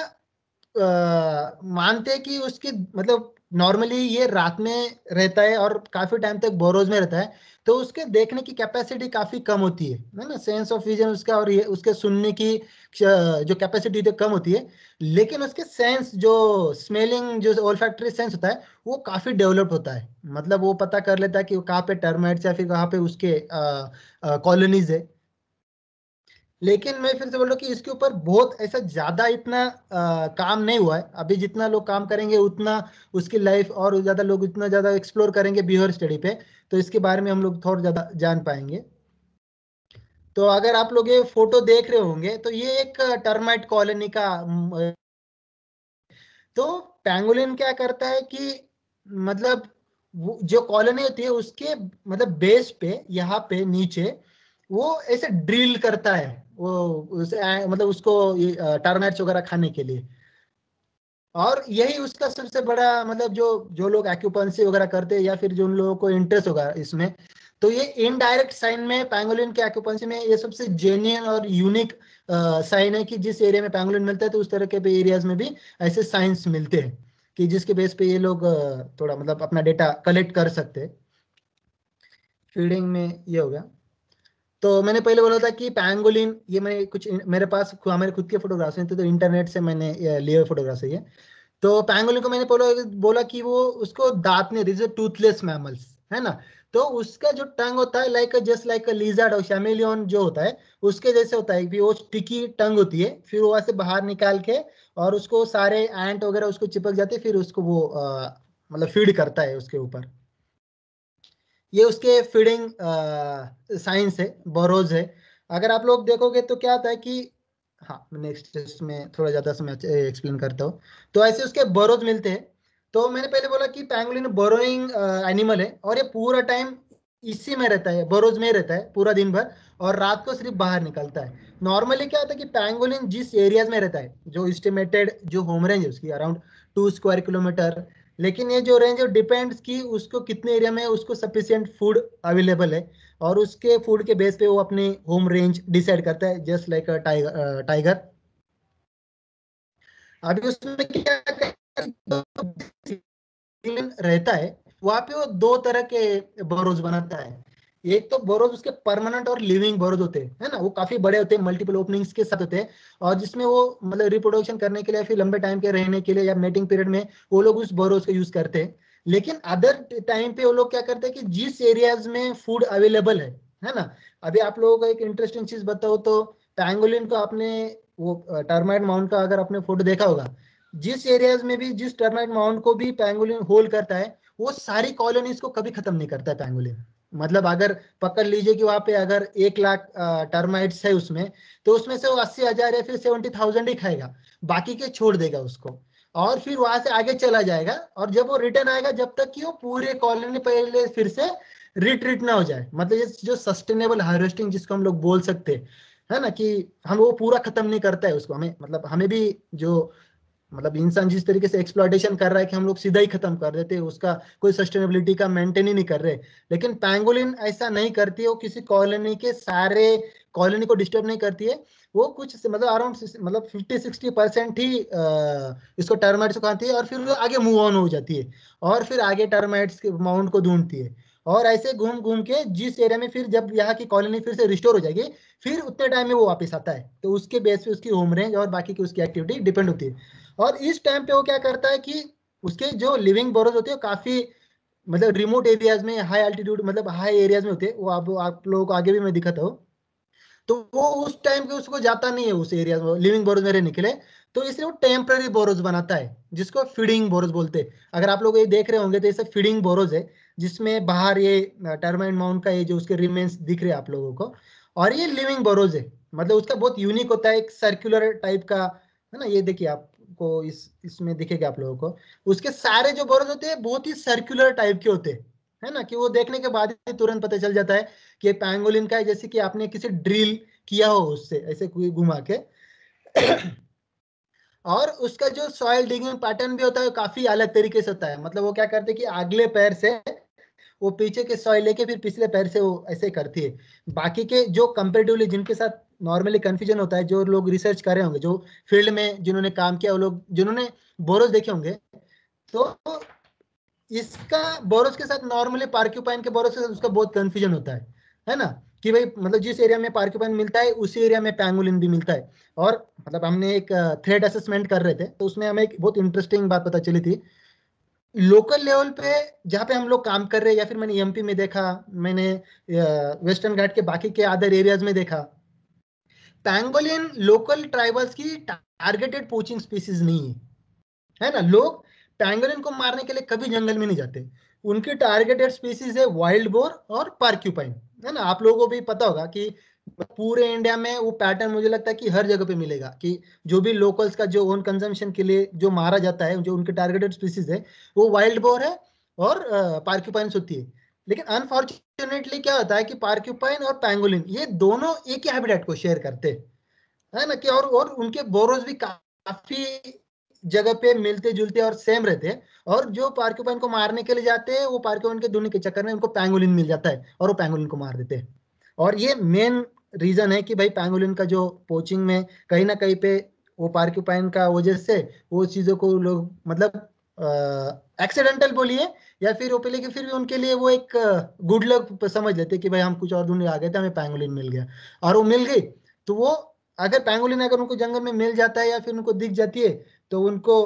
मानते हैं कि उसकी मतलब नॉर्मली ये रात में रहता है और काफी टाइम तक बोरोज में रहता है तो उसके देखने की कैपेसिटी काफी कम होती है है ना सेंस ऑफ विजन उसका और ये उसके सुनने की जो कैपेसिटी होती है कम होती है लेकिन उसके सेंस जो स्मेलिंग जो ओल्ड फैक्ट्री सेंस होता है वो काफी डेवलप होता है मतलब वो पता कर लेता है कि कहाँ पे टर्माइट्स या फिर कहाँ पे उसके कॉलोनीज है लेकिन मैं फिर से बोल रहा हूँ कि इसके ऊपर बहुत ऐसा ज्यादा इतना आ, काम नहीं हुआ है अभी जितना लोग काम करेंगे उतना उसकी लाइफ और ज्यादा लोग इतना ज्यादा एक्सप्लोर करेंगे बिहेवियर स्टडी पे तो इसके बारे में हम लोग थोड़ा ज्यादा जान पाएंगे तो अगर आप लोग ये फोटो देख रहे होंगे तो ये एक टर्माइट कॉलोनी का तो पैंगोलिन क्या करता है कि मतलब जो कॉलोनी होती है उसके मतलब बेस पे यहाँ पे नीचे वो ऐसे ड्रिल करता है वो उस, मतलब उसको टर्मेट्स वगैरह खाने के लिए और यही उसका सबसे बड़ा मतलब जो जो लोग एक्यूपेंसी वगैरह करते हैं या फिर जो उन लोगों को इंटरेस्ट होगा इसमें तो ये इनडायरेक्ट साइन में पैंगोलिन के एक्यूपेंसी में ये सबसे जेन्यन और यूनिक साइन है कि जिस एरिया में पैंगोलिन मिलता है तो उस तरह के एरियाज में भी ऐसे साइंस मिलते हैं कि जिसके बेस पे ये लोग थोड़ा मतलब अपना डेटा कलेक्ट कर सकते हैं फीडिंग में ये हो गया तो मैंने पहले बोला था कि पैंगोलिन ये मैंने कुछ मेरे पास हमारे खुद के फोटोग्राफ्स हैं तो, तो इंटरनेट से मैंने लिए फोटोग्राफ्स है ये तो पैंगोलिन को मैंने बोला बोला कि वो उसको दांत ने दिस टूथलेस मैमल्स है ना तो उसका जो टंग होता है लाइक जस्ट लाइक लीजर्ड और शैमिलियन जो होता है उसके जैसे होता है कि वो स्टिकी टंग होती है फिर वहां से बाहर निकाल के और उसको सारे एंट वगैरह उसको चिपक जाते फिर उसको वो मतलब फीड करता है उसके ऊपर ये उसके फीडिंग साइंस है बोरोज है अगर आप लोग देखोगे तो क्या होता है कि हाँ नेक्स्ट में थोड़ा ज़्यादा समय एक्सप्लेन करता हूँ तो ऐसे उसके बोरोज मिलते हैं तो मैंने पहले बोला कि पैंगुलिन बोरोइंग एनिमल है और ये पूरा टाइम इसी में रहता है बरोज में रहता है पूरा दिन भर और रात को सिर्फ बाहर निकलता है नॉर्मली क्या होता है कि पैंगोलिन जिस एरियाज में रहता है जो इस्टिमेटेड जो होम रेंज है उसकी अराउंड टू स्क्वायर किलोमीटर लेकिन ये जो रेंज है डिपेंड्स कि उसको कितने एरिया में उसको सफिशियंट फूड अवेलेबल है और उसके फूड के बेस पे वो अपने होम रेंज डिसाइड करता है जस्ट लाइक टाइगर टाइगर अभी उसमें क्या रहता है वहां पे वो दो तरह के बरोज बनाता है एक तो बोरोज उसके परमानेंट और लिविंग बोरोज होते हैं है ना वो काफी बड़े होते हैं मल्टीपल ओपनिंग्स के साथ होते हैं और जिसमें वो मतलब रिप्रोडक्शन करने के लिए फिर लंबे टाइम के रहने के लिए या मेटिंग पीरियड में वो लोग उस बोरोज का यूज करते हैं लेकिन अदर टाइम पे वो लोग क्या करते हैं कि जिस एरियाज में फूड अवेलेबल है है ना अभी आप लोगों को एक इंटरेस्टिंग चीज बताओ तो पैंगोलिन को आपने वो टर्माइट माउंट का अगर आपने फोटो देखा होगा जिस एरियाज में भी जिस टर्माइट माउंट को भी पैंगोलिन होल्ड करता है वो सारी कॉलोनीज को कभी खत्म नहीं करता है पैंगोलिन मतलब अगर पकड़ लीजिए कि वहां पे अगर एक लाख टर्माइट्स है उसमें तो उसमें से वो अस्सी हजार या फिर सेवेंटी थाउजेंड ही खाएगा बाकी के छोड़ देगा उसको और फिर वहां से आगे चला जाएगा और जब वो रिटर्न आएगा जब तक कि वो पूरे कॉलोनी पहले फिर से रिट्रीट ना हो जाए मतलब जो सस्टेनेबल हार्वेस्टिंग जिसको हम लोग बोल सकते हैं है ना कि हम वो पूरा खत्म नहीं करता है उसको हमें मतलब हमें भी जो मतलब इंसान जिस तरीके से एक्सप्लॉटेशन कर रहा है कि हम लोग सीधा ही खत्म कर देते हैं उसका कोई सस्टेनेबिलिटी का मेंटेन ही नहीं कर रहे लेकिन पैंगोलिन ऐसा नहीं करती है वो किसी कॉलोनी के सारे कॉलोनी को डिस्टर्ब नहीं करती है वो कुछ मतलब अराउंड मतलब फिफ्टी सिक्सटी परसेंट ही इसको टर्माइट्स को खाती है और फिर आगे मूव ऑन हो जाती है और फिर आगे टर्माइट्स के माउंट को ढूंढती है और ऐसे घूम घूम के जिस एरिया में फिर जब यहाँ की कॉलोनी फिर से रिस्टोर हो जाएगी फिर उतने टाइम में वो वापस आता है तो उसके बेस पे उसकी होम रेंज और बाकी की उसकी एक्टिविटी डिपेंड होती है और इस टाइम पे वो क्या करता है कि उसके जो लिविंग बोरोज होते हैं काफी मतलब रिमोट एरियाज में हाई अल्टीट्यूड मतलब हाई एरियाज में होते हैं वो आप आप लोगों को आगे भी मैं दिखाता हूँ तो वो उस टाइम पे उसको जाता नहीं है उस एरिया में लिविंग बोरोज मेरे निकले तो इसलिए वो टेम्पररी बोरोज बनाता है जिसको फीडिंग बोरोज बोलते हैं अगर आप लोग ये देख रहे होंगे तो ये सब फीडिंग बोरोज है जिसमें बाहर ये टर्माइन माउंट का ये जो उसके रिमेन्स दिख रहे हैं आप लोगों को और ये लिविंग बोरोज है मतलब उसका बहुत यूनिक होता है एक सर्कुलर टाइप का है ना ये देखिए आप को इस इसमें दिखेगा आप लोगों को उसके सारे जो बोरल होते हैं बहुत ही सर्कुलर टाइप के होते हैं है ना कि वो देखने के बाद ही तुरंत पता चल जाता है कि ये पैंगोलिन का है जैसे कि आपने किसी ड्रिल किया हो उससे ऐसे कोई घुमा के और उसका जो सॉयल डिगिंग पैटर्न भी होता है काफी अलग तरीके से होता है मतलब वो क्या करते हैं कि अगले पैर से वो पीछे के सॉइल लेके फिर पिछले पैर से वो ऐसे करती है बाकी के जो कंपेरेटिवली जिनके साथ नॉर्मली कन्फ्यूजन होता है जो लोग रिसर्च कर रहे होंगे जो फील्ड में जिन्होंने काम किया वो लोग जिन्होंने बोरोज देखे होंगे तो इसका बोरोज के साथ नॉर्मली पार्क्यूपाइन के बोरोज के साथ उसका बहुत कन्फ्यूजन होता है है ना कि भाई मतलब जिस एरिया में पार्क्यूपाइन मिलता है उसी एरिया में पैंगुलिन भी मिलता है और मतलब हमने एक थ्रेड uh, असेसमेंट कर रहे थे तो उसमें हमें एक बहुत इंटरेस्टिंग बात पता चली थी लोकल लेवल पे जहाँ पे हम लोग काम कर रहे हैं या फिर मैंने एमपी में देखा मैंने वेस्टर्न uh, घाट के बाकी के अदर एरियाज में देखा पैंगोलियन लोकल ट्राइबल्स की टारगेटेड पोचिंग स्पीसीज नहीं है है ना लोग पैंगोलिन को मारने के लिए कभी जंगल में नहीं जाते उनकी टारगेटेड स्पीसीज है वाइल्ड बोर और पार्क्यूपाइन है ना आप लोगों को भी पता होगा कि पूरे इंडिया में वो पैटर्न मुझे लगता है कि हर जगह पे मिलेगा कि जो भी लोकल्स का जो ओन कंजम्पशन के लिए जो मारा जाता है जो उनके टारगेटेड स्पीसीज है वो वाइल्ड बोर है और पार्क्यूपाइन होती है लेकिन अनफॉर्चुनेटली क्या होता है कि पार्क्यूपाइन और पैंगोलिन ये दोनों एक ही हैबिटेट को शेयर करते है ना कि और और उनके बोरोज भी काफी जगह पे मिलते जुलते और सेम रहते हैं और जो पार्क्यूपाइन को मारने के लिए जाते हैं वो पार्क्यूपाइन के दोनों के चक्कर में उनको पैंगोलिन मिल जाता है और वो पैंगोलिन को मार देते हैं और ये मेन रीजन है कि भाई पैंगोलिन का जो पोचिंग में कहीं ना कहीं पे वो पार्क्यूपाइन का वजह से वो चीजों को लोग मतलब एक्सीडेंटल बोलिए या फिर ओपे लेकिन फिर भी उनके लिए वो एक गुड लक समझ लेते कि भाई हम कुछ और ढूंढने आ गए थे हमें पैंगोलिन मिल गया और वो मिल गई तो वो अगर पैंगोलिन अगर उनको जंगल में मिल जाता है या फिर उनको दिख जाती है तो उनको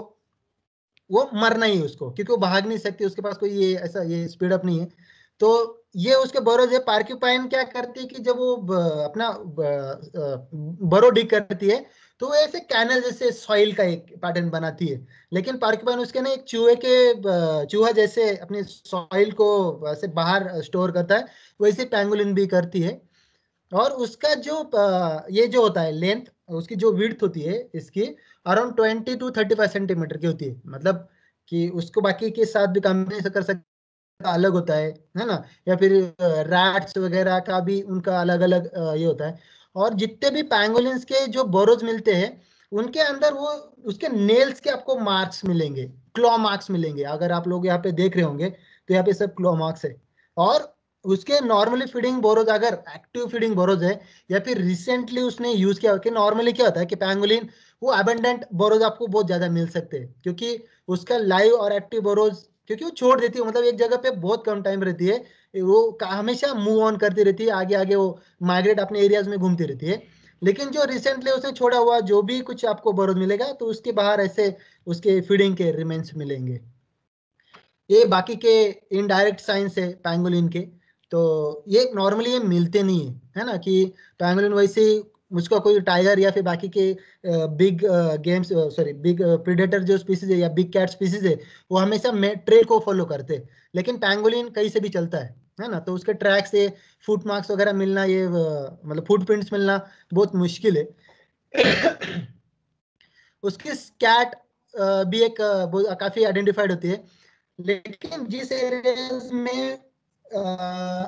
वो मरना ही उसको क्योंकि वो भाग नहीं सकती उसके पास कोई ये ऐसा ये स्पीड अप नहीं है तो ये उसके बरोज है पार्क्यूपाइन क्या करती है कि जब वो अपना बरो डिग करती है तो ऐसे कैनल जैसे सॉइल का एक पैटर्न बनाती है लेकिन पार्किपाइन उसके ना एक चूहे के चूहा जैसे अपने सॉइल को वैसे बाहर स्टोर करता है वैसे पैंगुलिन भी करती है और उसका जो ये जो होता है लेंथ उसकी जो विड्थ होती है इसकी around twenty to thirty five centimetre की होती है मतलब कि उसको बाकी के साथ भी काम नहीं कर सकता अलग होता है है ना या फिर रैट्स वगैरह का भी उनका अलग अलग ये होता है और जितने भी पैंगोलिन्स के जो बोरोज मिलते हैं उनके अंदर वो उसके नेल्स के आपको मार्क्स मिलेंगे क्लॉ मार्क्स मिलेंगे अगर आप लोग यहाँ पे देख रहे होंगे तो यहाँ पे सब क्लॉ मार्क्स है और उसके नॉर्मली फीडिंग बोरोज अगर एक्टिव फीडिंग बोरोज है या फिर रिसेंटली उसने यूज किया कि नॉर्मली क्या होता है कि पैंगोलिन वो अबेंडेंट बोरोज आपको बहुत ज्यादा मिल सकते हैं क्योंकि उसका लाइव और एक्टिव बोरोज क्योंकि वो छोड़ देती है मतलब एक जगह पे बहुत कम टाइम रहती है वो हमेशा मूव ऑन करती रहती है आगे आगे वो माइग्रेट अपने एरियाज में घूमती रहती है लेकिन जो रिसेंटली उसने छोड़ा हुआ जो भी कुछ आपको बरोज मिलेगा तो उसके बाहर ऐसे उसके फीडिंग के रिमेन्स मिलेंगे ये बाकी के इनडायरेक्ट साइंस है पैंगोलिन के तो ये नॉर्मली ये मिलते नहीं है है ना कि पैंगोलिन वैसे उसका कोई टाइगर या फिर बाकी के big games sorry big predator जो स्पीसीज है या बिग कैट स्पीसीज है वो हमेशा ट्रेल को फॉलो करते लेकिन पैंगोलिन कहीं से भी चलता है है ना तो उसके ट्रैक से फुट मार्क्स वगैरह मिलना ये मतलब फुट प्रिंट्स मिलना बहुत मुश्किल है उसकी स्कैट भी एक काफी आइडेंटिफाइड होती है लेकिन जिस एरियाज में आ,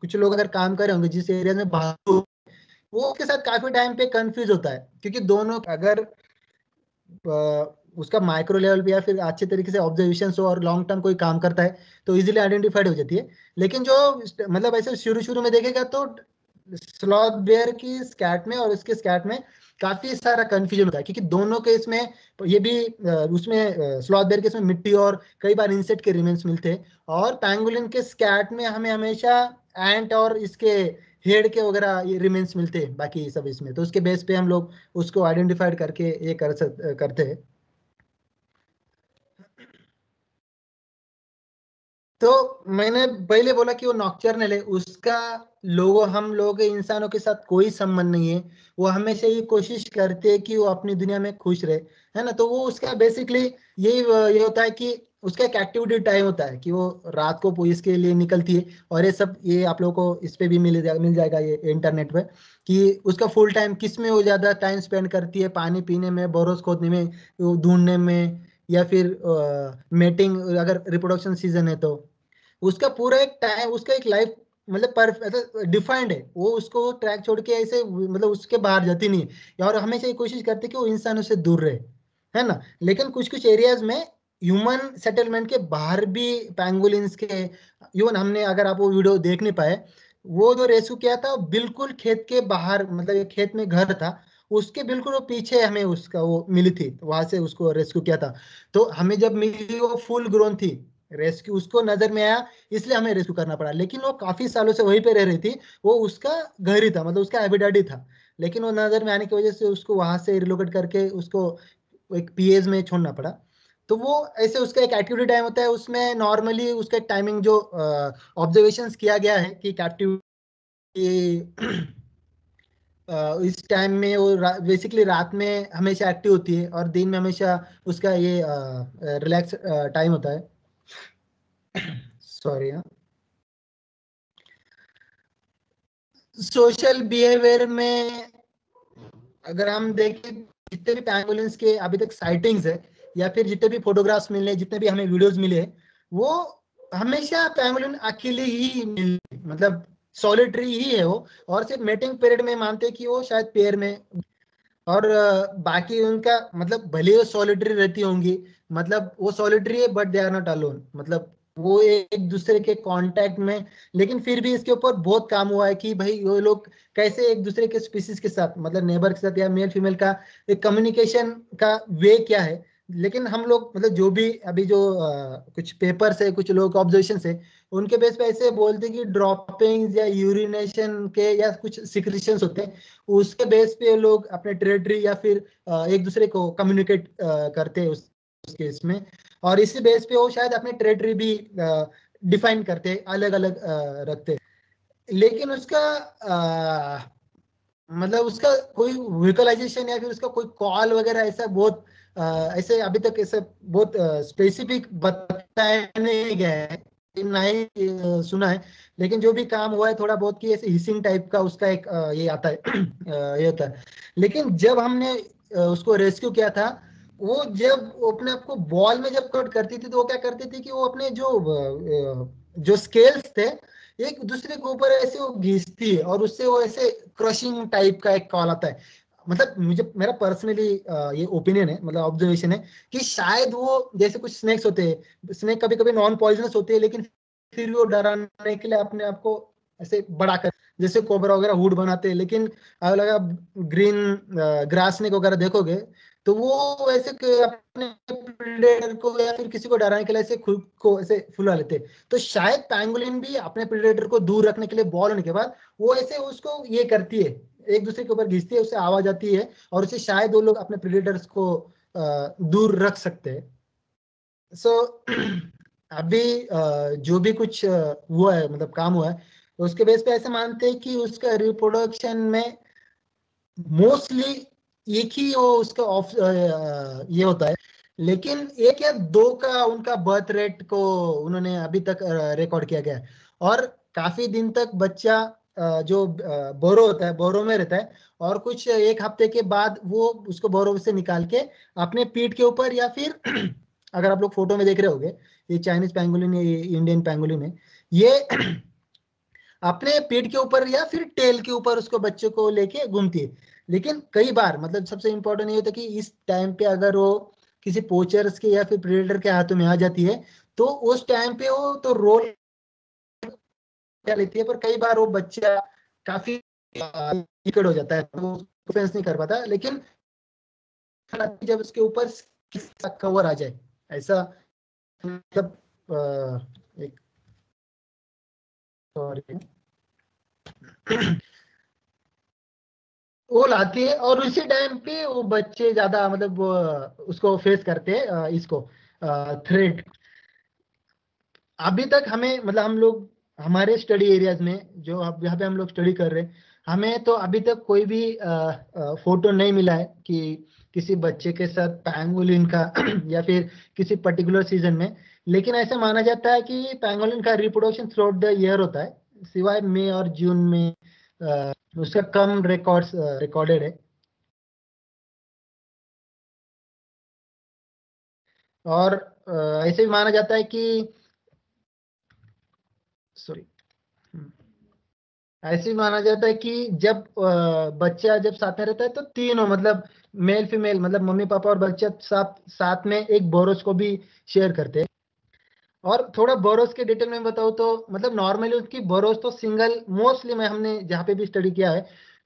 कुछ लोग अगर काम कर रहे होंगे जिस एरियाज में भालू वो उसके साथ काफी टाइम पे कंफ्यूज होता है क्योंकि दोनों अगर आ, उसका माइक्रो लेवल पे या फिर अच्छे तरीके से ऑब्जर्वेशन हो और लॉन्ग टर्म कोई काम करता है तो इजिली आइडेंटिफाइड हो जाती है लेकिन जो मतलब ऐसे शुरू शुरू में देखेगा तो स्लॉथ बेयर की स्कैट में और उसके स्कैट में काफी सारा कंफ्यूजन होता है क्योंकि दोनों के इसमें ये भी उसमें स्लॉथ बेयर के इसमें मिट्टी और कई बार इंसेट के रिमेन्स मिलते हैं और पैंगुलिन के स्कैट में हमें हमेशा एंट और इसके हेड के वगैरह रिमेन्स मिलते हैं बाकी सब इसमें तो उसके बेस पे हम लोग उसको आइडेंटिफाइड करके ये कर सक करते हैं तो मैंने पहले बोला कि वो नॉक्चरनल है उसका लोगों हम लोग इंसानों के साथ कोई संबंध नहीं है वो हमेशा ये कोशिश करते हैं कि वो अपनी दुनिया में खुश रहे है ना तो वो उसका बेसिकली यही ये होता है कि उसका एक एक्टिविटी टाइम होता है कि वो रात को पुलिस के लिए निकलती है और ये सब ये आप लोगों को इस पे भी मिल जाएगा मिल जाएगा ये इंटरनेट पे कि उसका फुल टाइम किस में वो ज़्यादा टाइम स्पेंड करती है पानी पीने में बोरोस खोदने में ढूंढने में या फिर मेटिंग अगर रिप्रोडक्शन सीजन है तो उसका पूरा एक टाइम उसका एक लाइफ मतलब डिफाइंड मतलब है वो उसको ट्रैक छोड़ के ऐसे मतलब उसके बाहर जाती नहीं है और हमेशा ये कोशिश करते कि वो इंसान उससे दूर रहे है ना लेकिन कुछ कुछ एरियाज में ह्यूमन सेटलमेंट के बाहर भी पेंगुलिन्स के इवन हमने अगर आप वो वीडियो देख नहीं पाए वो जो रेस्क्यू किया था बिल्कुल खेत के बाहर मतलब खेत में घर था उसके बिल्कुल वो पीछे हमें उसका वो मिली थी वहां से उसको रेस्क्यू किया था तो हमें जब मिली वो फुल ग्रोन थी रेस्क्यू उसको नजर में आया इसलिए हमें रेस्क्यू करना पड़ा लेकिन वो काफी सालों से वहीं पे रह रही थी वो उसका घर ही था मतलब उसका हैबिटेट ही था लेकिन वो नजर में आने की वजह से उसको वहां से रिलोकेट करके उसको एक पी में छोड़ना पड़ा तो वो ऐसे उसका एक एक्टिविटी टाइम होता है उसमें नॉर्मली उसका एक टाइमिंग जो ऑब्जर्वेशन किया गया है कि Uh, इस टाइम में वो बेसिकली रा, रात में हमेशा एक्टिव होती है और दिन में हमेशा उसका ये रिलैक्स uh, टाइम uh, होता है सॉरी सोशल बिहेवियर में अगर हम देखें जितने भी एम्बुलेंस के अभी तक साइटिंग्स है या फिर जितने भी फोटोग्राफ्स मिले जितने भी हमें वीडियोस मिले वो हमेशा पैंगुलिन अकेले ही मिल मतलब सॉलिटरी ही है वो और सिर्फ मेटिंग पीरियड में मानते हैं कि वो शायद पेयर में और बाकी उनका मतलब भले वो सॉलिटरी रहती होंगी मतलब वो सॉलिटरी है but they are not alone मतलब वो एक दूसरे के कांटेक्ट में लेकिन फिर भी इसके ऊपर बहुत काम हुआ है कि भाई ये लोग कैसे एक दूसरे के स्पीसीज के साथ मतलब नेबर के साथ या मेल फीमेल का एक कम्युनिकेशन का वे क्या है लेकिन हम लोग मतलब जो भी अभी जो आ, कुछ पेपर से कुछ लोग ऑब्जर्वेशन से उनके बेस पे ऐसे बोलते हैं कि ड्रॉपिंग्स या यूरिनेशन के या कुछ सिक्रेशन होते हैं उसके बेस पे लोग अपने टेरिटरी या फिर आ, एक दूसरे को कम्युनिकेट करते हैं उस, उस केस में और इसी बेस पे वो शायद अपने टेरेटरी भी डिफाइन करते अलग अलग रखते लेकिन उसका आ, मतलब उसका कोई व्हीकलाइजेशन या फिर उसका कोई कॉल वगैरह ऐसा बहुत आ, ऐसे अभी तक ऐसे बहुत स्पेसिफिक बताया नहीं गया है नहीं सुना है लेकिन जो भी काम हुआ है थोड़ा बहुत कि ऐसे हिसिंग टाइप का उसका एक ये आता है ये होता है लेकिन जब हमने उसको रेस्क्यू किया था वो जब अपने आपको बॉल में जब कट करती थी तो वो क्या करती थी कि वो अपने जो जो स्केल्स थे एक दूसरे के ऊपर ऐसे वो घिसती है और उससे वो ऐसे क्रशिंग टाइप का एक कॉल आता है मतलब मुझे मेरा पर्सनली ये ओपिनियन है मतलब ऑब्जर्वेशन है कि शायद वो जैसे कुछ स्नेक्स होते हैं स्नेक कभी कभी नॉन पॉइजनस होते हैं लेकिन फिर वो डराने के लिए अपने आप को ऐसे बड़ा कर जैसे कोबरा वगैरह हुड बनाते हैं लेकिन अगर ग्रीन ग्रास स्नेक वगैरह देखोगे तो वो ऐसे अपने प्रीडेटर को या फिर किसी को डराने के लिए ऐसे खुद को ऐसे फुला लेते तो शायद पैंगुलिन भी अपने प्रीडेटर को दूर रखने के लिए बॉल होने के बाद वो ऐसे उसको ये करती है एक दूसरे के ऊपर घिसती है उसे आवाज आती है और उसे शायद वो लोग अपने प्रीडेटर्स को दूर रख सकते हैं सो so, अभी जो भी कुछ हुआ है मतलब काम हुआ है उसके बेस पे ऐसे मानते हैं कि उसका रिप्रोडक्शन में मोस्टली एक ही वो उसका ऑफ ये होता है लेकिन एक या दो का उनका बर्थ रेट को उन्होंने अभी तक रिकॉर्ड किया गया है और काफी दिन तक बच्चा जो बोरो होता है बोरो में रहता है और कुछ एक हफ्ते के बाद वो उसको बोरो से निकाल के अपने पीठ के ऊपर या फिर अगर आप लोग फोटो में देख रहे होंगे ये चाइनीज पेंगुलिन ये इंडियन पेंगुलिन है ये अपने पीठ के ऊपर या फिर टेल के ऊपर उसको बच्चे को लेके घूमती है लेकिन कई बार मतलब सबसे इम्पोर्टेंट ये होता है कि इस टाइम पे अगर वो किसी पोचर्स के या फिर प्रेडेटर के हाथों में आ जाती है तो उस टाइम पे वो तो रोल लेती है पर कई बार वो बच्चा काफी हो जाता है तो वो डिफेंस नहीं कर पाता लेकिन जब उसके ऊपर कवर आ जाए ऐसा मतलब एक सॉरी वो लाती है और उसी टाइम पे वो बच्चे ज्यादा मतलब उसको फेस करते हैं इसको थ्रेड अभी तक हमें मतलब हम लोग हमारे स्टडी एरियाज में जो यहाँ पे हम लोग स्टडी कर रहे हैं हमें तो अभी तक कोई भी आ, आ, फोटो नहीं मिला है कि किसी बच्चे के साथ पैंगोलिन का या फिर किसी पर्टिकुलर सीजन में लेकिन ऐसा माना जाता है कि पैंगोलिन का reproduction throughout the year होता है सिवाय मई और जून में Uh, उसका कम रिकॉर्ड्स रिकॉर्डेड uh, है और uh, ऐसे भी माना जाता है कि सॉरी hmm, ऐसे भी माना जाता है कि जब बच्चा जब साथ में रहता है तो तीनों मतलब मेल फीमेल मतलब मम्मी पापा और बच्चा साथ साथ में एक बोरोस को भी शेयर करते हैं और थोड़ा बोरोस के डिटेल में बताऊँ तो मतलब नॉर्मली उसकी बोरोस तो सिंगल मोस्टली मैं हमने जहाँ पे भी स्टडी किया है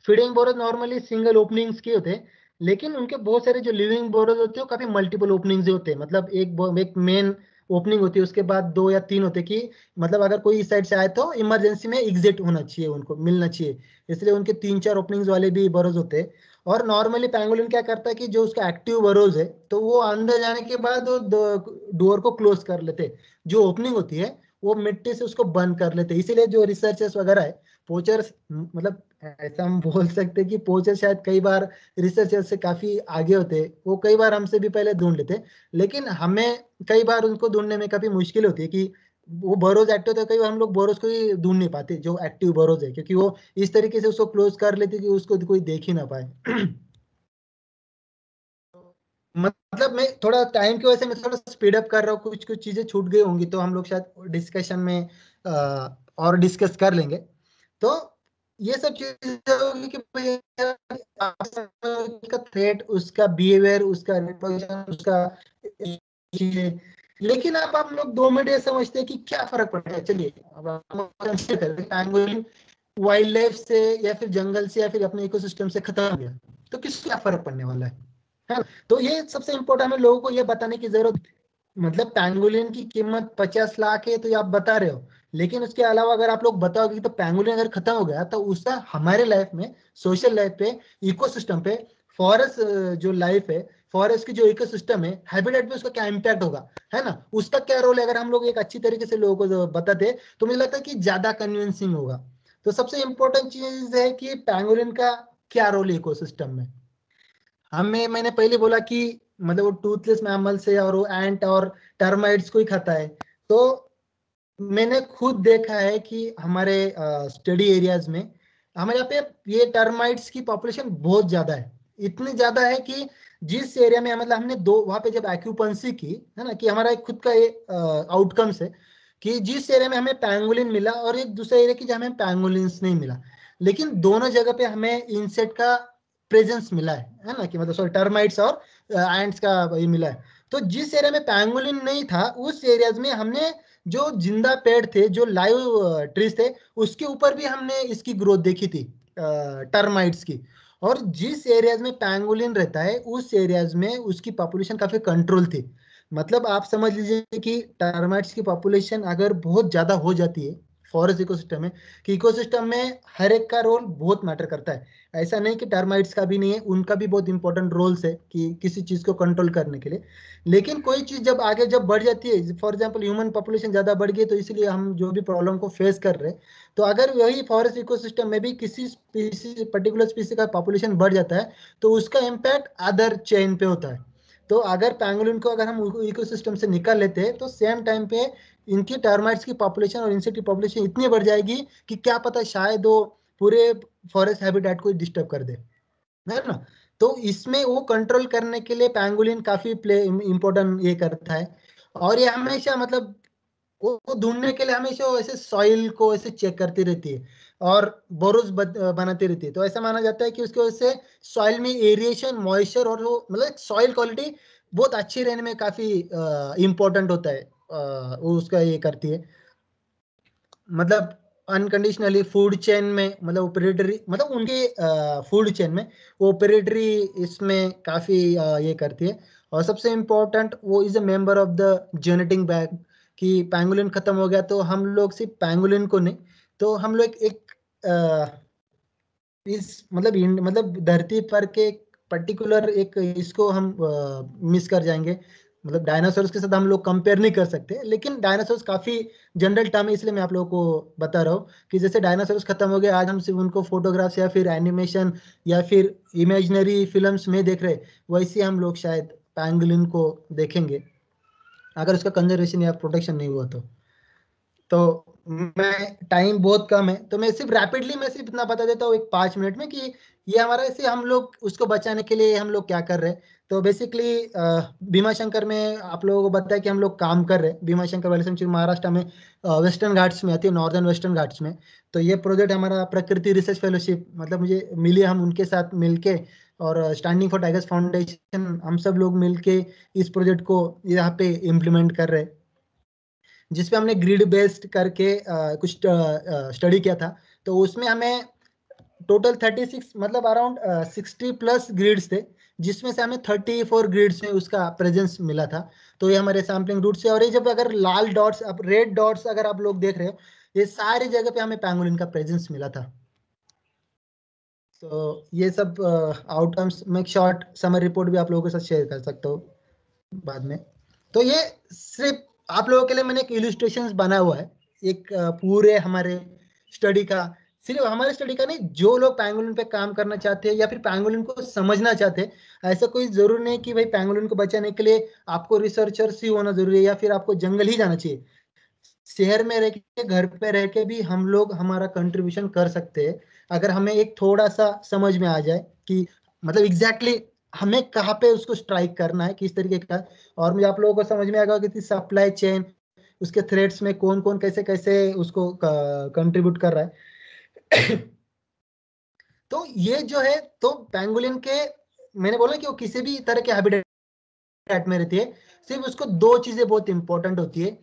feeding burrows normally single openings के होते हैं लेकिन उनके बहुत सारे जो लिविंग बोरोस होते हैं काफी मल्टीपल ओपनिंग्स होते हैं मतलब एक एक मेन ओपनिंग होती है उसके बाद दो या तीन होते कि मतलब अगर कोई इस साइड से आए तो इमरजेंसी में एग्जिट होना चाहिए उनको मिलना चाहिए इसलिए उनके तीन चार ओपनिंग्स वाले भी बरोज होते हैं और नॉर्मली पैंगोलिन क्या करता है कि जो उसका एक्टिव बरोज है तो वो अंदर जाने के बाद वो डोर को क्लोज कर लेते जो ओपनिंग होती है वो मिट्टी से उसको बंद कर लेते हैं इसीलिए जो रिसर्चर्स वगैरह है पोचर्स मतलब ऐसा हम बोल सकते हैं कि पोचर शायद कई बार रिसर्चर्स से काफी आगे होते वो कई बार हमसे भी पहले ढूंढ लेते लेकिन हमें कई बार उनको ढूंढने में काफी मुश्किल होती है कि वो बोरोज एक्टिव होते कई बार हम लोग बोरोज को ही ढूंढ नहीं पाते जो एक्टिव बोरोज है क्योंकि वो इस तरीके से उसको क्लोज कर लेते कि उसको कोई देख ही ना पाए मतलब मैं थोड़ा टाइम की वजह से मैं थोड़ा स्पीड अप कर रहा हूँ कुछ कुछ चीजें छूट गई होंगी तो हम लोग शायद डिस्कशन में आ, और डिस्कस कर लेंगे तो ये सब चीजें होगी कि का थ्रेट उसका बिहेवियर उसका उसका लेकिन आप हम लोग दो मिनट ये समझते हैं कि क्या फर्क पड़ता है चलिए अब वाइल्ड लाइफ से या फिर जंगल से या फिर अपने इकोसिस्टम से खत्म हो गया तो किस क्या फर्क पड़ने वाला है है ना तो ये सबसे इम्पोर्टेंट है लोगों को ये बताने की जरूरत मतलब पैंगुलिन की कीमत पचास लाख है तो ये आप बता रहे हो लेकिन उसके अलावा अगर आप लोग बताओगे तो पैंगुलिन अगर खत्म हो गया तो उसका हमारे लाइफ में सोशल लाइफ पे इको पे फॉरेस्ट जो लाइफ है फॉरेस्ट की जो इको सिस्टम है उसका क्या इम्पैक्ट होगा है ना उसका क्या रोल है अगर हम लोग एक अच्छी तरीके से लोगों को बताते तो मुझे लगता है कि ज्यादा कन्विंसिंग होगा तो सबसे इम्पोर्टेंट चीज है कि पैंगुलिन का क्या रोल इकोसिस्टम में हमें मैंने पहले बोला कि मतलब वो टूथलेस मैमल से और वो एंट और टर्माइट्स को ही खाता है तो मैंने खुद देखा है कि हमारे स्टडी एरियाज में हमारे यहाँ पे ये टर्माइट्स की पॉपुलेशन बहुत ज्यादा है इतनी ज्यादा है कि जिस एरिया में मतलब हमने दो वहां पे जब एक्यूपेंसी की है ना कि हमारा एक खुद का ये आउटकम्स है कि जिस एरिया में हमें पैंगुलिन मिला और एक दूसरे एरिया की जहां हमें पैंगुलिन नहीं मिला लेकिन दोनों जगह पे हमें इंसेक्ट का प्रेजेंस मिला है है ना कि मतलब सॉरी टर्माइट्स और एंड्स uh, का ये मिला है तो जिस एरिया में पैंगोलिन नहीं था उस एरियाज में हमने जो जिंदा पेड़ थे जो लाइव ट्रीज uh, थे उसके ऊपर भी हमने इसकी ग्रोथ देखी थी टर्माइट्स uh, की और जिस एरियाज में पैंगोलिन रहता है उस एरियाज में उसकी पॉपुलेशन काफी कंट्रोल थी मतलब आप समझ लीजिए कि टर्माइट्स की पॉपुलेशन अगर बहुत ज्यादा हो जाती है फॉरेस्ट इकोसिस्टम है कि इकोसिस्टम में हर एक का रोल बहुत मैटर करता है ऐसा नहीं कि टर्माइट्स का भी नहीं है उनका भी बहुत इंपॉर्टेंट रोल्स है कि किसी चीज़ को कंट्रोल करने के लिए लेकिन कोई चीज़ जब आगे जब बढ़ जाती है फॉर एग्जाम्पल ह्यूमन पॉपुलेशन ज़्यादा बढ़ गई तो इसलिए हम जो भी प्रॉब्लम को फेस कर रहे हैं तो अगर वही फॉरेस्ट इकोसिस्टम में भी किसी स्पीसी पर्टिकुलर स्पीसी का पॉपुलेशन बढ़ जाता है तो उसका इम्पैक्ट अदर चेन पे होता है तो अगर पैंगोलिन को अगर हम इकोसिस्टम से निकाल लेते हैं तो सेम टाइम पे इनकी टर्माइट्स की पॉपुलेशन और इनसे की पॉपुलेशन इतनी बढ़ जाएगी कि क्या पता शायद वो पूरे फॉरेस्ट हैबिटेट को डिस्टर्ब कर दे है ना तो इसमें वो कंट्रोल करने के लिए पैंगुलिन काफी प्ले इम्पोर्टेंट ये करता है और ये हमेशा मतलब वो ढूंढने के लिए हमेशा ऐसे सॉइल को ऐसे चेक करती रहती है और बोरोज बनाती रहती है तो ऐसा माना जाता है कि उसकी वजह से सॉइल में एरिएशन मॉइस्चर और वो मतलब सॉइल क्वालिटी बहुत अच्छी रहने में काफी इम्पोर्टेंट होता है वो उसका ये करती है मतलब अनकंडीशनली फूड चेन में मतलब ऑपरेटरी मतलब उनके फूड चेन में वो ऑपरेटरी इसमें काफ़ी ये करती है और सबसे इम्पोर्टेंट वो is a member of the genetic bag कि पैंगुलिन ख़त्म हो गया तो हम लोग सिर्फ पैंगुलिन को नहीं तो हम लोग एक आ, इस मतलब मतलब धरती पर के पर्टिकुलर एक इसको हम आ, मिस कर जाएंगे मतलब डायनासोर के साथ हम लोग कंपेयर नहीं कर सकते लेकिन डायनासोर काफी जनरल टर्म है इसलिए मैं आप लोगों को बता रहा हूँ कि जैसे डायनासोर खत्म हो गए आज हम सिर्फ उनको फोटोग्राफ्स या फिर एनिमेशन या फिर इमेजनरी फिल्म में देख रहे वैसे हम लोग शायद पैंगलिन को देखेंगे अगर उसका कंजर्वेशन या प्रोटेक्शन नहीं हुआ तो तो मैं टाइम बहुत कम है तो मैं सिर्फ रैपिडली मैं सिर्फ इतना बता देता हूँ एक पाँच मिनट में कि ये हमारा ऐसे हम लोग उसको बचाने के लिए हम लोग क्या कर रहे हैं तो बेसिकली भीमा शंकर में आप लोगों को बताया कि हम लोग काम कर रहे हैं भीमा शंकर वाली महाराष्ट्र में वेस्टर्न घाट्स में आती है नॉर्दर्न वेस्टर्न घाट्स में तो ये प्रोजेक्ट हमारा प्रकृति रिसर्च फेलोशिप मतलब मुझे मिली हम उनके साथ मिलके और स्टैंडिंग फॉर टाइगर्स फाउंडेशन हम सब लोग मिलके इस प्रोजेक्ट को यहाँ पे इम्प्लीमेंट कर रहे हैं जिसपे हमने ग्रिड बेस्ड करके आ, कुछ स्टडी किया था तो उसमें हमें टोटल 36 मतलब अराउंड 60 प्लस ग्रिड्स थे जिसमें से हमें 34 ग्रिड्स में उसका प्रेजेंस मिला था तो ये हमारे सैम्पलिंग रूट से और ये जब अगर लाल डॉट्स अब रेड डॉट्स अगर आप लोग देख रहे हो ये सारी जगह पे हमें पैंगोलिन का प्रेजेंस मिला था तो ये सब आउटकम्स में शॉर्ट समर रिपोर्ट भी आप लोगों के साथ शेयर कर सकता हूँ बाद में तो ये सिर्फ आप लोगों के लिए मैंने एक इलिस्ट्रेशन बना हुआ है एक पूरे हमारे स्टडी का सिर्फ हमारे स्टडी का नहीं जो लोग पैंगोलिन पे काम करना चाहते हैं या फिर पैंगोलिन को समझना चाहते हैं ऐसा कोई जरूर नहीं कि भाई पैंगोलिन को बचाने के लिए आपको रिसर्चर्स ही होना जरूरी है या फिर आपको जंगल ही जाना चाहिए शहर में रह के घर पे रह के भी हम लोग हमारा कंट्रीब्यूशन कर सकते हैं अगर हमें एक थोड़ा सा समझ में आ जाए कि मतलब एग्जैक्टली exactly हमें कहाँ पे उसको स्ट्राइक करना है किस तरीके का और मुझे आप लोगों को समझ में आएगा कि सप्लाई चेन उसके थ्रेड्स में कौन कौन कैसे कैसे उसको कंट्रीब्यूट कर रहा है तो ये जो है तो पेंगुलिन के मैंने बोला कि वो किसी भी तरह के हैबिटेट में रहती है सिर्फ उसको दो चीजें बहुत इंपॉर्टेंट होती है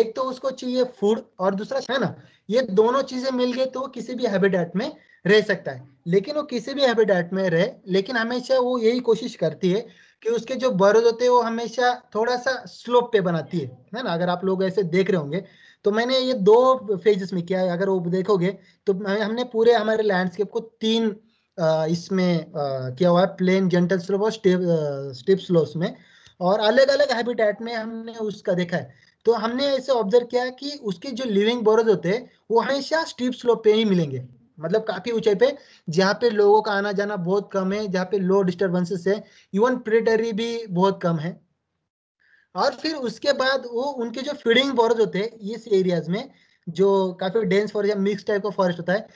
एक तो उसको चाहिए फूड और दूसरा है ना ये दोनों चीजें मिल गए तो किसी भी हैबिटेट में रह सकता है लेकिन वो किसी भी हैबिटेट में रहे लेकिन हमेशा वो यही कोशिश करती है कि उसके जो बर्ड होते हैं वो हमेशा थोड़ा सा स्लोप पे बनाती है है ना अगर आप लोग ऐसे देख रहे होंगे तो मैंने ये दो फेजेस में किया है अगर वो देखोगे तो हमने पूरे हमारे लैंडस्केप को तीन इसमें किया हुआ है प्लेन जेंटल स्लोप और स्टिप स्लोप में और अलग अलग हैबिटेट में हमने उसका देखा है तो हमने ऐसे ऑब्जर्व किया कि उसके जो लिविंग बर्ड होते हैं वो हमेशा स्टीप स्लोप पे ही मिलेंगे मतलब काफी ऊंचाई पे जहाँ पे लोगों का आना जाना बहुत कम है जहाँ पे लो डिस्टर्बेंसेस है इवन प्रेटरी भी बहुत कम है और फिर उसके बाद वो उनके जो फीडिंग फॉरेस्ट होते हैं इस एरियाज में जो काफी डेंस फॉरेस्ट या मिक्स टाइप का फॉरेस्ट होता है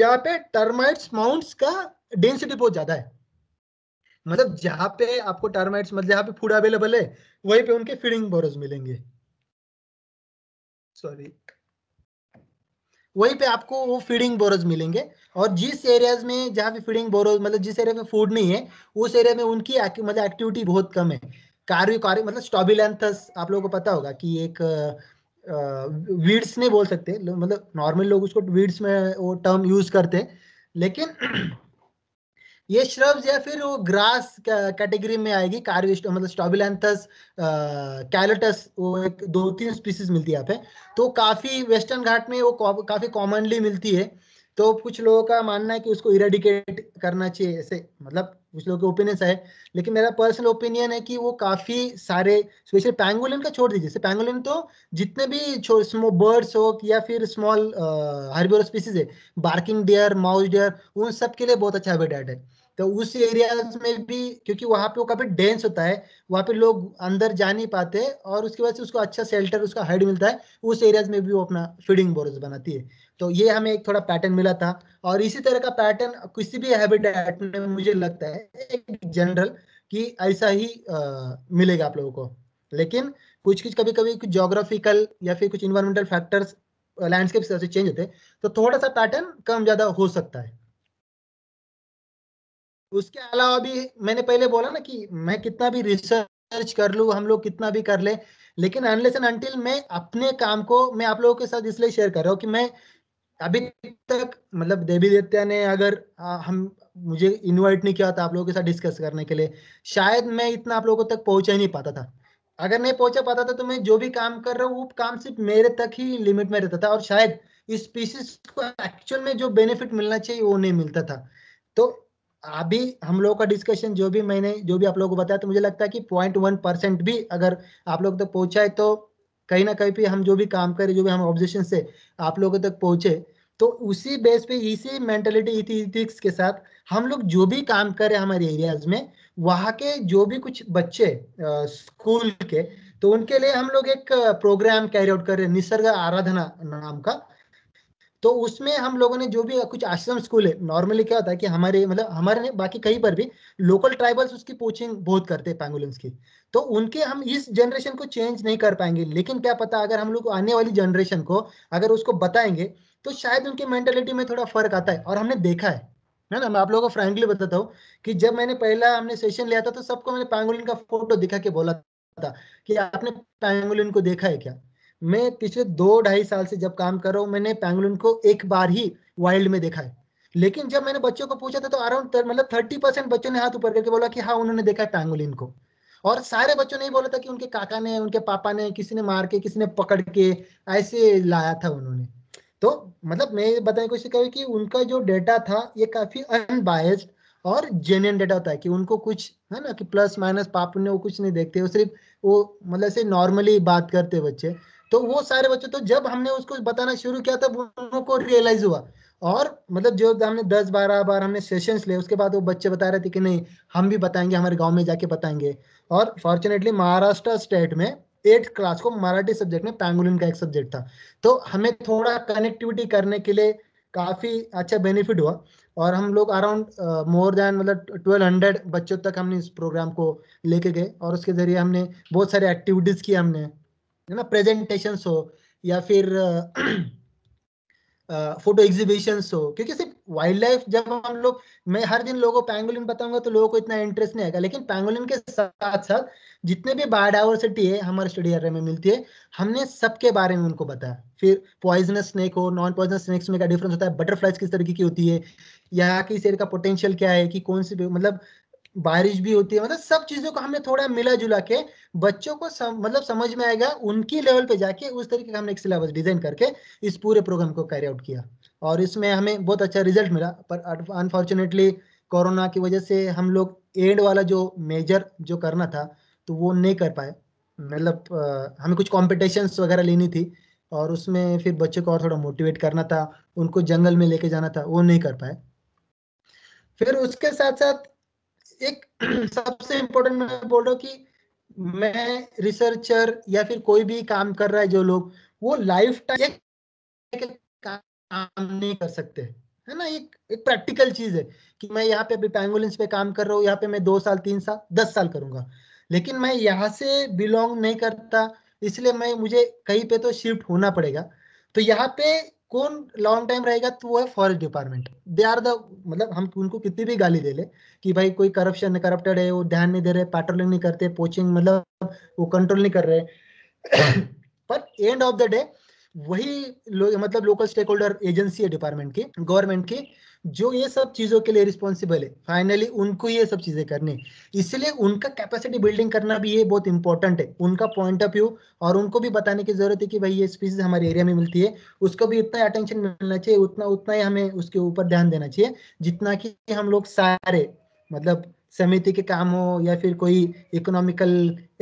जहाँ पे टर्माइट्स माउंट्स का डेंसिटी बहुत ज्यादा है मतलब जहाँ पे आपको टर्माइट्स मतलब जहाँ पे फूड अवेलेबल है वहीं पे उनके फीडिंग बोरस मिलेंगे सॉरी वहीं पे आपको वो फीडिंग बोरोज मिलेंगे और जिस एरियाज में जहाँ पे फीडिंग बोरोज मतलब जिस एरिया में फूड नहीं है उस एरिया में उनकी मतलब एक्टिविटी बहुत कम है कार्यो कार्य मतलब स्टॉबिलेंथस आप लोगों को पता होगा कि एक वीड्स नहीं बोल सकते मतलब नॉर्मल लोग उसको वीड्स में वो टर्म यूज करते हैं लेकिन ये श्रब्स या फिर वो ग्रास कैटेगरी में आएगी कार्विस्ट मतलब स्टॉबिलेंथस कैलोटस वो एक दो तीन स्पीसीज मिलती है यहाँ पे तो काफ़ी वेस्टर्न घाट में वो काफ़ी कॉमनली मिलती है तो कुछ लोगों का मानना है कि उसको इरेडिकेट करना चाहिए ऐसे मतलब कुछ लोगों के ओपिनियंस है लेकिन मेरा पर्सनल ओपिनियन है कि वो काफ़ी सारे स्पेशली पैंगोलिन का छोड़ दीजिए पैंगोलिन तो जितने भी बर्ड्स हो या फिर स्मॉल हर्बियर स्पीसीज है बार्किंग डियर माउस डियर उन सब के लिए बहुत अच्छा हैबिटेट है तो उस एरियाज में भी क्योंकि वहाँ पे वो काफी डेंस होता है वहाँ पे लोग अंदर जा नहीं पाते और उसके वजह से उसको अच्छा शेल्टर उसका हाइड मिलता है उस एरियाज में भी वो अपना फीडिंग बोर्ड बनाती है तो ये हमें एक थोड़ा पैटर्न मिला था और इसी तरह का पैटर्न किसी भी हैबिटेट में मुझे लगता है एक जनरल कि ऐसा ही आ, मिलेगा आप लोगों को लेकिन कुछ कुछ कभी कभी कुछ जोग्राफिकल या फिर कुछ इन्वायरमेंटल फैक्टर्स लैंडस्केप से चेंज होते हैं तो थोड़ा सा पैटर्न कम ज़्यादा हो सकता है उसके अलावा भी मैंने पहले बोला ना कि मैं कितना भी रिसर्च कर लूँ हम लोग कितना भी कर ले लेकिन अनलेस एंड अनटिल मैं अपने काम को मैं आप लोगों के साथ इसलिए शेयर कर रहा हूँ कि मैं अभी तक मतलब देवी देवता ने अगर आ, हम मुझे इनवाइट नहीं किया था आप लोगों के साथ डिस्कस करने के लिए शायद मैं इतना आप लोगों तक पहुंचा ही नहीं पाता था अगर नहीं पहुंचा पाता था तो मैं जो भी काम कर रहा हूँ वो काम सिर्फ मेरे तक ही लिमिट में रहता था और शायद इस स्पीसीज को एक्चुअल में जो बेनिफिट मिलना चाहिए वो नहीं मिलता था तो अभी हम लोगों का डिस्कशन जो भी मैंने जो भी आप लोगों को बताया तो मुझे लगता है कि पॉइंट वन परसेंट भी अगर आप लोग तक तो पहुंचा है तो कहीं ना कहीं भी हम जो भी काम करें जो भी हम ऑब्जेक्शन से आप लोगों तक पहुंचे तो उसी बेस पे इसी मेंटेलिटी इथिक्स के साथ हम लोग जो भी काम कर रहे हैं हमारे एरियाज में वहाँ के जो भी कुछ बच्चे स्कूल के तो उनके लिए हम लोग एक प्रोग्राम कैरी आउट कर रहे हैं निसर्ग आराधना नाम का तो उसमें हम लोगों ने जो भी कुछ आश्रम स्कूल है नॉर्मली क्या होता है कि हमारे मतलब हमारे बाकी कहीं पर भी लोकल ट्राइबल्स उसकी कोचिंग बहुत करते हैं पेंगुलिन्स की तो उनके हम इस जनरेशन को चेंज नहीं कर पाएंगे लेकिन क्या पता अगर हम लोग आने वाली जनरेशन को अगर उसको बताएंगे तो शायद उनकी मेंटेलिटी में थोड़ा फर्क आता है और हमने देखा है ना मैं आप लोगों को फ्रेंकली बताता हूँ कि जब मैंने पहला हमने सेशन लिया था तो सबको मैंने पैंगुलिन का फोटो दिखा के बोला था कि आपने पैंगुलिन को देखा है क्या मैं पिछले दो ढाई साल से जब काम कर रहा हूँ मैंने पेंगुलिन को एक बार ही वाइल्ड में देखा है लेकिन जब मैंने बच्चों को पूछा था तो अराउंड मतलब थर्टी परसेंट बच्चों ने हाथ ऊपर करके बोला कि हाँ उन्होंने देखा है पैंगुलिन को और सारे बच्चों ने बोला था कि उनके काका ने उनके पापा ने किसी ने मार के किसी ने पकड़ के ऐसे लाया था उन्होंने तो मतलब मैं बताने की कोशिश करूँ कि उनका जो डेटा था ये काफी अनबायस्ड और जेन्यन डेटा होता है कि उनको कुछ है ना कि प्लस माइनस पापा ने वो कुछ नहीं देखते वो सिर्फ वो मतलब से नॉर्मली बात करते बच्चे तो वो सारे बच्चे तो जब हमने उसको बताना शुरू किया तब उनको रियलाइज हुआ और मतलब जो हमने दस बारह बार हमने सेशंस ले उसके बाद वो बच्चे बता रहे थे कि नहीं हम भी बताएंगे हमारे गांव में जाके बताएंगे और फॉर्चुनेटली महाराष्ट्र स्टेट में एट क्लास को मराठी सब्जेक्ट में पैंगुलिन का एक सब्जेक्ट था तो हमें थोड़ा कनेक्टिविटी करने के लिए काफ़ी अच्छा बेनिफिट हुआ और हम लोग अराउंड मोर देन मतलब हंड्रेड बच्चों तक हमने इस प्रोग्राम को लेके गए और उसके ज़रिए हमने बहुत सारे एक्टिविटीज़ की हमने है ना प्रेजेंटेशन हो या फिर फोटो एग्जीबिशन हो क्योंकि सिर्फ वाइल्ड लाइफ जब हम लोग मैं हर दिन लोगों को पैंगोलिन बताऊंगा तो लोगों को इतना इंटरेस्ट नहीं आएगा लेकिन पैंगोलिन के साथ साथ जितने भी बायोडाइवर्सिटी है हमारे स्टडी एरिया में मिलती है हमने सबके बारे में उनको बताया फिर पॉइजनस स्नेक हो नॉन पॉइजनस स्नेक्स में क्या डिफरेंस होता है बटरफ्लाइज किस तरीके की होती है यहाँ की शेर का पोटेंशियल क्या है कि कौन सी मतलब बारिश भी होती है मतलब सब चीजों को हमने थोड़ा मिला जुला के बच्चों को सम, मतलब समझ में आएगा उनकी लेवल पे जाके उस तरीके का हमने एक सिलेबस डिजाइन करके इस पूरे प्रोग्राम को कैरी आउट किया और इसमें हमें बहुत अच्छा रिजल्ट मिला पर अनफॉर्चुनेटली कोरोना की वजह से हम लोग एंड वाला जो मेजर जो करना था तो वो नहीं कर पाए मतलब हमें कुछ कॉम्पिटिशन्स वगैरह लेनी थी और उसमें फिर बच्चों को और थोड़ा मोटिवेट करना था उनको जंगल में लेके जाना था वो नहीं कर पाए फिर उसके साथ साथ एक सबसे इम्पोर्टेंट मैं बोल रहा हूँ कि मैं रिसर्चर या फिर कोई भी काम कर रहा है जो लोग वो लाइफ टाइम काम नहीं कर सकते है ना एक एक प्रैक्टिकल चीज है कि मैं यहाँ पे अभी पैंगुलेंस पे काम कर रहा हूँ यहाँ पे मैं दो साल तीन साल दस साल करूंगा लेकिन मैं यहाँ से बिलोंग नहीं करता इसलिए मैं मुझे कहीं पे तो शिफ्ट होना पड़ेगा तो यहाँ पे कौन लॉन्ग टाइम रहेगा तो वो है forest department they are the मतलब हम उनको कितनी भी गाली दे ले कि भाई कोई करप्शन करप्टेड है वो ध्यान नहीं दे रहे पेट्रोलिंग नहीं करते पोचिंग मतलब वो कंट्रोल नहीं कर रहे पर एंड ऑफ द डे वही लो, मतलब लोकल स्टेक होल्डर एजेंसी है डिपार्टमेंट की गवर्नमेंट की जो ये सब चीजों के लिए रिस्पॉन्सिबल है फाइनली उनको ये सब चीजें करनी इसलिए उनका कैपेसिटी बिल्डिंग करना भी ये बहुत इंपॉर्टेंट है उनका पॉइंट ऑफ व्यू और उनको भी बताने की जरूरत है कि भाई ये स्पीसीज हमारे एरिया में मिलती है उसको भी उतना अटेंशन मिलना चाहिए उतना उतना ही हमें उसके ऊपर ध्यान देना चाहिए जितना कि हम लोग सारे मतलब समिति के काम हो या फिर कोई इकोनॉमिकल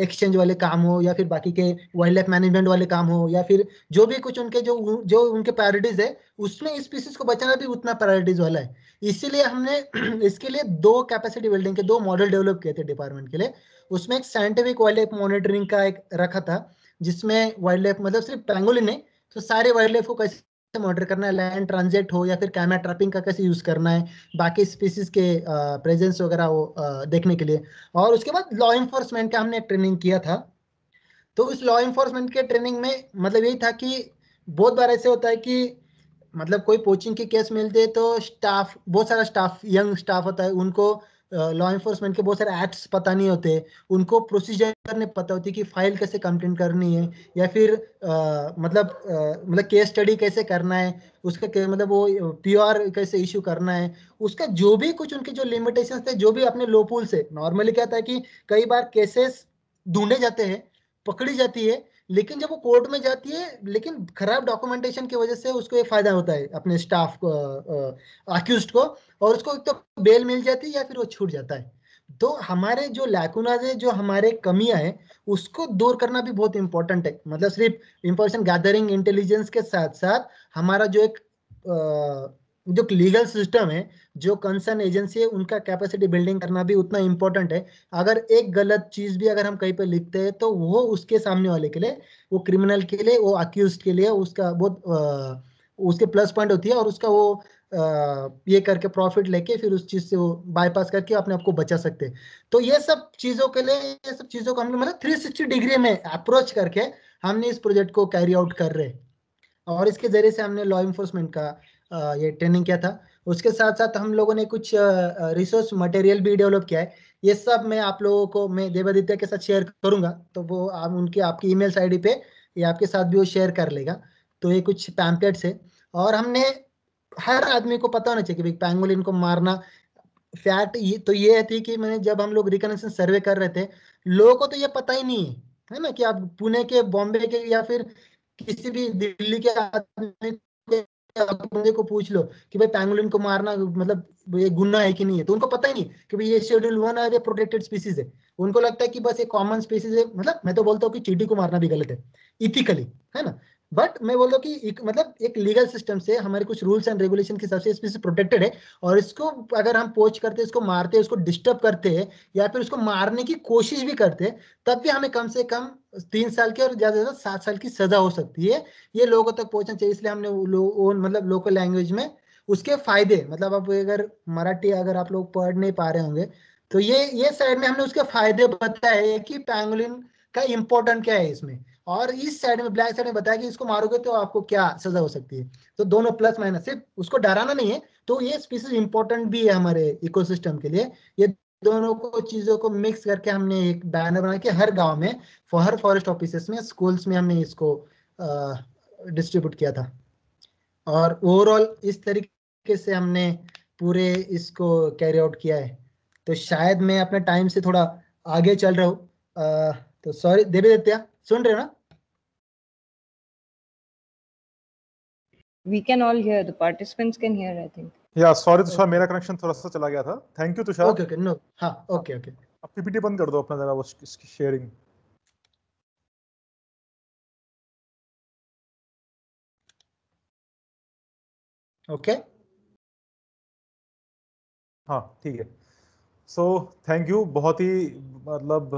एक्सचेंज वाले काम हो या फिर बाकी के वाइल्ड लाइफ मैनेजमेंट वाले काम हो या फिर जो भी कुछ उनके जो जो उनके प्रायोरिटीज है उसमें स्पीसीज को बचाना भी उतना प्रायोरिटीज वाला है इसीलिए हमने इसके लिए दो कैपेसिटी बिल्डिंग के दो मॉडल डेवलप किए थे डिपार्टमेंट के लिए उसमें एक साइंटिफिक वाइल्ड लाइफ मॉनिटरिंग का एक रखा था जिसमें वाइल्ड लाइफ मतलब सिर्फ पैंगोलिन है तो सारे वाइल्ड लाइफ को कैसे कैसे मॉडर करना है लैंड ट्रांजेक्ट हो या फिर कैमरा ट्रैपिंग का कैसे यूज़ करना है बाकी स्पीसीज के प्रेजेंस वगैरह वो देखने के लिए और उसके बाद लॉ इन्फोर्समेंट का हमने ट्रेनिंग किया था तो उस लॉ इन्फोर्समेंट के ट्रेनिंग में मतलब यही था कि बहुत बार ऐसे होता है कि मतलब कोई कोचिंग के केस मिलते तो स्टाफ बहुत सारा स्टाफ यंग स्टाफ होता है उनको लॉ इन्फोर्समेंट के बहुत सारे एक्ट्स पता नहीं होते उनको प्रोसीजर ने पता होती कि फाइल कैसे कंप्लेंट करनी है या फिर आ, मतलब आ, मतलब केस स्टडी कैसे करना है उसका मतलब वो पीआर कैसे इशू करना है उसका जो भी कुछ उनके जो लिमिटेशन थे जो भी अपने लो से नॉर्मली क्या था कि कई बार केसेस ढूंढे जाते हैं पकड़ी जाती है लेकिन जब वो कोर्ट में जाती है लेकिन खराब डॉक्यूमेंटेशन की वजह से उसको ये फायदा होता है अपने स्टाफ को अक्यूज को और उसको एक तो बेल मिल जाती है या फिर वो छूट जाता है तो हमारे जो लैकुनाज है जो हमारे कमियां हैं उसको दूर करना भी बहुत इंपॉर्टेंट है मतलब सिर्फ इंफॉर्मेशन गैदरिंग इंटेलिजेंस के साथ साथ हमारा जो एक आ, जो लीगल सिस्टम है जो कंसर्न एजेंसी है उनका कैपेसिटी बिल्डिंग करना भी उतना इम्पोर्टेंट है अगर एक गलत चीज भी अगर हम कहीं पर लिखते हैं तो वो उसके सामने वाले के लिए वो क्रिमिनल के लिए वो अक्यूज के लिए उसका बहुत उसके प्लस पॉइंट होती है और उसका वो आ, ये करके प्रॉफिट लेके फिर उस चीज से वो बाईपास करके अपने आप को बचा सकते हैं तो ये सब चीजों के लिए ये सब चीजों को हम लोग मतलब सिक्सटी डिग्री में अप्रोच करके हमने इस प्रोजेक्ट को कैरी आउट कर रहे और इसके जरिए से हमने लॉ इन्फोर्समेंट का आ, ये ट्रेनिंग किया था उसके साथ साथ हम लोगों ने कुछ रिसोर्स मटेरियल भी डेवलप किया है ये सब मैं आप लोगों को मैं देवादित्य के साथ शेयर करूंगा तो वो आप उनके आपकी ईमेल आईडी पे ये आपके साथ भी वो शेयर कर लेगा तो ये कुछ पैम्पलेट्स है और हमने हर आदमी को पता होना चाहिए कि पैंगोलिन को मारना फैक्ट ये तो ये थी कि मैंने जब हम लोग रिकनेक्शन सर्वे कर रहे थे लोगों को तो ये पता ही नहीं है है ना कि आप पुणे के बॉम्बे के या फिर किसी भी दिल्ली के आदमी बंदे को पूछ लो कि भाई पैंगोलिन को मारना मतलब ये गुना है कि नहीं है तो उनको पता ही नहीं कि भाई ये शेड्यूल वन है ये प्रोटेक्टेड स्पीसीज है उनको लगता है कि बस ये कॉमन स्पीसीज है मतलब मैं तो बोलता हूँ कि चीटी को मारना भी गलत है इथिकली है ना बट मैं बोल रहा हूँ कि एक, मतलब एक लीगल सिस्टम से हमारे कुछ रूल्स एंड रेगुलेशन के हिसाब से इसमें से प्रोटेक्टेड है और इसको अगर हम पोच करते इसको मारते उसको डिस्टर्ब करते हैं या फिर उसको मारने की कोशिश भी करते हैं तब भी हमें कम से कम तीन साल की और ज्यादा से ज्यादा सात साल की सजा हो सकती है ये लोगों तक पहुंचना चाहिए इसलिए हमने लो, मतलब लोकल लैंग्वेज में उसके फायदे मतलब आप अगर मराठी अगर आप लोग पढ़ नहीं पा रहे होंगे तो ये ये साइड में हमने उसके फायदे बताए कि पैंगुलिन का इम्पोर्टेंट क्या है इसमें और इस साइड में ब्लैक साइड में बताया कि इसको मारोगे तो आपको क्या सजा हो सकती है तो दोनों प्लस माइनस सिर्फ उसको डराना नहीं है तो ये स्पीसीज इंपॉर्टेंट भी है हमारे इकोसिस्टम के लिए ये दोनों को चीजों को मिक्स करके हमने एक बैनर बना के हर गांव में हर फॉरेस्ट ऑफिस में स्कूल्स में हमने इसको डिस्ट्रीब्यूट किया था और ओवरऑल इस तरीके से हमने पूरे इसको कैरी आउट किया है तो शायद मैं अपने टाइम से थोड़ा आगे चल रहा हूँ तो सॉरी देवी दत्या सुन रहे हो ना we can all hear the participants can hear i think या सॉरी तुषार मेरा कनेक्शन थोड़ा सा चला गया था thank you Tushar okay okay no हां ओके ओके अब पीपीटी बंद कर दो अपना जरा वो शेयरिंग ओके okay. हाँ ठीक है सो थैंक यू बहुत ही मतलब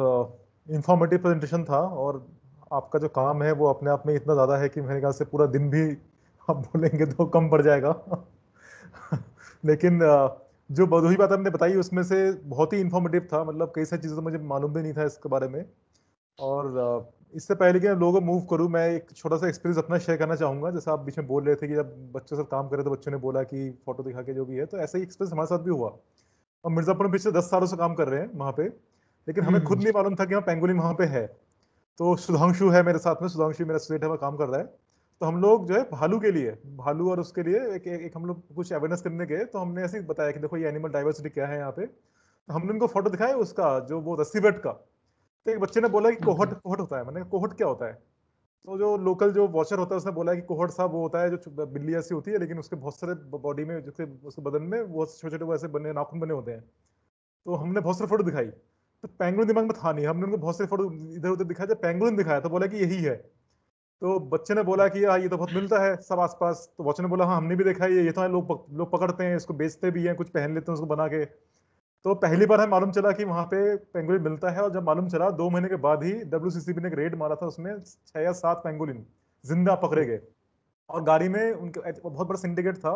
इंफॉर्मेटिव प्रेजेंटेशन था और आपका जो काम है वो अपने आप में इतना ज़्यादा है कि मेरे ख्याल से पूरा दिन भी आप बोलेंगे तो कम पड़ जाएगा लेकिन जो बदोही बात आपने बताई उसमें से बहुत ही इन्फॉर्मेटिव था मतलब कई सारी चीज़ें तो मुझे मालूम भी नहीं था इसके बारे में और इससे पहले कि मैं लोगों को मूव करूँ मैं एक छोटा सा एक्सपीरियंस अपना शेयर करना चाहूँगा जैसे आप बीच में बोल रहे थे कि जब बच्चों से काम करे तो बच्चों ने बोला कि फ़ोटो दिखा के जो भी है तो ऐसा ही एक्सपीरियंस हमारे साथ भी हुआ और मिर्ज़ापुर में पिछले दस सालों से काम कर रहे हैं वहाँ पे लेकिन हमें खुद हम्म। नहीं मालूम था कि हाँ पेंगुलिन वहाँ पे है तो सुधांशु है मेरे साथ में सुधांशु मेरा स्टूडेंट है वह काम कर रहा है तो हम लोग जो है भालू के लिए भालू और उसके लिए एक, एक, एक हम लोग कुछ अवेयरनेस करने गए तो हमने ऐसे बताया कि देखो ये एनिमल डाइवर्सिटी क्या है यहाँ पे तो हमने उनको फोटो दिखाया उसका जो वो बेट का तो एक बच्चे ने बोला कि कोहट हम्म, कोहट हम्म। होता है मैंने कोहट क्या होता है तो जो लोकल जो वॉचर होता है उसने बोला कि कोहट साहब वो होता है जो बिल्ली ऐसी होती है लेकिन उसके बहुत सारे बॉडी में जैसे उसके बदन में वो छोटे छोटे वैसे बने नाखून बने होते हैं तो हमने बहुत सारे फोटो दिखाई तो पेंगुइन दिमाग में था नहीं हमने उनको बहुत सारे फोटो इधर उधर दिखाया जब तो पेंगुइन दिखाया तो बोला कि यही है तो बच्चे ने बोला कि हाँ, ये तो बहुत मिलता है सब आसपास तो बच्चे ने बोला हाँ हमने भी देखा है ये तो लोग लोग पकड़ते हैं इसको बेचते भी हैं कुछ पहन लेते हैं उसको बना के तो पहली बार हमें मालूम चला कि वहाँ पे पेंगुलिन मिलता है और जब मालूम चला दो महीने के बाद ही डब्ल्यू ने एक रेड मारा था उसमें छः या सात पेंगुलिन जिंदा पकड़े गए और गाड़ी में उनके बहुत बड़ा सिंडिकेट था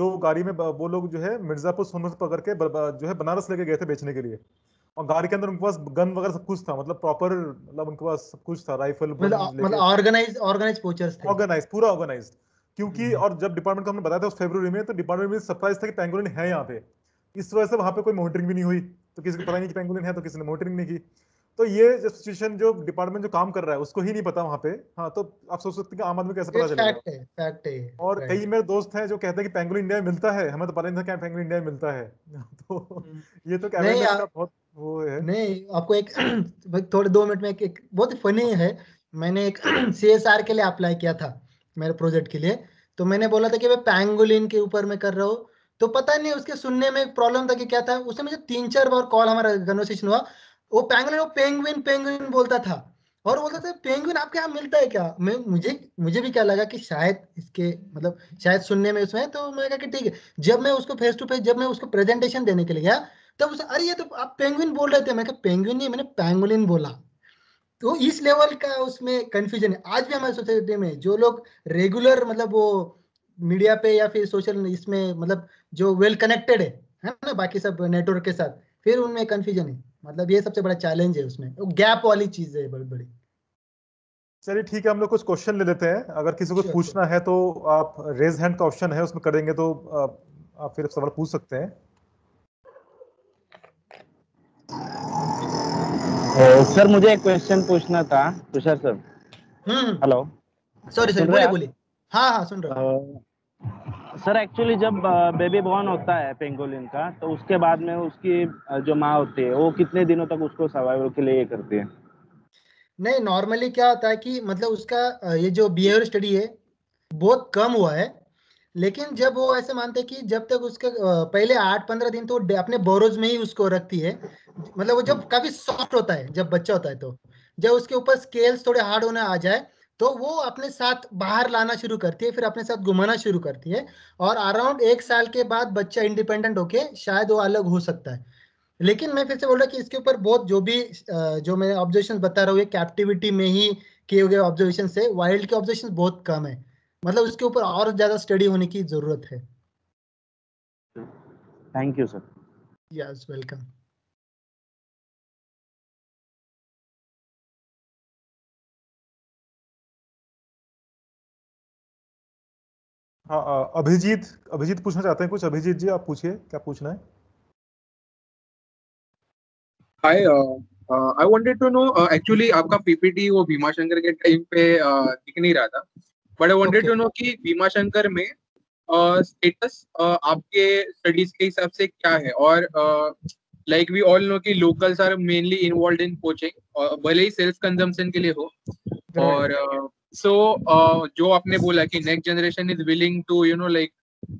जो गाड़ी में वो लोग जो है मिर्ज़ापुर सोनभद्र पकड़ के जो है बनारस लेके गए थे बेचने के लिए और गाड़ी के अंदर उनके पास गन वगैरह सब कुछ था मतलब प्रॉपर मतलब उनके पास सब कुछ था राइफल मतलब ऑर्गेनाइज मतलब पूरा ऑर्गेनाइज क्योंकि हम्म। और जब डिपार्टमेंट को हमने बताया था उस फेब्रुवरी में तो डिपार्टमेंट में सरप्राइज था कि पेंगुलिन है यहाँ पे इस वजह से वहां पे कोई मॉनिटरिंग भी नहीं हुई तो किसी को पता नहीं कि पेंगुलिन है तो किसी ने मॉनिटरिंग नहीं की तो ये जो सिचुएशन जो डिपार्टमेंट जो काम कर रहा है उसको ही नहीं पता वहाँ पे हाँ तो आप सोच सकते हैं आम आदमी कैसे पता चलेगा और कई मेरे दोस्त हैं जो कहते हैं कि पेंगुलिन इंडिया में मिलता है हमें तो पता नहीं था क्या पेंगुलिन इंडिया में मिलता है तो हम्म। ये तो कैबिनेट बहुत वो है नहीं आपको एक थोड़े दो मिनट में एक, एक बहुत फनी है मैंने एक सी के लिए अप्लाई किया था मेरे प्रोजेक्ट के लिए तो मैंने बोला था कि मैं पैंगोलिन के ऊपर मैं कर रहा हूँ तो पता नहीं उसके सुनने में एक प्रॉब्लम था कि क्या था उसने मुझे तीन चार बार कॉल हमारा कन्वर्सेशन हुआ वो पैंगोलिन वो पेंगुइन पेंगुइन बोलता था और बोलता था पेंगुइन आपके यहाँ मिलता है क्या मैं मुझे मुझे भी क्या लगा कि शायद इसके मतलब शायद सुनने में उसमें तो मैं कहा कि ठीक है जब मैं उसको फेस टू फेस जब मैं उसको प्रेजेंटेशन देने के लिए गया तब उसे अरे ये तो आप पेंगुइन बोल रहे थे मैं पेंगुइन नहीं मैंने पेंगुलिन बोला तो इस लेवल का उसमें कंफ्यूजन है आज भी हमारे सोसाइटी में जो लोग रेगुलर मतलब वो मीडिया पे या फिर सोशल इसमें मतलब जो वेल कनेक्टेड है है ना बाकी सब नेटवर्क के साथ फिर उनमें कंफ्यूजन है मतलब ये सबसे बड़ा चैलेंज है उसमें वो गैप वाली चीज है बहुत बड़ी चलिए ठीक है हम लोग कुछ क्वेश्चन ले लेते हैं अगर किसी को पूछना है तो आप रेज हैंड का ऑप्शन है उसमें करेंगे तो आप, आप फिर सवाल पूछ सकते हैं सर मुझे एक क्वेश्चन पूछना था Tushar sir hello sorry sir बोले बोले हाँ हाँ सुन रहा सर एक्चुअली जब बेबी बॉर्न होता है पेंगोलिन का तो उसके बाद में उसकी जो माँ होती है वो कितने दिनों तक उसको सर्वाइवल के लिए करती है नहीं नॉर्मली क्या होता है कि मतलब उसका ये जो बिहेवियर स्टडी है बहुत कम हुआ है लेकिन जब वो ऐसे मानते कि जब तक उसके पहले आठ पंद्रह दिन तो अपने बोरोज में ही उसको रखती है मतलब वो जब हम्म। काफी सॉफ्ट होता है जब बच्चा होता है तो जब उसके ऊपर स्केल्स थोड़े हार्ड होने आ जाए तो वो अपने साथ बाहर लाना शुरू करती है फिर अपने साथ घुमाना शुरू करती है और अराउंड एक साल के बाद बच्चा इंडिपेंडेंट होके शायद वो अलग हो सकता है लेकिन मैं फिर से बोल रहा कि इसके ऊपर बहुत जो भी जो मैं ऑब्जर्वेशन बता रहा हूँ ये कैप्टिविटी में ही किए हुए ऑब्जर्वेशन से वाइल्ड के ऑब्जर्वेशन बहुत कम है मतलब उसके ऊपर और ज्यादा स्टडी होने की जरूरत है thank you sir yes welcome Abhijeet Abhijeet पूछना चाहते हैं कुछ अभिजीत जी आप पूछिए क्या पूछना है hi I wanted to know actually आपका पीपीटी वो भीमाशंकर के टाइम पे uh, दिख नहीं रहा था but I wanted to know कि भीमा शंकर में स्टेटस uh, uh, आपके स्टडीज के हिसाब से क्या है और लाइक वी ऑल नो कि locals are mainly involve in poaching भले ही सेल्फ कंजम्पशन के लिए हो और सो uh, so, uh, जो आपने बोला कि next generation is willing to you know like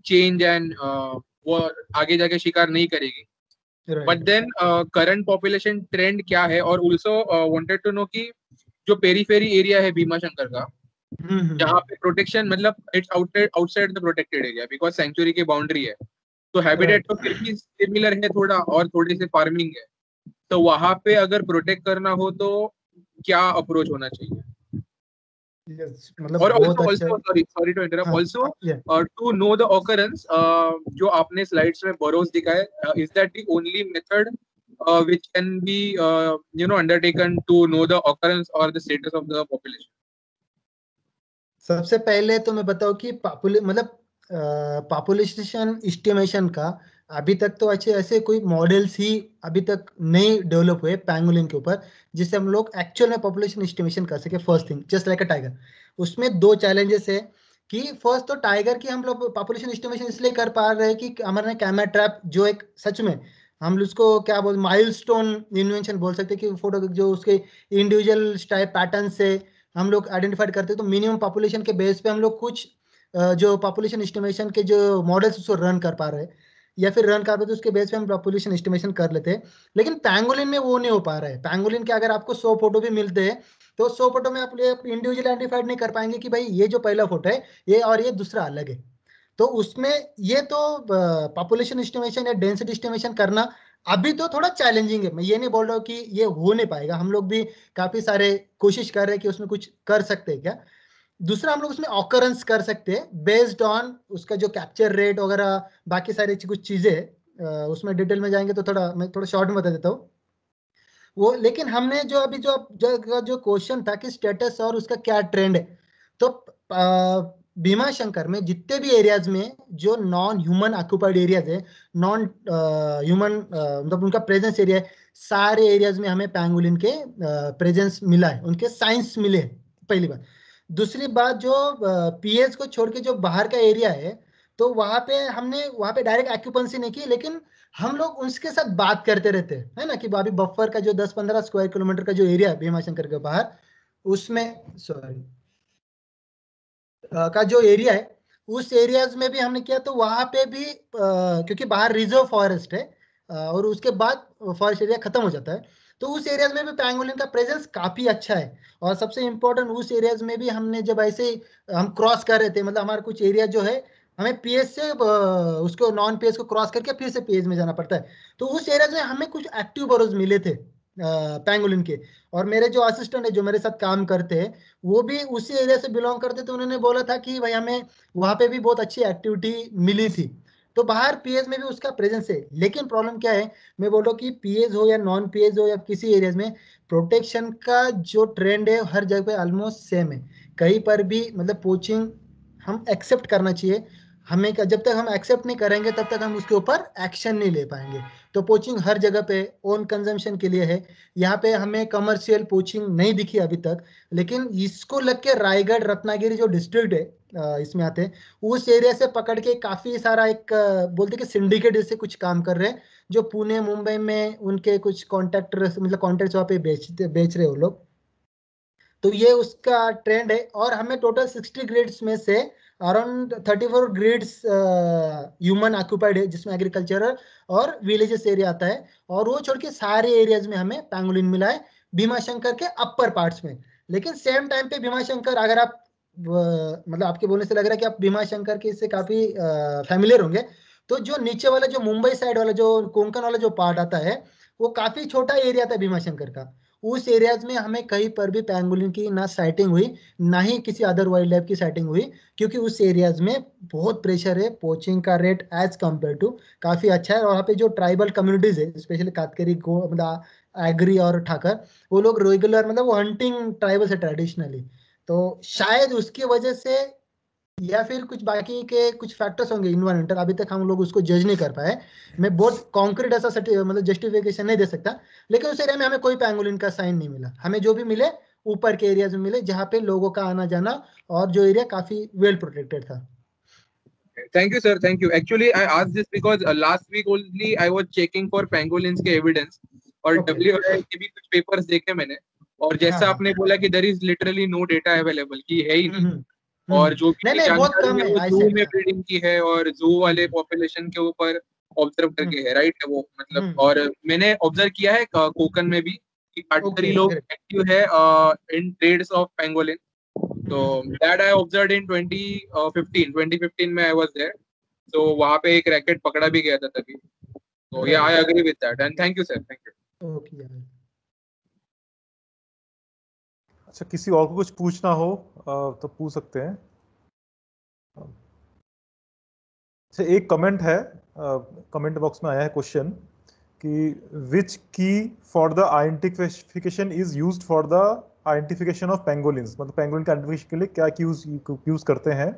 change and वो आगे जाके शिकार नहीं करेगी but then current population trend क्या है और ऑल्सो वॉन्टेड टू नो कि जो पेरीफेरी एरिया है भीमा शंकर का यहाँ हम्म, हम्म। पे प्रोटेक्शन मतलब it's outside outside protected area because sanctuary की बाउंड्री है तो हैबिटेट तो फिर भी सिमिलर है थोड़ा और थोड़ी से फार्मिंग है तो वहां पे अगर प्रोटेक्ट करना हो तो क्या अप्रोच होना चाहिए जो आपने स्लाइड्स में बरोज दिखाए is that be you know undertaken सबसे पहले तो मैं बताऊँ कि मतलब पॉपुलेशन इस्टीमेशन का अभी तक तो अच्छे ऐसे कोई मॉडल्स ही अभी तक नहीं डेवलप हुए पैंगोलिन के ऊपर जिससे हम लोग एक्चुअल में पॉपुलेशन इस्टीमेशन कर सके first thing just like a tiger उसमें दो चैलेंजेस है कि फर्स्ट तो टाइगर की हम लोग पॉपुलेशन इस्टीमेशन इसलिए कर पा रहे हैं कि हमारे कैमरा ट्रैप जो एक सच में हम उसको क्या बोल माइल स्टोन इन्वेंशन बोल सकते कि फोटो जो उसके इंडिविजुअल टाइप पैटर्न से हम लोग आइडेंटिफाइड करते हैं तो मिनिमम पॉपुलेशन के बेस पे हम लोग कुछ जो पॉपुलेशन एस्टिमेशन के जो मॉडल्स उसको रन कर पा रहे या फिर रन कर पाते तो उसके बेस पे हम पॉपुलेशन एस्टिमेशन कर लेते हैं लेकिन पैंगोलिन में वो नहीं हो पा रहा है पैंगोलिन के अगर आपको सौ फोटो भी मिलते हैं तो सौ फोटो में आप इंडिविजुअल आइडेंटिफाइड नहीं कर पाएंगे कि भाई ये जो पहला फोटो है ये और ये दूसरा अलग है तो उसमें ये तो पॉपुलेशन एस्टिमेशन या डेंसिटी एस्टिमेशन करना अभी तो थोड़ा चैलेंजिंग है मैं ये नहीं बोल रहा हूँ कि ये हो नहीं पाएगा हम लोग भी काफी सारे कोशिश कर रहे हैं कि उसमें कुछ कर सकते हैं क्या दूसरा हम लोग उसमें ऑकरेंस कर सकते हैं बेस्ड ऑन उसका जो कैप्चर रेट वगैरह बाकी सारी कुछ चीजें उसमें डिटेल में जाएंगे तो थोड़ा मैं थोड़ा शॉर्ट में बता देता हूँ वो लेकिन हमने जो अभी जो जो, क्वेश्चन था कि स्टेटस और उसका क्या ट्रेंड है तो भीमा शंकर में जितने भी एरियाज में जो नॉन ह्यूमन ऑक्यूपाइड एरियाज है नॉन ह्यूमन मतलब उनका प्रेजेंस एरिया है सारे एरियाज में हमें पैंगुलिन के प्रेजेंस मिला है उनके साइंस मिले पहली बात दूसरी बात जो पीएच को छोड़ के जो बाहर का एरिया है तो वहाँ पे हमने वहाँ पे डायरेक्ट एक्यूपेंसी नहीं की लेकिन हम लोग उसके साथ बात करते रहते हैं है ना कि अभी बफर का जो दस पंद्रह स्क्वायर किलोमीटर का जो एरिया है भीमा शंकर के बाहर उसमें सॉरी का जो एरिया है उस एरियाज में भी हमने किया तो वहाँ पे भी आ, क्योंकि बाहर रिजर्व फॉरेस्ट है और उसके बाद फॉरेस्ट एरिया खत्म हो जाता है तो उस एरियाज में भी पैंगोलिन का प्रेजेंस काफी अच्छा है और सबसे इम्पोर्टेंट उस एरियाज में भी हमने जब ऐसे ही हम क्रॉस कर रहे थे मतलब हमारा कुछ एरिया जो है हमें पीएस से उसको नॉन पीएस को क्रॉस करके फिर से पीएस में जाना पड़ता है तो उस एरियाज में हमें कुछ एक्टिव बरोज मिले थे पैंगुलिन के और मेरे जो असिस्टेंट है जो मेरे साथ काम करते हैं वो भी उसी एरिया से बिलोंग करते थे तो उन्होंने बोला था कि भाई हमें वहाँ पे भी बहुत अच्छी एक्टिविटी मिली थी तो बाहर पीएस में भी उसका प्रेजेंस है लेकिन प्रॉब्लम क्या है मैं बोल रहा हूँ कि पीएस हो या नॉन पीएस हो या किसी एरियाज में प्रोटेक्शन का जो ट्रेंड है हर जगह पे ऑलमोस्ट सेम है कहीं पर भी मतलब पोचिंग हम एक्सेप्ट करना चाहिए हमें जब तक हम एक्सेप्ट नहीं करेंगे तब तक हम उसके ऊपर एक्शन नहीं ले पाएंगे तो पोचिंग हर जगह पे ओन कंजम्पशन के लिए है यहाँ पे हमें कमर्शियल पोचिंग नहीं दिखी अभी तक लेकिन इसको लग के रायगढ़ रत्नागिरी जो डिस्ट्रिक्ट है इसमें आते हैं उस एरिया से पकड़ के काफी सारा एक बोलते कि सिंडिकेट जैसे कुछ काम कर रहे हैं जो पुणे मुंबई में उनके कुछ कॉन्ट्रैक्टर मतलब कॉन्ट्रेक्ट वहाँ पे बेचते बेच रहे वो लोग तो ये उसका ट्रेंड है और हमें टोटल सिक्सटी ग्रेड्स में से around 34 ग्रेड्स ह्यूमन ऑक्यूपाइड है जिसमें एग्रीकल्चर और विलेजेस एरिया आता है और वो छोड़ के सारे एरियाज में हमें पैंगोलिन मिला है भीमाशंकर के अपर पार्ट्स में लेकिन सेम टाइम पे भीमाशंकर अगर आप मतलब आपके बोलने से लग रहा है कि आप भीमाशंकर के इससे काफी फैमिलियर होंगे तो जो नीचे वाला जो मुंबई साइड वाला जो कोंकण वाला जो पार्ट आता है वो काफी छोटा एरिया था भीमाशंकर का उस एरियाज में हमें कहीं पर भी पैंगुलिन की ना साइटिंग हुई ना ही किसी अदर वाइल्ड लाइफ की साइटिंग हुई क्योंकि उस एरियाज में बहुत प्रेशर है पोचिंग का रेट एज कम्पेयर टू काफ़ी अच्छा है और वहाँ पे जो ट्राइबल कम्युनिटीज है स्पेशली कातकरी गो मतलब एग्री और ठाकर वो लोग रेगुलर मतलब वो हंटिंग ट्राइबल्स है ट्रेडिशनली तो शायद उसकी वजह से या फिर कुछ बाकी के कुछ फैक्टर्स होंगे इन्वायरमेंटल अभी तक हम लोग उसको जज नहीं कर पाए मैं बहुत कॉन्क्रीट ऐसा मतलब जस्टिफिकेशन नहीं दे सकता लेकिन उस एरिया में हमें कोई पैंगोलिन का साइन नहीं मिला हमें जो भी मिले ऊपर के एरियाज में मिले जहाँ पे लोगों का आना जाना और जो एरिया काफी वेल प्रोटेक्टेड था thank you sir thank you actually i asked this because uh, last week only i was checking for pangolins ke evidence और डब्ल्यू okay. के भी कुछ पेपर्स देखे मैंने और जैसा हाँ, आपने बोला कि there is literally no data available कि है ही नहीं हम्म, हम्म। और हम्म। जो भी नहीं, नहीं, जू में ब्रीडिंग की है और जू वाले पॉपुलेशन के ऊपर ऑब्जर्व करके हम्म। है राइट है वो मतलब हम्म। और मैंने ऑब्जर्व किया है कोकन में भी कि काटरी लोग एक्टिव है इन ट्रेड्स ऑफ पेंगोलिन तो दैट आई ऑब्जर्व इन 2015 2015 में आई वाज देयर तो वहां पे एक रैकेट पकड़ा भी गया था तभी तो या I agree with that and thank you sir thank you okay अच्छा किसी और को कुछ पूछना हो तो पूछ सकते हैं अच्छा एक कमेंट है कमेंट बॉक्स में आया है क्वेश्चन कि which key for the identification is use for the identification of pangolin मतलब पेंगोलिन के आइडेंटिफिकेशन के लिए क्या यूज यूज करते हैं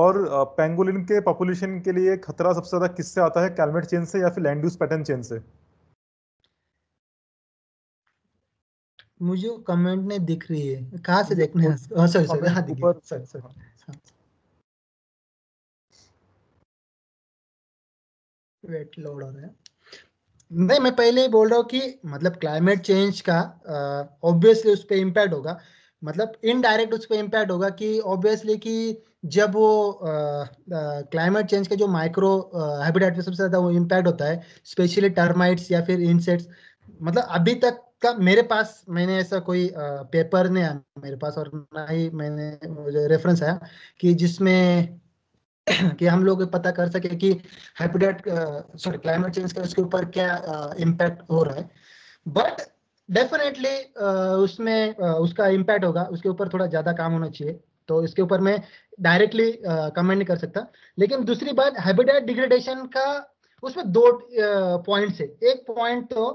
और पेंगोलिन के पॉपुलेशन के लिए खतरा सबसे ज़्यादा किससे आता है क्लाइमेट चेंज से या फिर लैंड यूज पैटर्न चेंज से मुझे कमेंट नहीं दिख रही है कहाँ से देखना है सॉरी सॉरी हाँ दिख सॉरी सॉरी वेट लोड हो रहा है नहीं मैं पहले ही बोल रहा हूँ कि मतलब क्लाइमेट चेंज का ऑब्वियसली उस पर इम्पैक्ट होगा मतलब इनडायरेक्ट उस पर इम्पैक्ट होगा कि ऑब्वियसली कि जब वो क्लाइमेट चेंज का जो माइक्रो हैबिटेट पे सबसे ज़्यादा वो इम्पैक्ट होता है स्पेशली टर्माइट्स या फिर इंसेक्ट्स मतलब अभी तक का मेरे पास मैंने ऐसा कोई आ, पेपर नहीं आया मेरे पास और ना ही मैंने मुझे रेफरेंस आया कि जिसमें कि हम लोग पता कर सके कि हाइपोडेट सॉरी क्लाइमेट चेंज का उसके ऊपर क्या इम्पैक्ट हो रहा है बट डेफिनेटली उसमें आ, उसका इम्पैक्ट होगा उसके ऊपर थोड़ा ज़्यादा काम होना चाहिए तो इसके ऊपर मैं डायरेक्टली कमेंट नहीं कर सकता लेकिन दूसरी बात हैबिटेट डिग्रेडेशन का उसमें दो पॉइंट्स है एक पॉइंट तो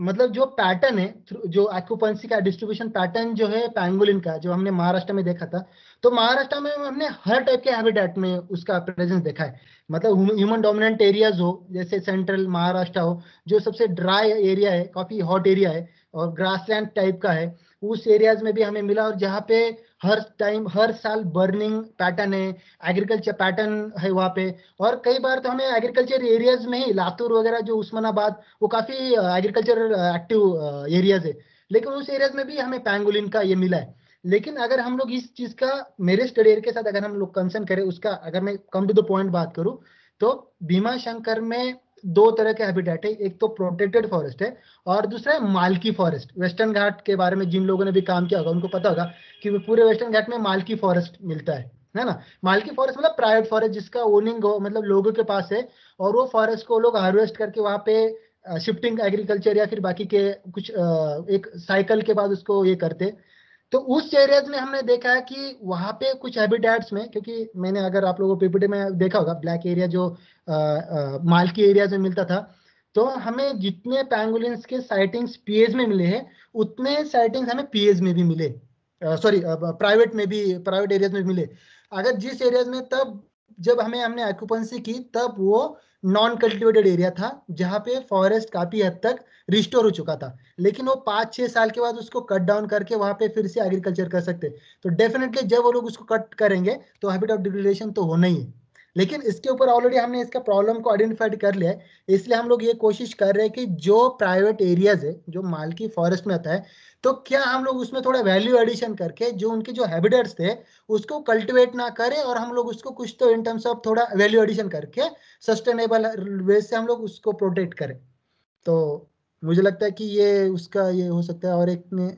मतलब जो पैटर्न है जो एक्यूपेंसी का डिस्ट्रीब्यूशन पैटर्न जो है पैंगुलिन का जो हमने महाराष्ट्र में देखा था तो महाराष्ट्र में हमने हर टाइप के हैबिटेट में उसका प्रेजेंस देखा है मतलब ह्यूमन डोमिनेंट एरियाज हो जैसे सेंट्रल महाराष्ट्र हो जो सबसे ड्राई एरिया है काफी हॉट एरिया है और ग्रासलैंड टाइप का है उस एरियाज में भी हमें मिला और जहाँ पे हर टाइम हर साल बर्निंग पैटर्न है एग्रीकल्चर पैटर्न है वहाँ पे और कई बार तो हमें एग्रीकल्चर एरियाज में ही लातूर वगैरह जो उस्मानाबाद वो काफ़ी एग्रीकल्चर एक्टिव एरियाज है लेकिन उस एरियाज में भी हमें पैंगोलिन का ये मिला है लेकिन अगर हम लोग इस चीज़ का मेरे स्टडी के साथ अगर हम लोग कंसर्न करें उसका अगर मैं कम टू द पॉइंट बात करूँ तो भीमा शंकर में दो तरह के हैबिटेट है एक तो प्रोटेक्टेड फॉरेस्ट है और दूसरा है मालकी फॉरेस्ट वेस्टर्न घाट के बारे में जिन लोगों ने भी काम किया होगा उनको पता होगा कि पूरे वेस्टर्न घाट में मालकी फॉरेस्ट मिलता है है ना मालकी फॉरेस्ट मतलब प्राइवेट फॉरेस्ट जिसका ओनिंग मतलब लोगों के पास है और वो फॉरेस्ट को लोग हार्वेस्ट करके वहाँ पे शिफ्टिंग एग्रीकल्चर या फिर बाकी के कुछ एक साइकिल के बाद उसको ये करते तो उस एरियाज में हमने देखा है कि वहाँ पे कुछ हैबिटेट्स में क्योंकि मैंने अगर आप लोगों को पीपीटी में देखा होगा ब्लैक एरिया जो माल के एरियाज में मिलता था तो हमें जितने पैंगुलेंस के साइटिंग्स पीएज में मिले हैं उतने साइटिंग्स हमें पीएज में भी मिले सॉरी प्राइवेट में भी प्राइवेट एरियाज में मिले अगर जिस एरियाज में तब जब हमें हमने ऑक्यूपेंसी की तब वो नॉन कल्टिवेटेड एरिया था जहाँ पे फॉरेस्ट काफी हद तक रिस्टोर हो चुका था लेकिन वो पाँच छः साल के बाद उसको कट डाउन करके वहाँ पे फिर से एग्रीकल्चर कर सकते तो डेफिनेटली जब वो लोग उसको कट करेंगे तो हैबिट ऑफ डिग्रेडेशन तो होना ही है लेकिन इसके ऊपर ऑलरेडी हमने इसका प्रॉब्लम को आइडेंटिफाइड कर लिया है इसलिए हम लोग ये कोशिश कर रहे हैं कि जो प्राइवेट एरियाज है जो मालकी फॉरेस्ट में आता है तो क्या हम लोग उसमें थोड़ा वैल्यू एडिशन करके जो उनके जो हैबिटेट्स थे उसको कल्टिवेट ना करें और हम लोग उसको कुछ तो इन टर्म्स ऑफ थोड़ा वैल्यू एडिशन करके सस्टेनेबल वे से हम लोग उसको प्रोटेक्ट करें तो मुझे लगता है कि ये उसका ये हो सकता है और एक ने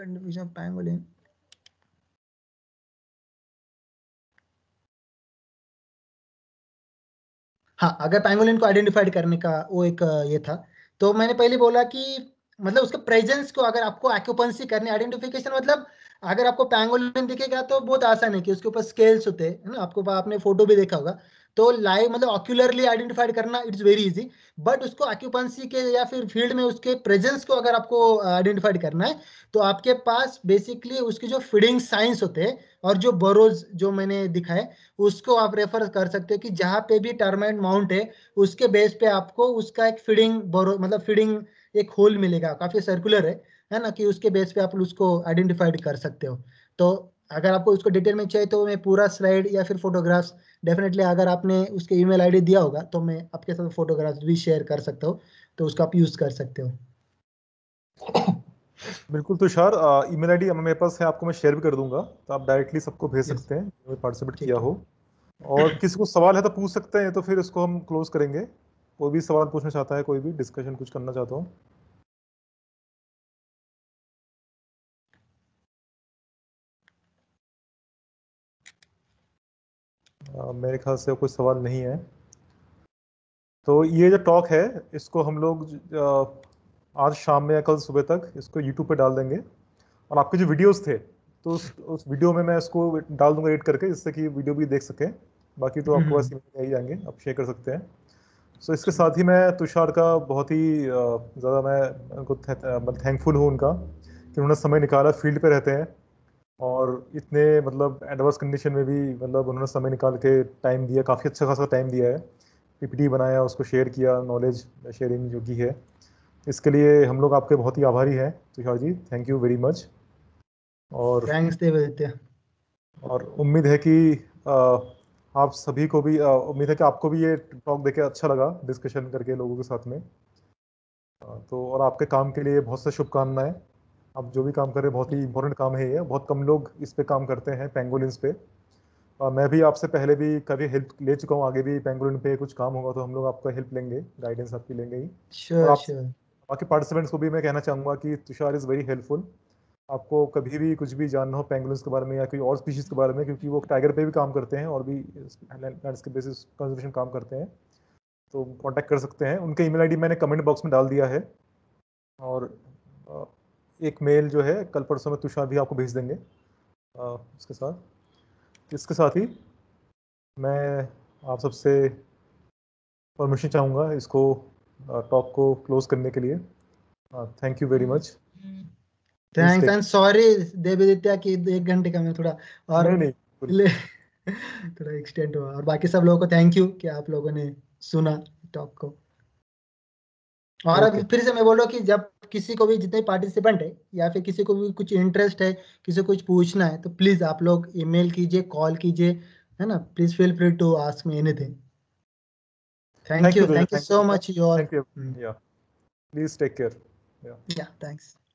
the division of triangle हाँ अगर पैंगोलिन को आइडेंटिफाइड करने का वो एक ये था तो मैंने पहले बोला कि मतलब उसके प्रेजेंस को अगर आपको एक्यूपेंसी करनी आइडेंटिफिकेशन मतलब अगर आपको पैंगोलिन दिखेगा तो बहुत आसान है कि उसके ऊपर स्केल्स होते हैं ना आपको आपने फोटो भी देखा होगा तो लाइव मतलब ऑक्यूलरली आइडेंटिफाइड करना इट्स वेरी इजी बट उसको ऑक्यूपेंसी के या फिर फील्ड में उसके प्रेजेंस को अगर आपको आइडेंटिफाइड करना है तो आपके पास बेसिकली उसके जो फीडिंग साइंस होते हैं और जो बरोज जो मैंने दिखाए उसको आप रेफर कर सकते हो कि जहाँ पे भी टर्मेंट माउंट है उसके बेस पे आपको उसका एक फीडिंग बरो मतलब फीडिंग एक होल मिलेगा काफी सर्कुलर है है ना कि उसके बेस पे आप उसको आइडेंटिफाइड कर सकते हो तो अगर आपको उसको डिटेल में चाहिए तो मैं पूरा स्लाइड या फिर फोटोग्राफ्स डेफिनेटली अगर आपने उसके ईमेल आईडी दिया होगा तो मैं आपके साथ फोटोग्राफ्स भी शेयर कर सकता हूँ तो उसका आप यूज़ कर सकते हो बिल्कुल तुषार मेल आई मेरे पास है आपको मैं शेयर भी कर दूंगा तो आप डायरेक्टली सबको भेज सकते हैं पार्टिसिपेट किया हो और किसी को सवाल है तो पूछ सकते हैं तो फिर उसको हम क्लोज करेंगे कोई भी सवाल पूछना चाहता है कोई भी डिस्कशन कुछ करना चाहता हूँ मेरे ख्याल से कोई सवाल नहीं है तो ये जो टॉक है इसको हम लोग आज शाम में या कल सुबह तक इसको यूट्यूब पे डाल देंगे और आपके जो वीडियोस थे तो उस उस वीडियो में मैं इसको डाल दूंगा एडिट करके जिससे कि वीडियो भी देख सकें बाकी तो आपको ऐसे हम्म। ही जाएंगे आप शेयर कर सकते हैं सो so, इसके साथ ही मैं तुषार का बहुत ही ज़्यादा मैं उनको थैंकफुल मतलब हूँ उनका कि उन्होंने समय निकाला फील्ड पे रहते हैं और इतने मतलब एडवर्स कंडीशन में भी मतलब उन्होंने समय निकाल के टाइम दिया काफ़ी अच्छा खासा टाइम दिया है पीपीटी बनाया उसको शेयर किया नॉलेज शेयरिंग जो की है इसके लिए हम लोग आपके बहुत ही आभारी हैं Tushar ji thank you very much और थैंक्स और उम्मीद है कि आप सभी को भी उम्मीद है कि आपको भी ये टॉक देखे अच्छा लगा डिस्कशन करके लोगों के साथ में तो और आपके काम के लिए बहुत से शुभकामनाएं आप जो भी काम कर रहे बहुत ही इंपॉर्टेंट काम है ये बहुत कम लोग इस पर काम करते हैं पेंगोलिन पे आ, मैं भी आपसे पहले भी कभी हेल्प ले चुका हूँ आगे भी पेंगोलिन पे कुछ काम होगा तो हम लोग आपका हेल्प लेंगे गाइडेंस आपकी लेंगे ही बाकी पार्टिसिपेंट्स को भी मैं कहना चाहूँगा कि तुषार इज़ वेरी हेल्पफुल आपको कभी भी कुछ भी जानना हो पेंगुलिन के बारे में या कोई और स्पीशीज़ के बारे में क्योंकि वो टाइगर पे भी काम करते हैं और भी लैंडस्केप बेसिस कंजर्वेशन काम करते हैं तो कांटेक्ट कर सकते हैं उनके ईमेल आईडी मैंने कमेंट बॉक्स में डाल दिया है और एक मेल जो है कल परसों में तुषार भी आपको भेज देंगे आ, उसके साथ इसके साथ ही मैं आप सबसे परमिशन चाहूँगा इसको टॉक को क्लोज करने के लिए thank you very much thanks and sorry Devaditya की एक घंटे का मैं थोड़ा और नहीं, नहीं, थोड़ा एक्सटेंड हुआ और बाकी सब लोगों को थैंक यू कि आप लोगों ने सुना टॉक को और okay. अभी फिर से मैं बोलो कि जब किसी को भी जितने पार्टिसिपेंट है या फिर किसी को भी कुछ इंटरेस्ट है किसी को कुछ पूछना है तो प्लीज आप लोग ईमेल कीजिए कॉल कीजिए है ना please feel free to ask me anything thank you thank you so much your please take care yeah thanks